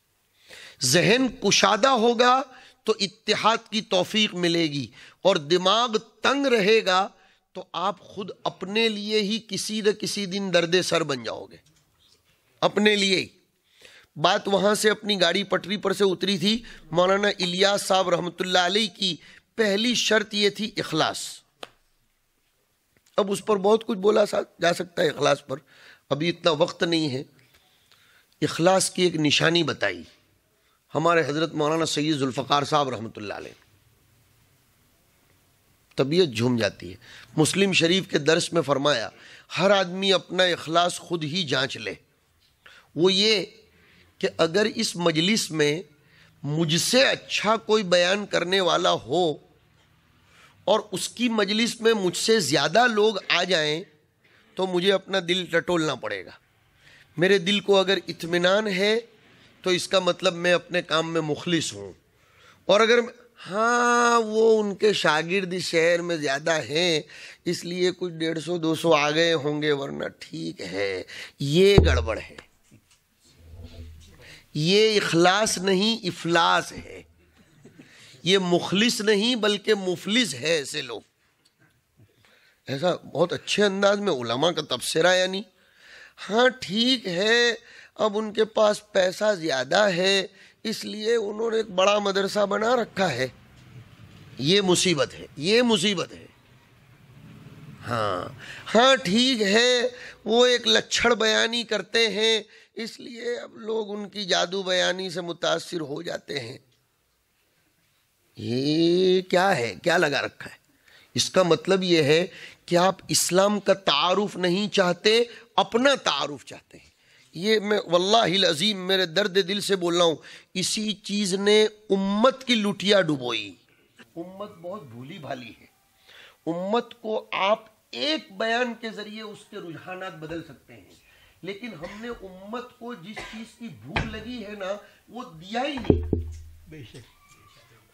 ذہن کشادہ ہوگا تو اتحاد کی توفیق ملے گی اور دماغ تنگ رہے گا تو آپ خود اپنے لیے ہی کسی نہ کسی دن درد سر بن جاؤ گے اپنے لیے ہی بات وہاں سے اپنی گاڑی پٹری پر سے اتری تھی مولانا الیاس صاحب رحمۃ اللہ علیہ کی پہلی شرط یہ تھی اخلاص اب اس پر بہت کچھ بولا جا سکتا ہے اخلاص پر ابھی اتنا وقت نہیں ہے اخلاص کی ایک نشانی بتائی ہمارے حضرت مولانا سید ذوالفقار صاحب رحمۃ اللہ علیہ طبیعت جھوم جاتی ہے مسلم شریف کے درس میں فرمایا ہر آدمی اپنا اخلاص خود ہی جانچ لے وہ یہ کہ اگر اس مجلس میں مجھ سے اچھا کوئی بیان کرنے والا ہو اور اس کی مجلس میں مجھ سے زیادہ لوگ آ جائیں تو مجھے اپنا دل ٹٹولنا پڑے گا میرے دل کو اگر اطمینان ہے تو اس کا مطلب میں اپنے کام میں مخلص ہوں اور اگر ہاں وہ ان کے شاگرد شہر میں زیادہ ہیں اس لیے کچھ ڈیڑھ سو دو سو آ گئے ہوں گے ورنہ ٹھیک ہے یہ گڑبڑ ہے یہ اخلاص نہیں افلاس ہے یہ مخلص نہیں بلکہ مفلس ہے ایسے لوگ ایسا بہت اچھے انداز میں علماء کا تبصرہ یعنی ہاں ٹھیک ہے اب ان کے پاس پیسہ زیادہ ہے اس لیے انہوں نے ایک بڑا مدرسہ بنا رکھا ہے یہ مصیبت ہے یہ مصیبت ہے ہاں ہاں ٹھیک ہے وہ ایک لچھڑ بیانی کرتے ہیں اس لیے اب لوگ ان کی جادو بیانی سے متاثر ہو جاتے ہیں یہ کیا ہے کیا لگا رکھا ہے اس کا مطلب یہ ہے کہ آپ اسلام کا تعارف نہیں چاہتے اپنا تعارف چاہتے ہیں یہ میں واللہ العظیم میرے درد دل سے بول رہا ہوں اسی چیز نے امت کی لٹیا ڈبوئی امت بہت بھولی بھالی ہے امت کو آپ ایک بیان کے ذریعے اس کے رجحانات بدل سکتے ہیں لیکن ہم نے امت کو جس چیز کی بھوک لگی ہے نا وہ دیا ہی نہیں بے شک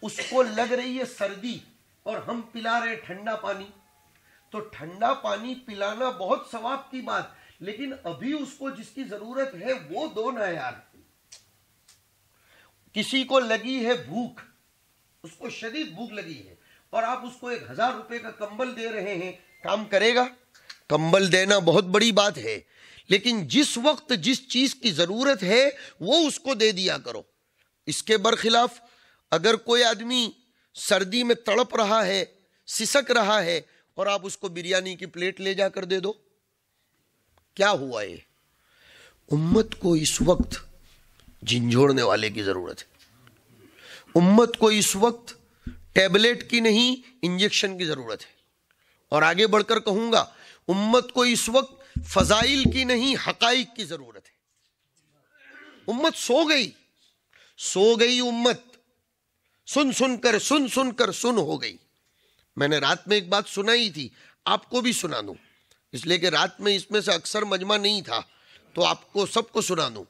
اس کو لگ رہی ہے سردی اور ہم پلا رہے ٹھنڈا پانی تو ٹھنڈا پانی پلانا بہت ثواب کی بات لیکن ابھی اس کو جس کی ضرورت ہے وہ دو یار کسی کو لگی ہے بھوک اس کو شدید بھوک لگی ہے اور آپ اس کو ایک ہزار روپے کا کمبل دے رہے ہیں کام کرے گا کمبل دینا بہت بڑی بات ہے لیکن جس وقت جس چیز کی ضرورت ہے وہ اس کو دے دیا کرو اس کے برخلاف اگر کوئی آدمی سردی میں تڑپ رہا ہے سسک رہا ہے اور آپ اس کو بریانی کی پلیٹ لے جا کر دے دو کیا ہوا یہ امت کو اس وقت جھنجھوڑنے والے کی ضرورت ہے امت کو اس وقت ٹیبلیٹ کی نہیں انجیکشن کی ضرورت ہے اور آگے بڑھ کر کہوں گا امت کو اس وقت فضائل کی نہیں حقائق کی ضرورت ہے امت سو گئی سو گئی امت سن سن کر سن سن کر سن ہو گئی میں نے رات میں ایک بات سنائی تھی آپ کو بھی سنا دوں اس لیے کہ رات میں اس میں سے اکثر مجمع نہیں تھا تو آپ کو سب کو سنا دوں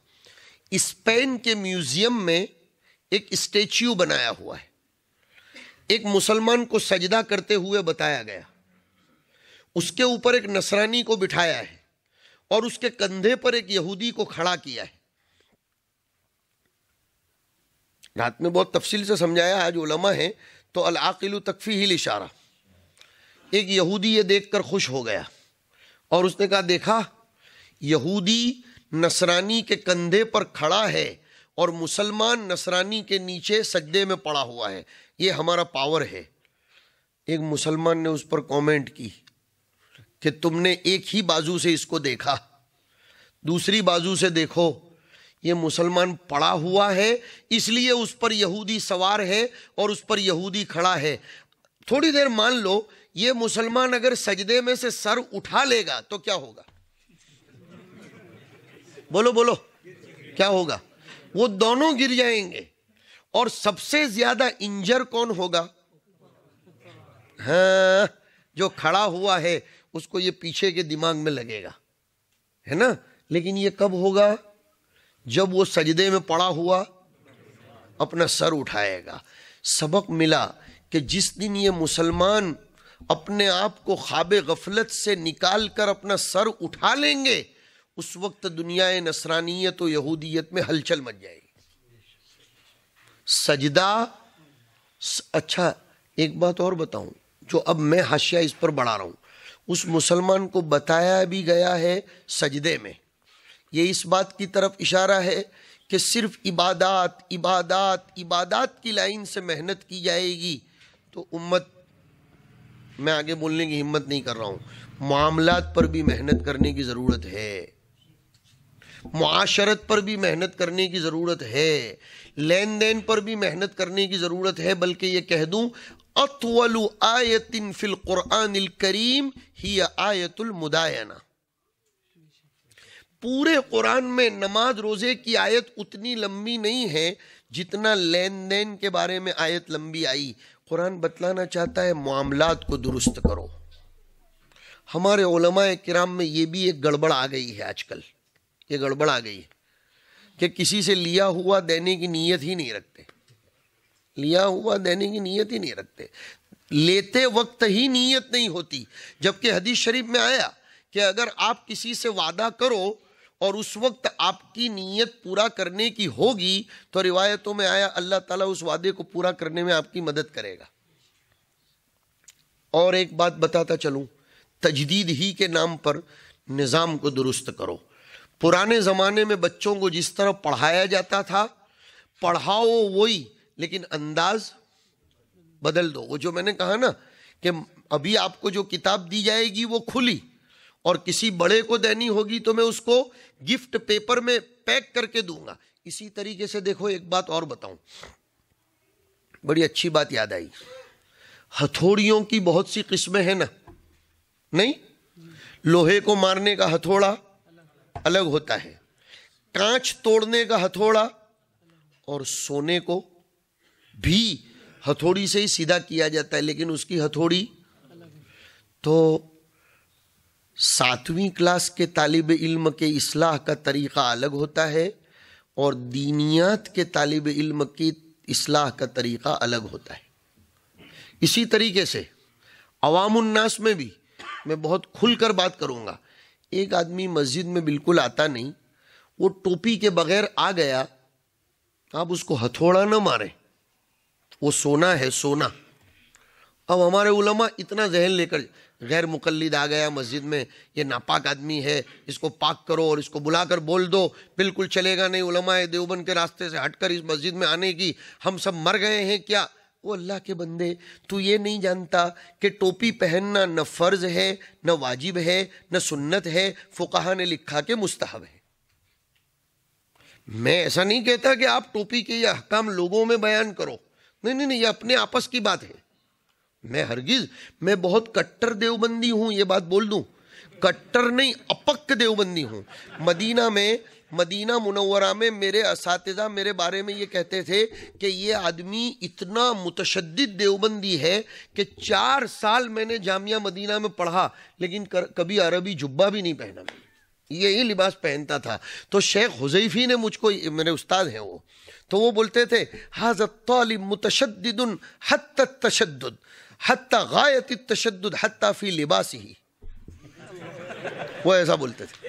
اسپین کے میوزیم میں ایک اسٹیچیو بنایا ہوا ہے ایک مسلمان کو سجدہ کرتے ہوئے بتایا گیا اس کے اوپر ایک نصرانی کو بٹھایا ہے اور اس کے کندھے پر ایک یہودی کو کھڑا کیا ہے رات میں بہت تفصیل سے سمجھایا آج علماء ہیں تو العاقل تکفی ہی اشارہ ایک یہودی یہ دیکھ کر خوش ہو گیا اور اس نے کہا دیکھا یہودی نصرانی کے کندھے پر کھڑا ہے اور مسلمان نصرانی کے نیچے سجدے میں پڑا ہوا ہے یہ ہمارا پاور ہے ایک مسلمان نے اس پر کومنٹ کی کہ تم نے ایک ہی بازو سے اس کو دیکھا دوسری بازو سے دیکھو یہ مسلمان پڑا ہوا ہے اس لیے اس پر یہودی سوار ہے اور اس پر یہودی کھڑا ہے تھوڑی دیر مان لو یہ مسلمان اگر سجدے میں سے سر اٹھا لے گا تو کیا ہوگا بولو بولو کیا ہوگا وہ دونوں گر جائیں گے اور سب سے زیادہ انجر کون ہوگا ہاں جو کھڑا ہوا ہے اس کو یہ پیچھے کے دماغ میں لگے گا ہے نا لیکن یہ کب ہوگا جب وہ سجدے میں پڑا ہوا اپنا سر اٹھائے گا سبق ملا کہ جس دن یہ مسلمان اپنے آپ کو خواب غفلت سے نکال کر اپنا سر اٹھا لیں گے اس وقت دنیا نصرانیت و یہودیت میں ہلچل مچ جائے گی سجدہ اچھا ایک بات اور بتاؤں جو اب میں ہاشیا اس پر بڑھا رہا ہوں اس مسلمان کو بتایا بھی گیا ہے سجدے میں یہ اس بات کی طرف اشارہ ہے کہ صرف عبادات عبادات عبادات کی لائن سے محنت کی جائے گی تو امت میں آگے بولنے کی ہمت نہیں کر رہا ہوں معاملات پر بھی محنت کرنے کی ضرورت ہے معاشرت پر بھی محنت کرنے کی ضرورت ہے لین دین پر بھی محنت کرنے کی ضرورت ہے بلکہ یہ کہہ دوں اطول آیت فی القرآن الکریم ہی آیت المدائنہ پورے قرآن میں نماز روزے کی آیت اتنی لمبی نہیں ہے جتنا لین دین کے بارے میں آیت لمبی آئی قرآن بتلانا چاہتا ہے معاملات کو درست کرو ہمارے علماء کرام میں یہ بھی ایک گڑبڑ آ گئی ہے آج کل یہ گڑبڑ آ گئی ہے کہ کسی سے لیا ہوا دینے کی نیت ہی نہیں رکھتے لیا ہوا دینے کی نیت ہی نہیں رکھتے لیتے وقت ہی نیت نہیں ہوتی جبکہ حدیث شریف میں آیا کہ اگر آپ کسی سے وعدہ کرو اور اس وقت آپ کی نیت پورا کرنے کی ہوگی تو روایتوں میں آیا اللہ تعالیٰ اس وعدے کو پورا کرنے میں آپ کی مدد کرے گا اور ایک بات بتاتا چلوں تجدید ہی کے نام پر نظام کو درست کرو پرانے زمانے میں بچوں کو جس طرح پڑھایا جاتا تھا پڑھاؤ وہی لیکن انداز بدل دو وہ جو میں نے کہا نا کہ ابھی آپ کو جو کتاب دی جائے گی وہ کھلی اور کسی بڑے کو دینی ہوگی تو میں اس کو گفٹ پیپر میں پیک کر کے دوں گا اسی طریقے سے دیکھو ایک بات اور بتاؤں بڑی اچھی بات یاد آئی ہتھوڑیوں کی بہت سی قسمیں ہیں نا نہیں لوہے کو مارنے کا ہتھوڑا الگ ہوتا ہے کانچ توڑنے کا ہتھوڑا اور سونے کو بھی ہتھوڑی سے ہی سیدھا کیا جاتا ہے لیکن اس کی ہتھوڑی تو ساتویں کلاس کے طالب علم کے اصلاح کا طریقہ الگ ہوتا ہے اور دینیات کے طالب علم کی اصلاح کا طریقہ الگ ہوتا ہے اسی طریقے سے عوام الناس میں بھی میں بہت کھل کر بات کروں گا ایک آدمی مسجد میں بالکل آتا نہیں وہ ٹوپی کے بغیر آ گیا آپ اس کو ہتھوڑا نہ مارے وہ سونا ہے سونا اب ہمارے علماء اتنا ذہن لے کر غیر مقلد آ گیا مسجد میں یہ ناپاک آدمی ہے اس کو پاک کرو اور اس کو بلا کر بول دو بالکل چلے گا نہیں علماء دیوبند کے راستے سے ہٹ کر اس مسجد میں آنے کی ہم سب مر گئے ہیں کیا وہ اللہ کے بندے تو یہ نہیں جانتا کہ ٹوپی پہننا نہ فرض ہے نہ واجب ہے نہ سنت ہے فقہ نے لکھا کہ مستحب ہے میں ایسا نہیں کہتا کہ آپ ٹوپی کے یہ حکام لوگوں میں بیان کرو نہیں نہیں یہ اپنے آپس کی بات ہے میں ہرگز میں بہت کٹر دیوبندی ہوں یہ بات بول دوں کٹر نہیں اپک دیوبندی ہوں مدینہ میں مدینہ منورہ میں میرے اساتذہ میرے بارے میں یہ یہ کہتے تھے کہ آدمی اتنا متشدد دیوبندی ہے کہ چار سال میں نے جامعہ مدینہ میں پڑھا لیکن کبھی عربی جبہ بھی نہیں پہنا یہی لباس پہنتا تھا تو شیخ حضیفی نے مجھ کو میرے استاد ہیں وہ تو وہ بولتے تھے حضرت طالب متشدد غایت التشدد فی لباس لباسی وہ ایسا بولتے تھے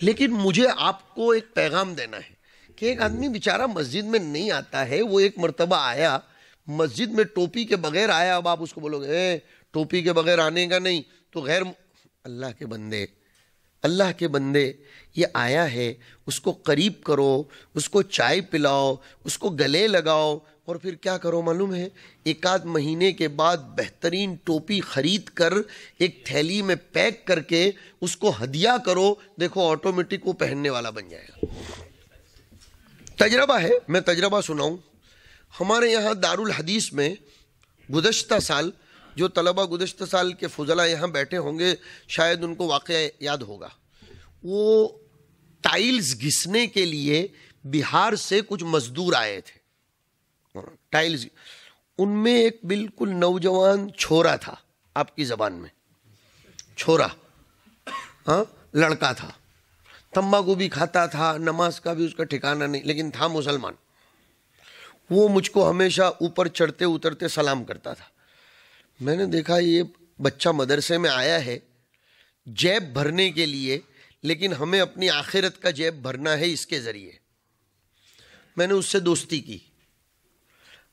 لیکن مجھے آپ کو ایک پیغام دینا ہے کہ ایک آدمی بچارہ مسجد میں نہیں آتا ہے وہ ایک مرتبہ آیا مسجد میں ٹوپی کے بغیر آیا اب آپ اس کو بولو گے ٹوپی کے بغیر آنے کا نہیں تو غیر اللہ کے بندے اللہ کے بندے یہ آیا ہے اس کو قریب کرو اس کو چائے پلاؤ اس کو گلے لگاؤ اور پھر کیا کرو معلوم ہے ایک آدھ مہینے کے بعد بہترین ٹوپی خرید کر ایک تھیلی میں پیک کر کے اس کو ہدیہ کرو دیکھو آٹومیٹک وہ پہننے والا بن جائے گا تجربہ ہے میں تجربہ سناؤں ہمارے یہاں دار الحدیث میں گزشتہ سال جو طلبہ گزشتہ سال کے فضلہ یہاں بیٹھے ہوں گے شاید ان کو واقعہ یاد ہوگا وہ ٹائلز گھسنے کے لیے بہار سے کچھ مزدور آئے تھے ٹائلز ان میں ایک بالکل نوجوان چھورا تھا آپ کی زبان میں چھورا ہاں لڑکا تھا تمباکو بھی کھاتا تھا نماز کا بھی اس کا ٹھکانہ نہیں لیکن تھا مسلمان وہ مجھ کو ہمیشہ اوپر چڑھتے اترتے سلام کرتا تھا میں نے دیکھا یہ بچہ مدرسے میں آیا ہے جیب بھرنے کے لیے لیکن ہمیں اپنی آخرت کا جیب بھرنا ہے اس کے ذریعے میں نے اس سے دوستی کی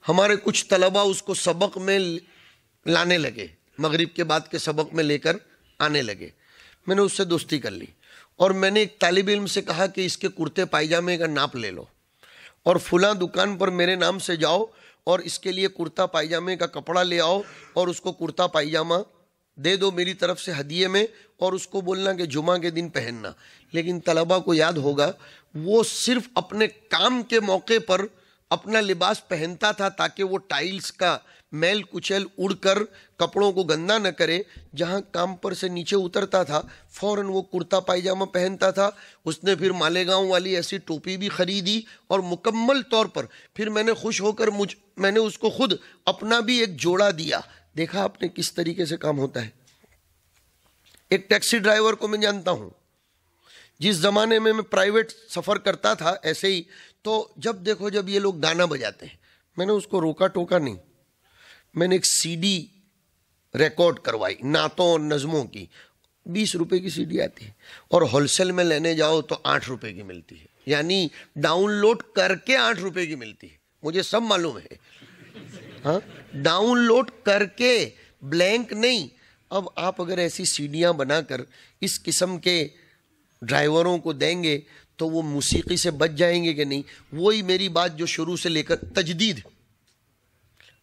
ہمارے کچھ طلبہ اس کو سبق میں لانے لگے مغرب کے بعد کے سبق میں لے کر آنے لگے میں نے اس سے دوستی کر لی اور میں نے ایک طالب علم سے کہا کہ اس کے کرتے پائجامے کا ناپ لے لو اور فلاں دکان پر میرے نام سے جاؤ اور اس کے لیے کرتا پائجامے کا کپڑا لے آؤ اور اس کو کرتا پائجامہ دے دو میری طرف سے ہدیے میں اور اس کو بولنا کہ جمعہ کے دن پہننا لیکن طلبہ کو یاد ہوگا وہ صرف اپنے کام کے موقع پر اپنا لباس پہنتا تھا تاکہ وہ ٹائلز کا میل کچیل اڑ کر کپڑوں کو گندا نہ کرے جہاں کام پر سے نیچے اترتا تھا فوراً وہ کرتا پائجامہ پہنتا تھا اس نے پھر مالیگاؤں والی ایسی ٹوپی بھی خریدی اور مکمل طور پر پھر میں نے خوش ہو کر مجھ میں نے اس کو خود اپنا بھی ایک جوڑا دیا دیکھا آپ نے کس طریقے سے کام ہوتا ہے ایک ٹیکسی ڈرائیور کو میں جانتا ہوں جس زمانے میں میں پرائیویٹ سفر کرتا تھا ایسے ہی تو جب دیکھو جب یہ لوگ گانا بجاتے ہیں میں نے اس کو روکا ٹوکا نہیں میں نے ایک سی ڈی ریکارڈ کروائی نعتوں اور نظموں کی بیس روپے کی سی ڈی آتی ہے اور ہول سیل میں لینے جاؤ تو آٹھ روپے کی ملتی ہے یعنی ڈاؤن لوڈ کر کے آٹھ روپے کی ملتی ہے مجھے سب معلوم ہے ہاں ڈاؤن لوڈ کر کے بلینک نہیں اب آپ اگر ایسی سی ڈیاں بنا کر اس قسم کے ڈرائیوروں کو دیں گے تو وہ موسیقی سے بچ جائیں گے کہ نہیں وہی میری بات جو شروع سے لے کر تجدید ہے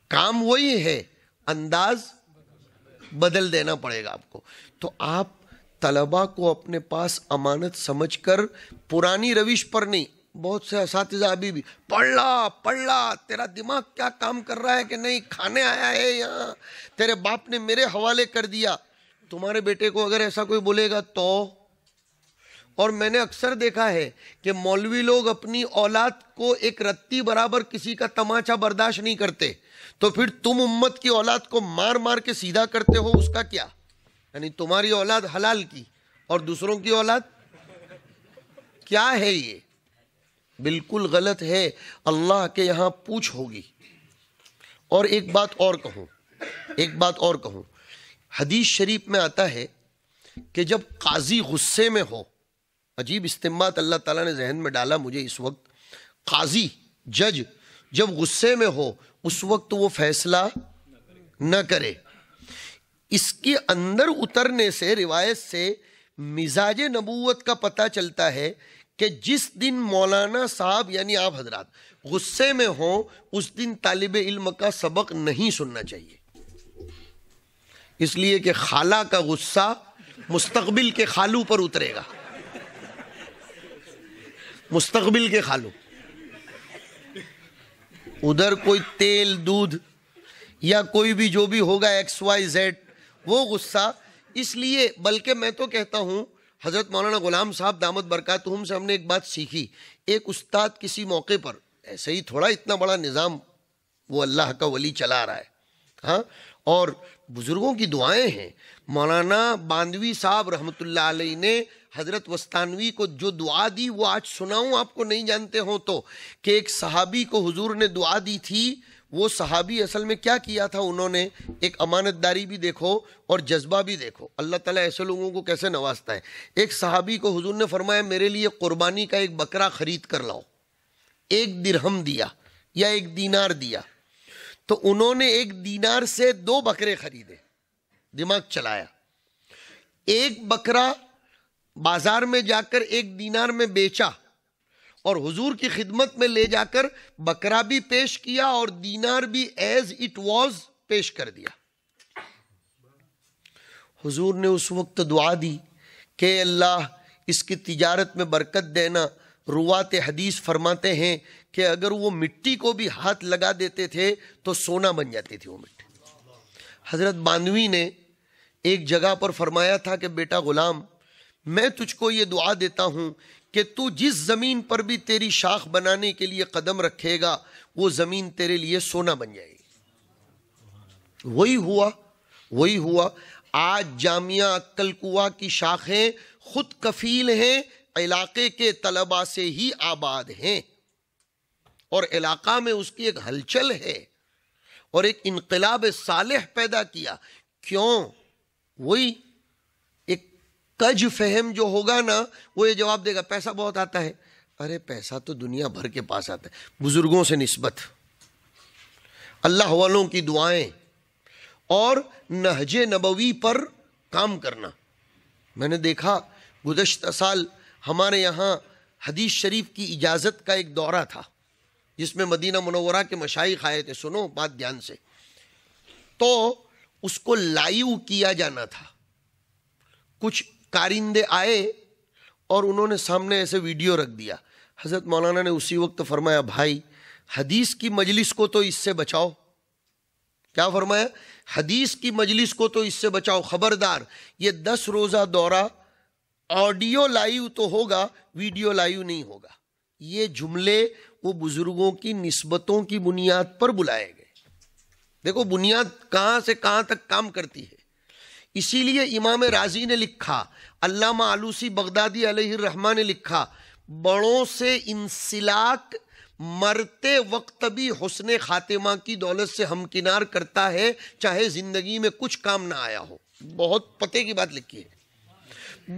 کام وہی ہے انداز بدل دینا پڑے گا آپ کو تو آپ طلبہ کو اپنے پاس امانت سمجھ کر پرانی روش پر نہیں بہت سے اساتذہ ابھی بھی پڑھ لا پڑھ لا تیرا دماغ کیا کام کر رہا ہے کہ نہیں کھانے آیا ہے یہاں تیرے باپ نے میرے حوالے کر دیا تمہارے بیٹے کو اگر ایسا کوئی بولے گا تو اور میں نے اکثر دیکھا ہے کہ مولوی لوگ اپنی اولاد کو ایک رتی برابر کسی کا تماچا برداشت نہیں کرتے تو پھر تم امت کی اولاد کو مار مار کے سیدھا کرتے ہو اس کا کیا یعنی تمہاری اولاد حلال کی اور دوسروں کی اولاد کیا ہے یہ بالکل غلط ہے اللہ کے یہاں پوچھ ہوگی اور ایک بات اور کہوں کہوں ایک بات اور حدیث شریف میں آتا ہے کہ جب قاضی غصے میں ہو عجیب استماعت اللہ تعالیٰ نے ذہن میں ڈالا مجھے اس وقت قاضی جج جب غصے میں ہو اس وقت وہ فیصلہ نہ کرے اس کے اندر اترنے سے روایت سے مزاج نبوت کا پتہ چلتا ہے کہ جس دن مولانا صاحب یعنی آپ حضرات غصے میں ہوں اس دن طالب علم کا سبق نہیں سننا چاہیے اس لیے کہ خالہ کا غصہ مستقبل کے خالو پر اترے گا مستقبل کے خالو ادھر کوئی تیل دودھ یا کوئی بھی جو بھی ہوگا ایکس وائی زیڈ وہ غصہ اس لیے بلکہ میں تو کہتا ہوں حضرت مولانا غلام صاحب دامت برکات سے ہم نے ایک بات سیکھی ایک استاد کسی موقع پر ایسے ہی تھوڑا اتنا بڑا نظام وہ اللہ کا ولی چلا رہا ہے ہاں اور بزرگوں کی دعائیں ہیں مولانا باندوی صاحب رحمت اللہ علیہ نے حضرت وستانوی کو جو دعا دی وہ آج سناؤں آپ کو نہیں جانتے ہوں تو کہ ایک صحابی کو حضور نے دعا دی تھی وہ صحابی اصل میں کیا کیا تھا انہوں نے ایک امانتداری بھی دیکھو اور جذبہ بھی دیکھو اللہ تعالیٰ ایسے لوگوں کو کیسے نوازتا ہے ایک صحابی کو حضور نے فرمایا میرے لیے قربانی کا ایک بکرا خرید کر لاؤ ایک درہم دیا یا ایک دینار دیا تو انہوں نے ایک دینار سے دو بکرے خریدے دماغ چلایا ایک بکرا بازار میں جا کر ایک دینار میں بیچا اور حضور کی خدمت میں لے جا کر بکرا بھی پیش کیا اور دینار بھی ایز اٹ واز پیش کر دیا حضور نے اس وقت دعا دی کہ اللہ اس کی تجارت میں برکت دینا روات حدیث فرماتے ہیں کہ اگر وہ مٹی کو بھی ہاتھ لگا دیتے تھے تو سونا بن جاتی تھی وہ مٹی حضرت باندوی نے ایک جگہ پر فرمایا تھا کہ بیٹا غلام میں تجھ کو یہ دعا دیتا ہوں کہ تو جس زمین پر بھی تیری شاخ بنانے کے لیے قدم رکھے گا وہ زمین تیرے لیے سونا بن جائے گی وہی ہوا وہی ہوا آج جامعہ کلکوہ کی شاخیں خود کفیل ہیں علاقے کے طلبہ سے ہی آباد ہیں اور علاقہ میں اس کی ایک ہلچل ہے اور ایک انقلاب صالح پیدا کیا کیوں وہی کج فہم جو ہوگا نا وہ یہ جواب دے گا پیسہ بہت آتا ہے ارے پیسہ تو دنیا بھر کے پاس آتا ہے بزرگوں سے نسبت اللہ والوں کی دعائیں اور نہج نبوی پر کام کرنا میں نے دیکھا گزشتہ سال ہمارے یہاں حدیث شریف کی اجازت کا ایک دورہ تھا جس میں مدینہ منورہ کے مشائق آئے تھے سنو بات دھیان سے تو اس کو لائیو کیا جانا تھا کچھ کارندے آئے اور انہوں نے سامنے ایسے ویڈیو رکھ دیا حضرت مولانا نے اسی وقت فرمایا بھائی حدیث کی مجلس کو تو اس سے بچاؤ کیا فرمایا حدیث کی مجلس کو تو اس سے بچاؤ خبردار یہ دس روزہ دورہ آڈیو لائیو تو ہوگا ویڈیو لائیو نہیں ہوگا یہ جملے وہ بزرگوں کی نسبتوں کی بنیاد پر بلائے گئے دیکھو بنیاد کہاں سے کہاں تک کام کرتی ہے اسی لیے امام راضی نے لکھا علامہ آلوسی بغدادی علیہ الرحمٰ نے لکھا بڑوں سے انسلاک مرتے وقت بھی حسن خاتمہ کی دولت سے ہمکنار کرتا ہے چاہے زندگی میں کچھ کام نہ آیا ہو بہت پتے کی بات لکھی ہے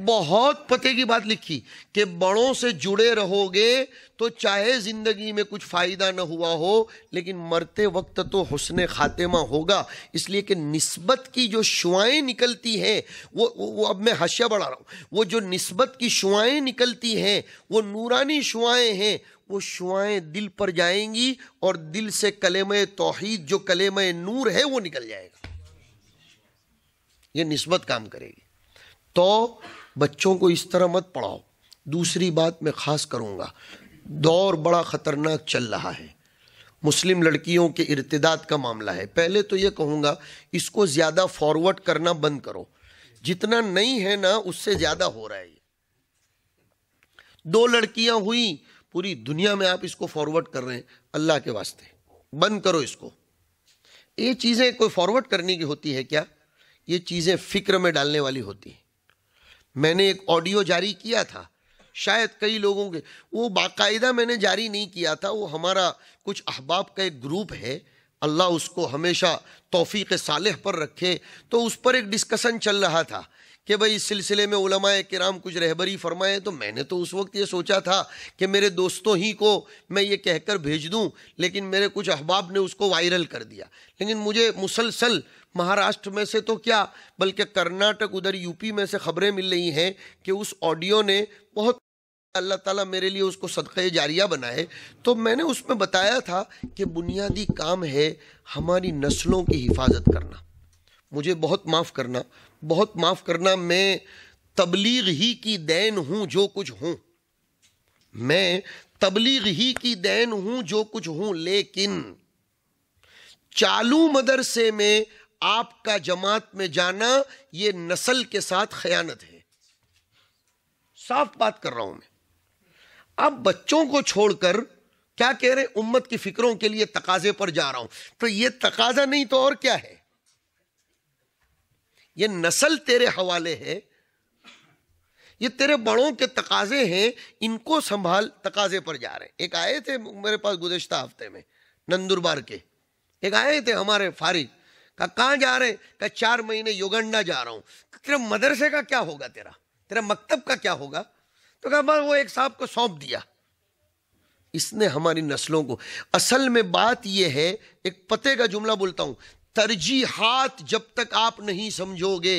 بہت پتے کی بات لکھی کہ بڑوں سے جڑے رہو گے تو چاہے زندگی میں کچھ فائدہ نہ ہوا ہو لیکن مرتے وقت تو حسن خاتمہ ہوگا اس لیے کہ نسبت کی جو شوائیں نکلتی ہیں وہ اب میں بڑھا رہا ہوں وہ جو نسبت کی شعائیں نکلتی ہیں وہ نورانی شوائیں ہیں وہ شوائیں دل پر جائیں گی اور دل سے کلمہ توحید جو کلمہ نور ہے وہ نکل جائے گا یہ نسبت کام کرے گی تو بچوں کو اس طرح مت پڑھاؤ دوسری بات میں خاص کروں گا دور بڑا خطرناک چل رہا ہے مسلم لڑکیوں کے ارتداد کا معاملہ ہے پہلے تو یہ کہوں گا اس کو زیادہ فارورڈ کرنا بند کرو جتنا نہیں ہے نا اس سے زیادہ ہو رہا ہے دو لڑکیاں ہوئی پوری دنیا میں آپ اس کو فارورڈ کر رہے ہیں اللہ کے واسطے بند کرو اس کو یہ چیزیں کوئی فارورڈ کرنے کی ہوتی ہے کیا یہ چیزیں فکر میں ڈالنے والی ہوتی ہیں میں نے ایک آڈیو جاری کیا تھا شاید کئی لوگوں کے وہ باقاعدہ میں نے جاری نہیں کیا تھا وہ ہمارا کچھ احباب کا ایک گروپ ہے اللہ اس کو ہمیشہ توفیق صالح پر رکھے تو اس پر ایک ڈسکسن چل رہا تھا کہ بھائی اس سلسلے میں علماء کرام کچھ رہبری فرمائے تو میں نے تو اس وقت یہ سوچا تھا کہ میرے دوستوں ہی کو میں یہ کہہ کر بھیج دوں لیکن میرے کچھ احباب نے اس کو وائرل کر دیا لیکن مجھے مسلسل مہاراشٹر میں سے تو کیا بلکہ کرناٹک ادھر یو پی میں سے خبریں مل رہی ہیں کہ اس آڈیو نے بہت اللہ تعالیٰ میرے لیے اس کو صدقہ جاریہ بنائے تو میں نے اس میں بتایا تھا کہ بنیادی کام ہے ہماری نسلوں کی حفاظت کرنا مجھے بہت معاف کرنا بہت معاف کرنا میں تبلیغ ہی کی دین ہوں جو کچھ ہوں میں تبلیغ ہی کی دین ہوں جو کچھ ہوں لیکن چالو مدرسے میں آپ کا جماعت میں جانا یہ نسل کے ساتھ خیانت ہے صاف بات کر رہا ہوں میں اب بچوں کو چھوڑ کر کیا کہہ رہے امت کی فکروں کے لیے تقاضے پر جا رہا ہوں تو یہ تقاضا نہیں تو اور کیا ہے یہ نسل تیرے حوالے ہے یہ تیرے بڑوں کے تقاضے ہیں ان کو سنبھال تقاضے پر جا رہے ہیں ایک آئے تھے میرے پاس گزشتہ ہفتے میں نندربار کے ایک آئے تھے ہمارے فارغ کہا کہاں جا رہے چار مہینے یوگنڈا جا رہا ہوں تیرے مدرسے کا کیا ہوگا تیرا تیرا مکتب کا کیا ہوگا تو کہا بس وہ ایک صاحب کو سونپ دیا اس نے ہماری نسلوں کو اصل میں بات یہ ہے ایک پتے کا جملہ بولتا ہوں ترجیحات جب تک آپ نہیں سمجھو گے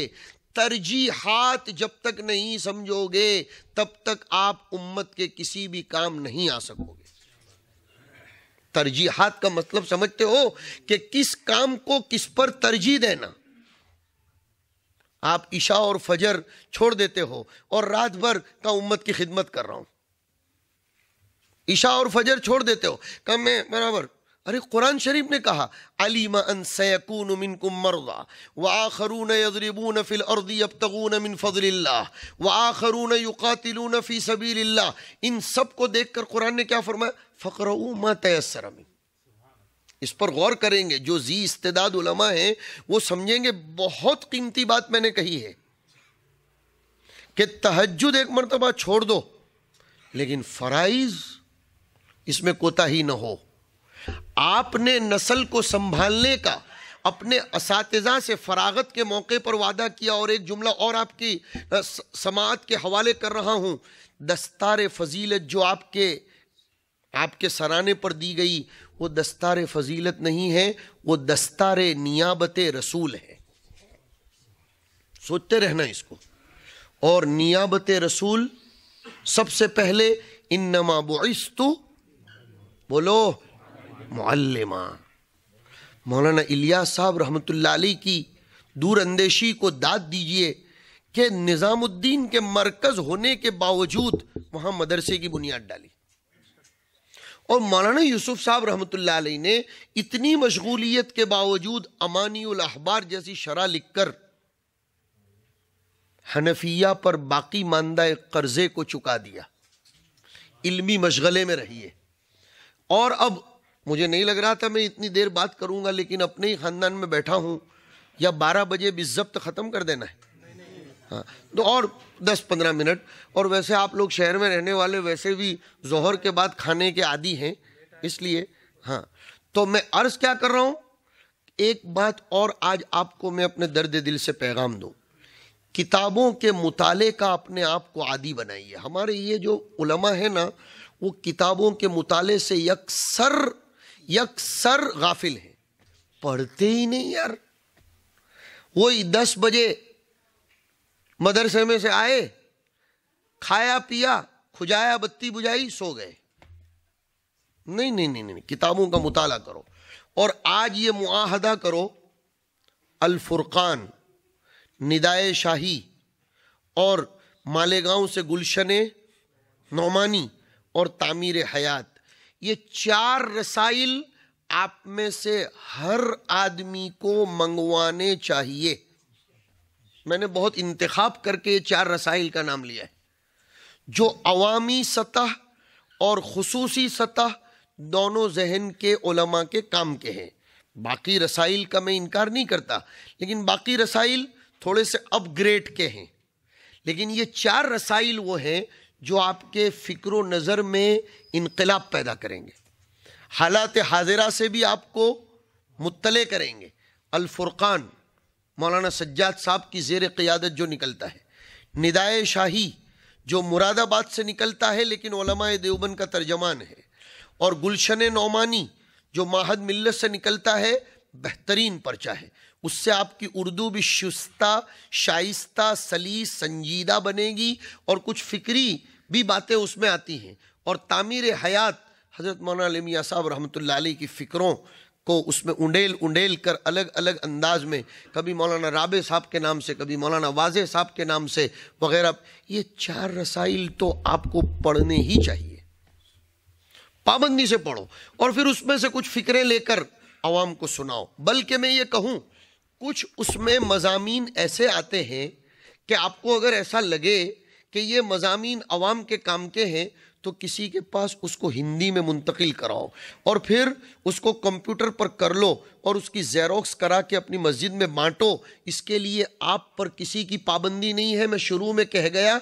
ترجیحات جب تک نہیں سمجھو گے تب تک آپ امت کے کسی بھی کام نہیں آ سکو گے ترجیحات کا مطلب سمجھتے ہو کہ کس کام کو کس پر ترجیح دینا آپ عشاء اور فجر چھوڑ دیتے ہو اور رات بھر کا امت کی خدمت کر رہا ہوں عشاء اور فجر چھوڑ دیتے ہو کہ میں برابر ارے قرآن شریف نے کہا علیم ان سیکون منکم مرضا وآخرون یضربون فی الارض یبتغون من فضل اللہ وآخرون یقاتلون فی سبیل اللہ ان سب کو دیکھ کر قرآن نے کیا فرمایا ما تیسر من اس پر غور کریں گے جو زی استداد علماء ہیں وہ سمجھیں گے بہت قیمتی بات میں نے کہی ہے کہ تہجد ایک مرتبہ چھوڑ دو لیکن فرائض اس میں کوتا ہی نہ ہو آپ نے نسل کو سنبھالنے کا اپنے اساتذہ سے فراغت کے موقع پر وعدہ کیا اور ایک جملہ اور آپ کی سماعت کے حوالے کر رہا ہوں دستار فضیلت جو آپ کے آپ کے سرانے پر دی گئی وہ دستار فضیلت نہیں ہے وہ دستار نیابت رسول ہے سوچتے رہنا اس کو اور نیابت رسول سب سے پہلے انما بعستو بولو معلمہ مولانا صاحب رحمت اللہ علی کی دور اندیشی کو داد دیجئے کہ نظام الدین کے مرکز ہونے کے باوجود وہاں مدرسے کی بنیاد ڈالی اور مولانا یوسف صاحب رحمت اللہ علی نے اتنی مشغولیت کے باوجود امانی الاحبار جیسی شرح لکھ کر پر باقی ماندہ قرضے کو چکا دیا علمی مشغلے میں رہیے اور اب مجھے نہیں لگ رہا تھا میں اتنی دیر بات کروں گا لیکن اپنے ہی خاندان میں بیٹھا ہوں یا بارہ بجے بھی ضبط ختم کر دینا ہے ہاں تو اور دس پندرہ منٹ اور ویسے آپ لوگ شہر میں رہنے والے ویسے بھی ظہر کے بعد کھانے کے عادی ہیں اس لیے ہاں تو میں عرض کیا کر رہا ہوں ایک بات اور آج آپ کو میں اپنے درد دل سے پیغام دوں کتابوں کے مطالعے کا اپنے آپ کو عادی بنائیے ہمارے یہ جو علماء ہیں نا وہ کتابوں کے مطالعے سے یکسر یکسر غافل ہیں پڑھتے ہی نہیں یار وہی دس بجے مدرسے میں سے آئے کھایا پیا کھجایا بتی بجائی سو گئے نہیں نہیں نہیں نہیں کتابوں کا مطالعہ کرو اور آج یہ معاہدہ کرو الفرقان ندائے شاہی اور مالیگاؤں سے گلشنے نعمانی اور تعمیر حیات یہ چار رسائل آپ میں سے ہر آدمی کو منگوانے چاہیے میں نے بہت انتخاب کر کے یہ چار رسائل کا نام لیا ہے جو عوامی سطح اور خصوصی سطح دونوں ذہن کے علماء کے کام کے ہیں باقی رسائل کا میں انکار نہیں کرتا لیکن باقی رسائل تھوڑے سے اپ گریڈ کے ہیں لیکن یہ چار رسائل وہ ہیں جو آپ کے فکر و نظر میں انقلاب پیدا کریں گے حالات حاضرہ سے بھی آپ کو مطلع کریں گے الفرقان مولانا سجاد صاحب کی زیر قیادت جو نکلتا ہے ندائے شاہی جو مراد آباد سے نکلتا ہے لیکن علماء دیوبند کا ترجمان ہے اور گلشن نعمانی جو ماہد ملت سے نکلتا ہے بہترین پرچہ ہے اس سے آپ کی اردو بھی شستہ شائستہ سلیس سنجیدہ بنے گی اور کچھ فکری بھی باتیں اس میں آتی ہیں اور تعمیر حیات حضرت مولانا میاں صاحب رحمت رحمۃ اللہ علیہ کی فکروں کو اس میں انڈیل انڈیل کر الگ الگ انداز میں کبھی مولانا رابع صاحب کے نام سے کبھی مولانا واضح صاحب کے نام سے وغیرہ یہ چار رسائل تو آپ کو پڑھنے ہی چاہیے پابندی سے پڑھو اور پھر اس میں سے کچھ فکریں لے کر عوام کو سناؤ بلکہ میں یہ کہوں کچھ اس میں مضامین ایسے آتے ہیں کہ آپ کو اگر ایسا لگے کہ یہ مضامین عوام کے کام کے ہیں تو کسی کے پاس اس کو ہندی میں منتقل کراؤ اور پھر اس کو کمپیوٹر پر کر لو اور اس کی زیروکس کرا کے اپنی مسجد میں بانٹو اس کے لیے آپ پر کسی کی پابندی نہیں ہے میں شروع میں کہہ گیا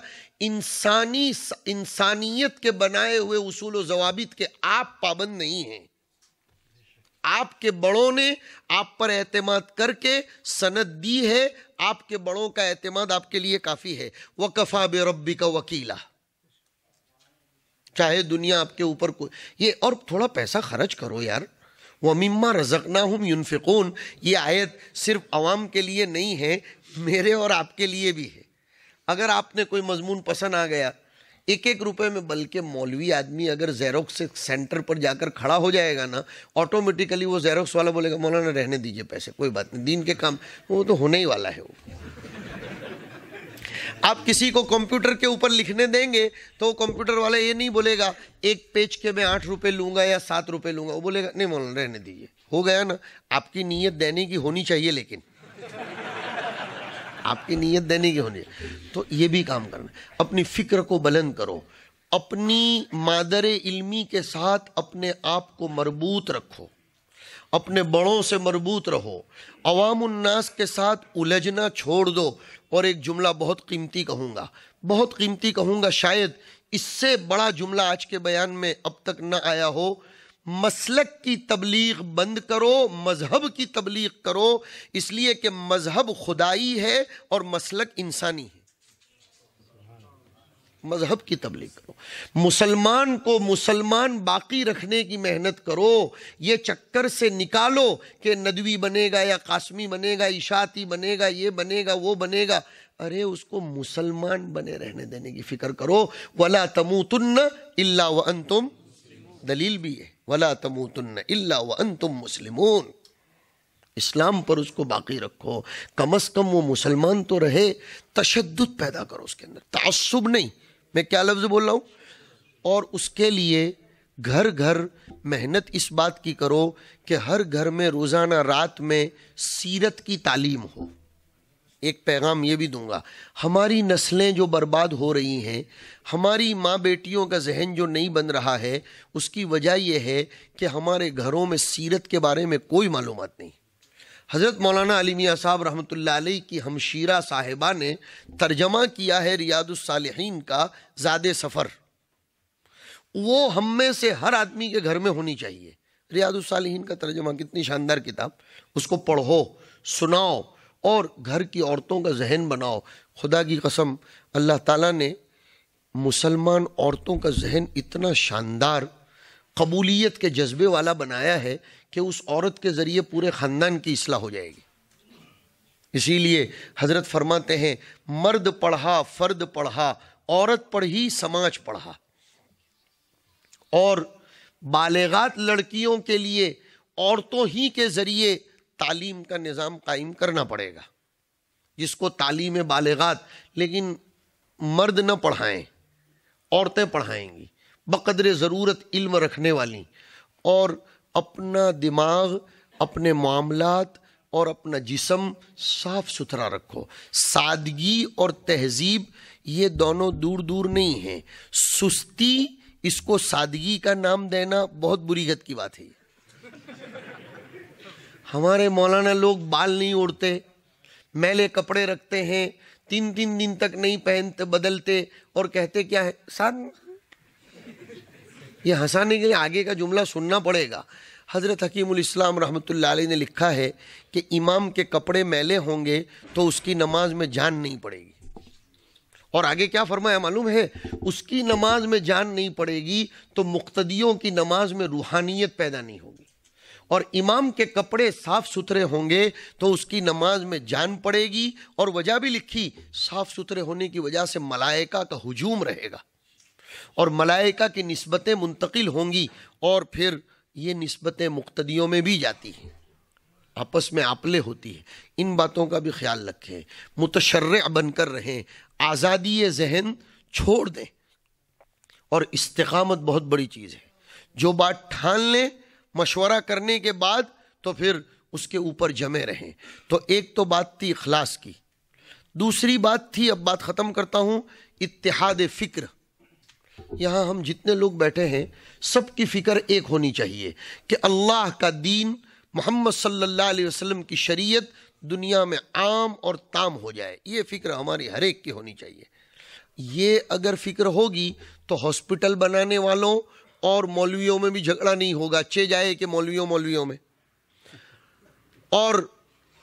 انسانی انسانیت کے بنائے ہوئے اصول و ضوابط کے آپ پابند نہیں ہیں آپ کے بڑوں نے آپ پر اعتماد کر کے سند دی ہے آپ کے بڑوں کا اعتماد آپ کے لیے کافی ہے وہ کفا ربی کا وکیلا چاہے دنیا آپ کے اوپر کوئی یہ اور تھوڑا پیسہ خرچ کرو یار وہ مما رزکنا یونفقون یہ آیت صرف عوام کے لیے نہیں ہے میرے اور آپ کے لیے بھی ہے اگر آپ نے کوئی مضمون پسند آ گیا ایک ایک روپے میں بلکہ مولوی آدمی اگر زیروکس سینٹر پر جا کر کھڑا ہو جائے گا نا آٹومیٹیکلی وہ زیروکس والا بولے گا مولانا رہنے دیجئے پیسے کوئی بات نہیں دین کے کام وہ تو ہونے ہی والا ہے وہ آپ کسی کو کمپیوٹر کے اوپر لکھنے دیں گے تو کمپیوٹر والا یہ نہیں بولے گا ایک پیج کے میں آٹھ روپے لوں گا یا سات روپے لوں گا وہ بولے گا نہیں مولانا رہنے دیجیے ہو گیا نا آپ کی نیت دینے کی ہونی چاہیے لیکن آپ کی نیت دینے کی ہونی ہے تو یہ بھی کام کرنا ہے اپنی فکر کو بلند کرو اپنی مادر علمی کے ساتھ اپنے آپ کو مربوط رکھو اپنے بڑوں سے مربوط رہو عوام الناس کے ساتھ الجھنا چھوڑ دو اور ایک جملہ بہت قیمتی کہوں گا بہت قیمتی کہوں گا شاید اس سے بڑا جملہ آج کے بیان میں اب تک نہ آیا ہو مسلک کی تبلیغ بند کرو مذہب کی تبلیغ کرو اس لیے کہ مذہب خدائی ہے اور مسلک انسانی ہے مذہب کی تبلیغ کرو مسلمان کو مسلمان باقی رکھنے کی محنت کرو یہ چکر سے نکالو کہ ندوی بنے گا یا قاسمی بنے گا اشاعتی بنے گا یہ بنے گا وہ بنے گا ارے اس کو مسلمان بنے رہنے دینے کی فکر کرو وَلَا تَمُوتُنَّ إِلَّا وَأَنْتُمْ دلیل بھی ہے ولا تموتن الا وانتم مسلمون اسلام پر اس کو باقی رکھو کم از کم وہ مسلمان تو رہے تشدد پیدا کرو اس کے اندر تعصب نہیں میں کیا لفظ بول رہا ہوں اور اس کے لیے گھر گھر محنت اس بات کی کرو کہ ہر گھر میں روزانہ رات میں سیرت کی تعلیم ہو ایک پیغام یہ بھی دوں گا ہماری نسلیں جو برباد ہو رہی ہیں ہماری ماں بیٹیوں کا ذہن جو نہیں بن رہا ہے اس کی وجہ یہ ہے کہ ہمارے گھروں میں سیرت کے بارے میں کوئی معلومات نہیں حضرت مولانا علی میاں صاحب رحمۃ اللہ علیہ کی ہمشیرہ صاحبہ نے ترجمہ کیا ہے ریاض الصالحین کا زاد سفر وہ ہم میں سے ہر آدمی کے گھر میں ہونی چاہیے ریاض الصالحین کا ترجمہ کتنی شاندار کتاب اس کو پڑھو سناؤ اور گھر کی عورتوں کا ذہن بناؤ خدا کی قسم اللہ تعالیٰ نے مسلمان عورتوں کا ذہن اتنا شاندار قبولیت کے جذبے والا بنایا ہے کہ اس عورت کے ذریعے پورے خاندان کی اصلاح ہو جائے گی اسی لیے حضرت فرماتے ہیں مرد پڑھا فرد پڑھا عورت پڑھی سماج پڑھا اور بالغات لڑکیوں کے لیے عورتوں ہی کے ذریعے تعلیم کا نظام قائم کرنا پڑے گا جس کو تعلیم بالغات لیکن مرد نہ پڑھائیں عورتیں پڑھائیں گی بقدر ضرورت علم رکھنے والی اور اپنا دماغ اپنے معاملات اور اپنا جسم صاف ستھرا رکھو سادگی اور تہذیب یہ دونوں دور دور نہیں ہیں سستی اس کو سادگی کا نام دینا بہت بری گت کی بات ہے یہ ہمارے مولانا لوگ بال نہیں اڑتے میلے کپڑے رکھتے ہیں تین تین دن تک نہیں پہنتے بدلتے اور کہتے کیا ہے ساتھ یہ ہنسانے کے لیے آگے کا جملہ سننا پڑے گا حضرت حکیم الاسلام رحمۃ اللہ علیہ نے لکھا ہے کہ امام کے کپڑے میلے ہوں گے تو اس کی نماز میں جان نہیں پڑے گی اور آگے کیا فرمایا معلوم ہے اس کی نماز میں جان نہیں پڑے گی تو مقتدیوں کی نماز میں روحانیت پیدا نہیں ہوگی اور امام کے کپڑے صاف ستھرے ہوں گے تو اس کی نماز میں جان پڑے گی اور وجہ بھی لکھی صاف ستھرے ہونے کی وجہ سے ملائکہ کا ہجوم رہے گا اور ملائکہ کی نسبتیں منتقل ہوں گی اور پھر یہ نسبتیں مقتدیوں میں بھی جاتی ہیں آپس میں آپلے ہوتی ہے ان باتوں کا بھی خیال رکھیں متشرع بن کر رہیں آزادی ذہن چھوڑ دیں اور استقامت بہت بڑی چیز ہے جو بات ٹھان لیں مشورہ کرنے کے بعد تو پھر اس کے اوپر جمے رہیں تو ایک تو بات تھی اخلاص کی دوسری بات تھی اب بات ختم کرتا ہوں اتحاد فکر یہاں ہم جتنے لوگ بیٹھے ہیں سب کی فکر ایک ہونی چاہیے کہ اللہ کا دین محمد صلی اللہ علیہ وسلم کی شریعت دنیا میں عام اور تام ہو جائے یہ فکر ہماری ہر ایک کی ہونی چاہیے یہ اگر فکر ہوگی تو ہاسپٹل بنانے والوں اور مولویوں میں بھی جھگڑا نہیں ہوگا اچھے جائے کہ مولویوں مولویوں میں اور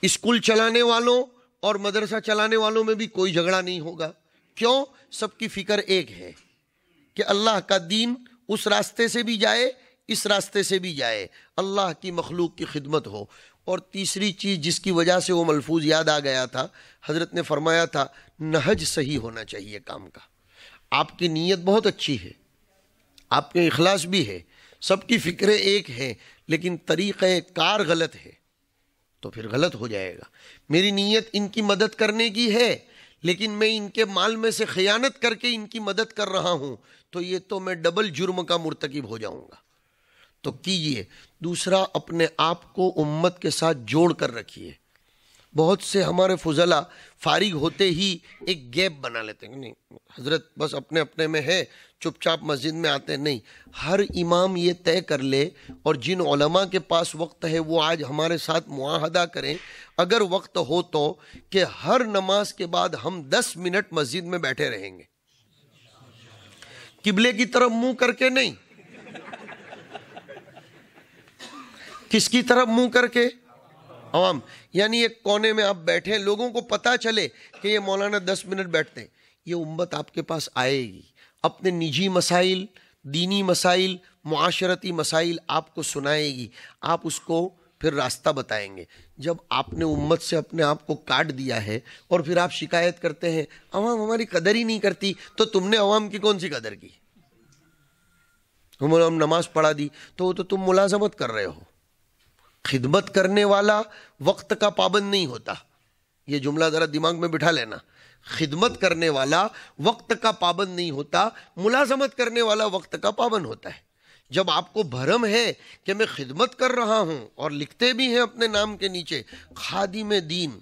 اسکول چلانے والوں اور مدرسہ چلانے والوں میں بھی کوئی جھگڑا نہیں ہوگا کیوں سب کی فکر ایک ہے کہ اللہ کا دین اس راستے سے بھی جائے اس راستے سے بھی جائے اللہ کی مخلوق کی خدمت ہو اور تیسری چیز جس کی وجہ سے وہ ملفوظ یاد آ گیا تھا حضرت نے فرمایا تھا نہج صحیح ہونا چاہیے کام کا آپ کی نیت بہت اچھی ہے آپ کے اخلاص بھی ہے سب کی فکریں ایک ہیں لیکن طریقہ کار غلط ہے تو پھر غلط ہو جائے گا میری نیت ان کی مدد کرنے کی ہے لیکن میں ان کے مال میں سے خیانت کر کے ان کی مدد کر رہا ہوں تو یہ تو میں ڈبل جرم کا مرتکب ہو جاؤں گا تو کیجئے دوسرا اپنے آپ کو امت کے ساتھ جوڑ کر رکھیے بہت سے ہمارے فضلہ فارغ ہوتے ہی ایک گیپ بنا لیتے ہیں نہیں حضرت بس اپنے اپنے میں ہے چپ چاپ مسجد میں آتے نہیں ہر امام یہ طے کر لے اور جن علماء کے پاس وقت ہے وہ آج ہمارے ساتھ معاہدہ کریں اگر وقت ہو تو کہ ہر نماز کے بعد ہم دس منٹ مسجد میں بیٹھے رہیں گے قبلے کی طرف منہ کر کے نہیں کس کی طرف منہ کر کے عوام یعنی ایک کونے میں آپ بیٹھے لوگوں کو پتہ چلے کہ یہ مولانا دس منٹ بیٹھتے ہیں یہ امت آپ کے پاس آئے گی اپنے نجی مسائل دینی مسائل معاشرتی مسائل آپ کو سنائے گی آپ اس کو پھر راستہ بتائیں گے جب آپ نے امت سے اپنے آپ کو کاٹ دیا ہے اور پھر آپ شکایت کرتے ہیں عوام ہماری قدر ہی نہیں کرتی تو تم نے عوام کی کون سی قدر کی ہم نماز پڑھا دی تو وہ تو تم ملازمت کر رہے ہو خدمت کرنے والا وقت کا پابند نہیں ہوتا یہ جملہ ذرا دماغ میں بٹھا لینا خدمت کرنے والا وقت کا پابند نہیں ہوتا ملازمت کرنے والا وقت کا پابند ہوتا ہے جب آپ کو بھرم ہے کہ میں خدمت کر رہا ہوں اور لکھتے بھی ہیں اپنے نام کے نیچے خادم دین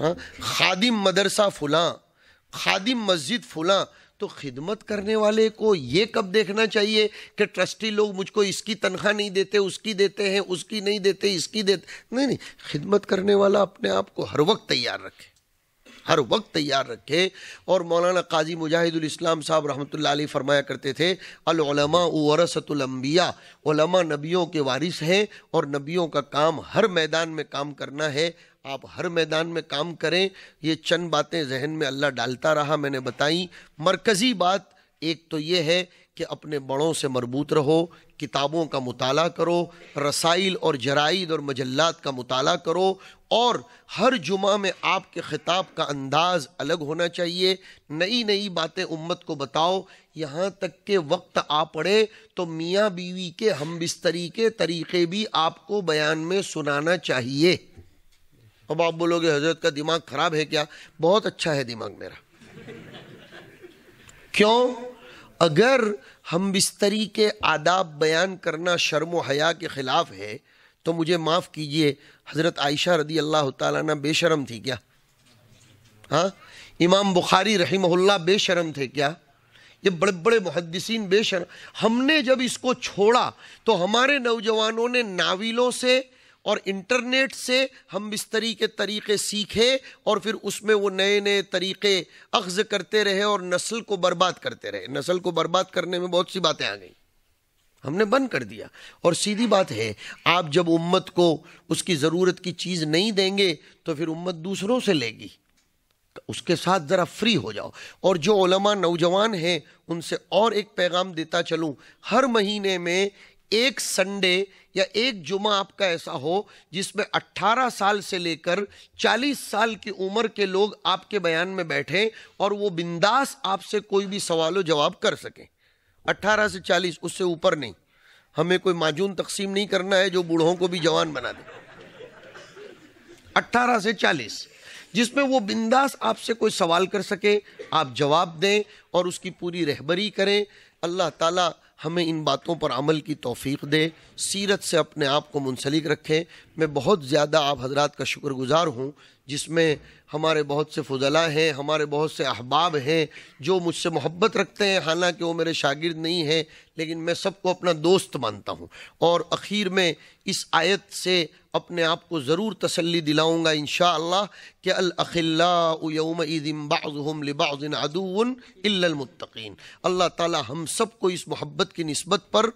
ہاں، خادم مدرسہ فلاں خادم مسجد فلاں تو خدمت کرنے والے کو یہ کب دیکھنا چاہیے کہ ٹرسٹی لوگ مجھ کو اس کی تنخواہ نہیں دیتے اس کی دیتے ہیں اس کی نہیں دیتے اس کی دیتے نہیں نہیں خدمت کرنے والا اپنے آپ کو ہر وقت تیار رکھے ہر وقت تیار رکھے اور مولانا قاضی مجاہد الاسلام صاحب رحمۃ اللہ علیہ فرمایا کرتے تھے العلماء ورثت الانبیاء علماء نبیوں کے وارث ہیں اور نبیوں کا کام ہر میدان میں کام کرنا ہے آپ ہر میدان میں کام کریں یہ چند باتیں ذہن میں اللہ ڈالتا رہا میں نے بتائیں مرکزی بات ایک تو یہ ہے کہ اپنے بڑوں سے مربوط رہو کتابوں کا مطالعہ کرو رسائل اور جرائد اور مجلات کا مطالعہ کرو اور ہر جمعہ میں آپ کے خطاب کا انداز الگ ہونا چاہیے نئی نئی باتیں امت کو بتاؤ یہاں تک کہ وقت آ پڑے تو میاں بیوی کے ہم بستری کے طریقے بھی آپ کو بیان میں سنانا چاہیے اب آپ بولو گے حضرت کا دماغ خراب ہے کیا بہت اچھا ہے دماغ میرا کیوں اگر ہم بستری کے آداب بیان کرنا شرم و حیا کے خلاف ہے تو مجھے معاف کیجئے حضرت عائشہ رضی اللہ تعالیٰ نے بے شرم تھی کیا ہاں امام بخاری رحمہ اللہ بے شرم تھے کیا یہ بڑے بڑے محدثین بے شرم ہم نے جب اس کو چھوڑا تو ہمارے نوجوانوں نے ناولوں سے اور انٹرنیٹ سے ہم بستری کے طریقے سیکھے اور پھر اس میں وہ نئے نئے طریقے اخذ کرتے رہے اور نسل کو برباد کرتے رہے نسل کو برباد کرنے میں بہت سی باتیں آ گئیں ہم نے بند کر دیا اور سیدھی بات ہے آپ جب امت کو اس کی ضرورت کی چیز نہیں دیں گے تو پھر امت دوسروں سے لے گی اس کے ساتھ ذرا فری ہو جاؤ اور جو علماء نوجوان ہیں ان سے اور ایک پیغام دیتا چلوں ہر مہینے میں ایک سنڈے یا ایک جمعہ آپ کا ایسا ہو جس میں اٹھارہ سال سے لے کر چالیس سال کی عمر کے لوگ آپ کے بیان میں بیٹھیں اور وہ بنداس آپ سے کوئی بھی سوال و جواب کر سکیں اٹھارہ سے چالیس اس سے اوپر نہیں ہمیں کوئی معجون تقسیم نہیں کرنا ہے جو بوڑھوں کو بھی جوان بنا دے اٹھارہ سے چالیس جس میں وہ بنداس آپ سے کوئی سوال کر سکے آپ جواب دیں اور اس کی پوری رہبری کریں اللہ تعالیٰ ہمیں ان باتوں پر عمل کی توفیق دے سیرت سے اپنے آپ کو منسلک رکھے میں بہت زیادہ آپ حضرات کا شکر گزار ہوں جس میں ہمارے بہت سے فضلہ ہیں ہمارے بہت سے احباب ہیں جو مجھ سے محبت رکھتے ہیں حالانکہ وہ میرے شاگرد نہیں ہیں لیکن میں سب کو اپنا دوست مانتا ہوں اور اخیر میں اس آیت سے اپنے آپ کو ضرور تسلی دلاؤں گا انشاءاللہ کہ الاخلاء یومئذ بعضهم لبعض عدو الا المتقین اللہ تعالی ہم سب کو اس محبت کی نسبت پر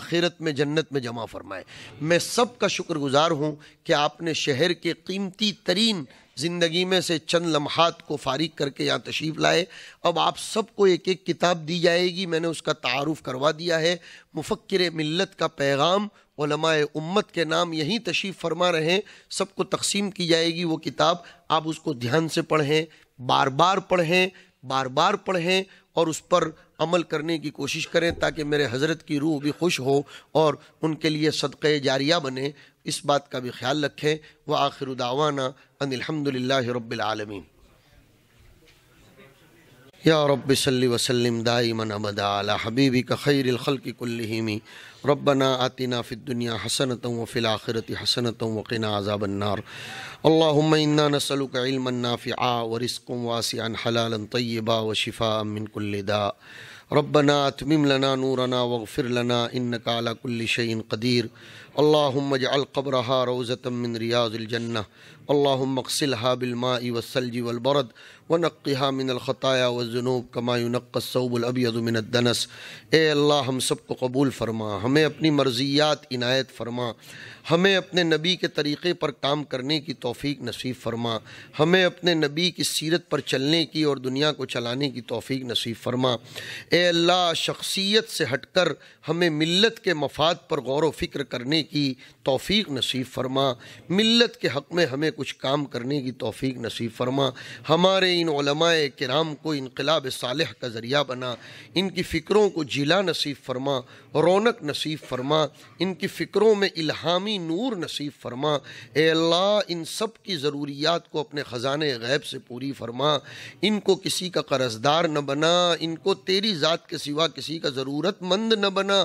آخرت میں جنت میں جمع فرمائے میں سب کا شکر گزار ہوں کہ آپ نے شہر کے قیمتی ترین زندگی میں سے چند لمحات کو فارغ کر کے یہاں تشریف لائے اب آپ سب کو ایک ایک کتاب دی جائے گی میں نے اس کا تعارف کروا دیا ہے مفکر ملت کا پیغام علماء امت کے نام یہی تشریف فرما ہیں سب کو تقسیم کی جائے گی وہ کتاب آپ اس کو دھیان سے پڑھیں بار بار پڑھیں بار بار پڑھیں اور اس پر عمل کرنے کی کوشش کریں تاکہ میرے حضرت کی روح بھی خوش ہو اور ان کے لیے صدقے جاریہ بنیں اس بات کا بھی خیال رکھیں وہ آخر ان انہمد اللہ رب العالمین یا رب صلی وسلم دائمًا ابدا علی خیر الخلق ربنا آتنا فی الدنیا وفی وقنا عذاب النار اللہم کلب ناطنا حسنت و فلاخرۃ حسن اللّہ واسل طیب با و شفا امن کُل دا رب ناطما نورانا وغفا ان کالا کُلِشعین قدیر قبرها القبرہ من ریاض الجن اللہ مقصل بالماء والثلج والبرد ونقها من الخطايا والذنوب كما و الثوب کما من الدنس اے اللہ ہم سب کو قبول فرما ہمیں اپنی مرضیات عنایت فرما ہمیں اپنے نبی کے طریقے پر کام کرنے کی توفیق نصیب فرما ہمیں اپنے نبی کی سیرت پر چلنے کی اور دنیا کو چلانے کی توفیق نصیب فرما اے اللہ شخصیت سے ہٹ کر ہمیں ملت کے مفاد پر غور و فکر کرنے کی توفیق نصیب فرما ملت کے حق میں ہمیں کچھ کام کرنے کی توفیق نصیب فرما ہمارے ان علماء کرام کو انقلاب صالح کا ذریعہ بنا ان کی فکروں کو جلا نصیب فرما رونق نصیب فرما ان کی فکروں میں الہامی نور نصیب فرما اے اللہ ان سب کی ضروریات کو اپنے خزانے غیب سے پوری فرما ان کو کسی کا قرض دار نہ بنا ان کو تیری ذات کے سوا کسی کا ضرورت مند نہ بنا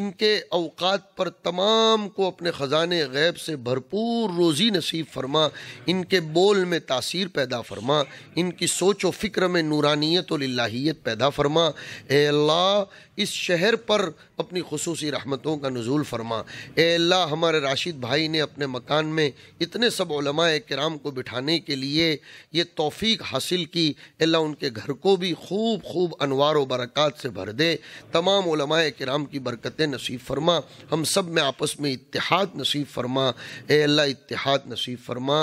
ان کے اوقات پر تمام کو اپنے خزانے غیب سے بھرپور روزی نصیب فرما ان کے بول میں تاثیر پیدا فرما ان کی سوچ و فکر میں نورانیت و للہیت پیدا فرما اے اللہ اس شہر پر اپنی خصوصی رحمتوں کا نزول فرما اے اللہ ہمارے راشد بھائی نے اپنے مکان میں اتنے سب علماء کرام کو بٹھانے کے لیے یہ توفیق حاصل کی اللہ ان کے گھر کو بھی خوب خوب انوار و برکات سے بھر دے تمام علماء کرام کی برکتیں نصیب فرما ہم سب میں آپس میں اتحاد نصیب فرما اے اللہ اتحاد نصیب فرما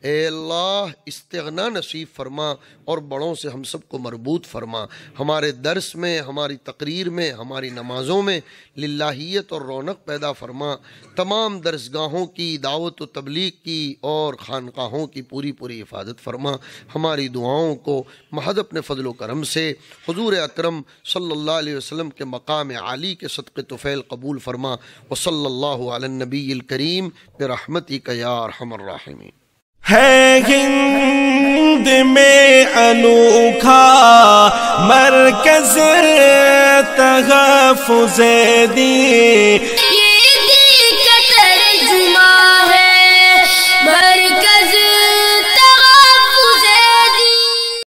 اے اللہ استغنا نصیب فرما اور بڑوں سے ہم سب کو مربوط فرما ہمارے درس میں ہماری تقریر میں ہماری نمازوں میں للہیت اور رونق پیدا فرما تمام درسگاہوں کی دعوت و تبلیغ کی اور خانقاہوں کی پوری پوری حفاظت فرما ہماری دعاؤں کو محض اپنے فضل و کرم سے حضور اکرم صلی اللہ علیہ وسلم کے مقام عالی کے صدق طفیل قبول فرما و صلی اللہ علنبی الکریم یا ارحم الراحمین ہے ہند میں انوکھا مرکز تحفظ دی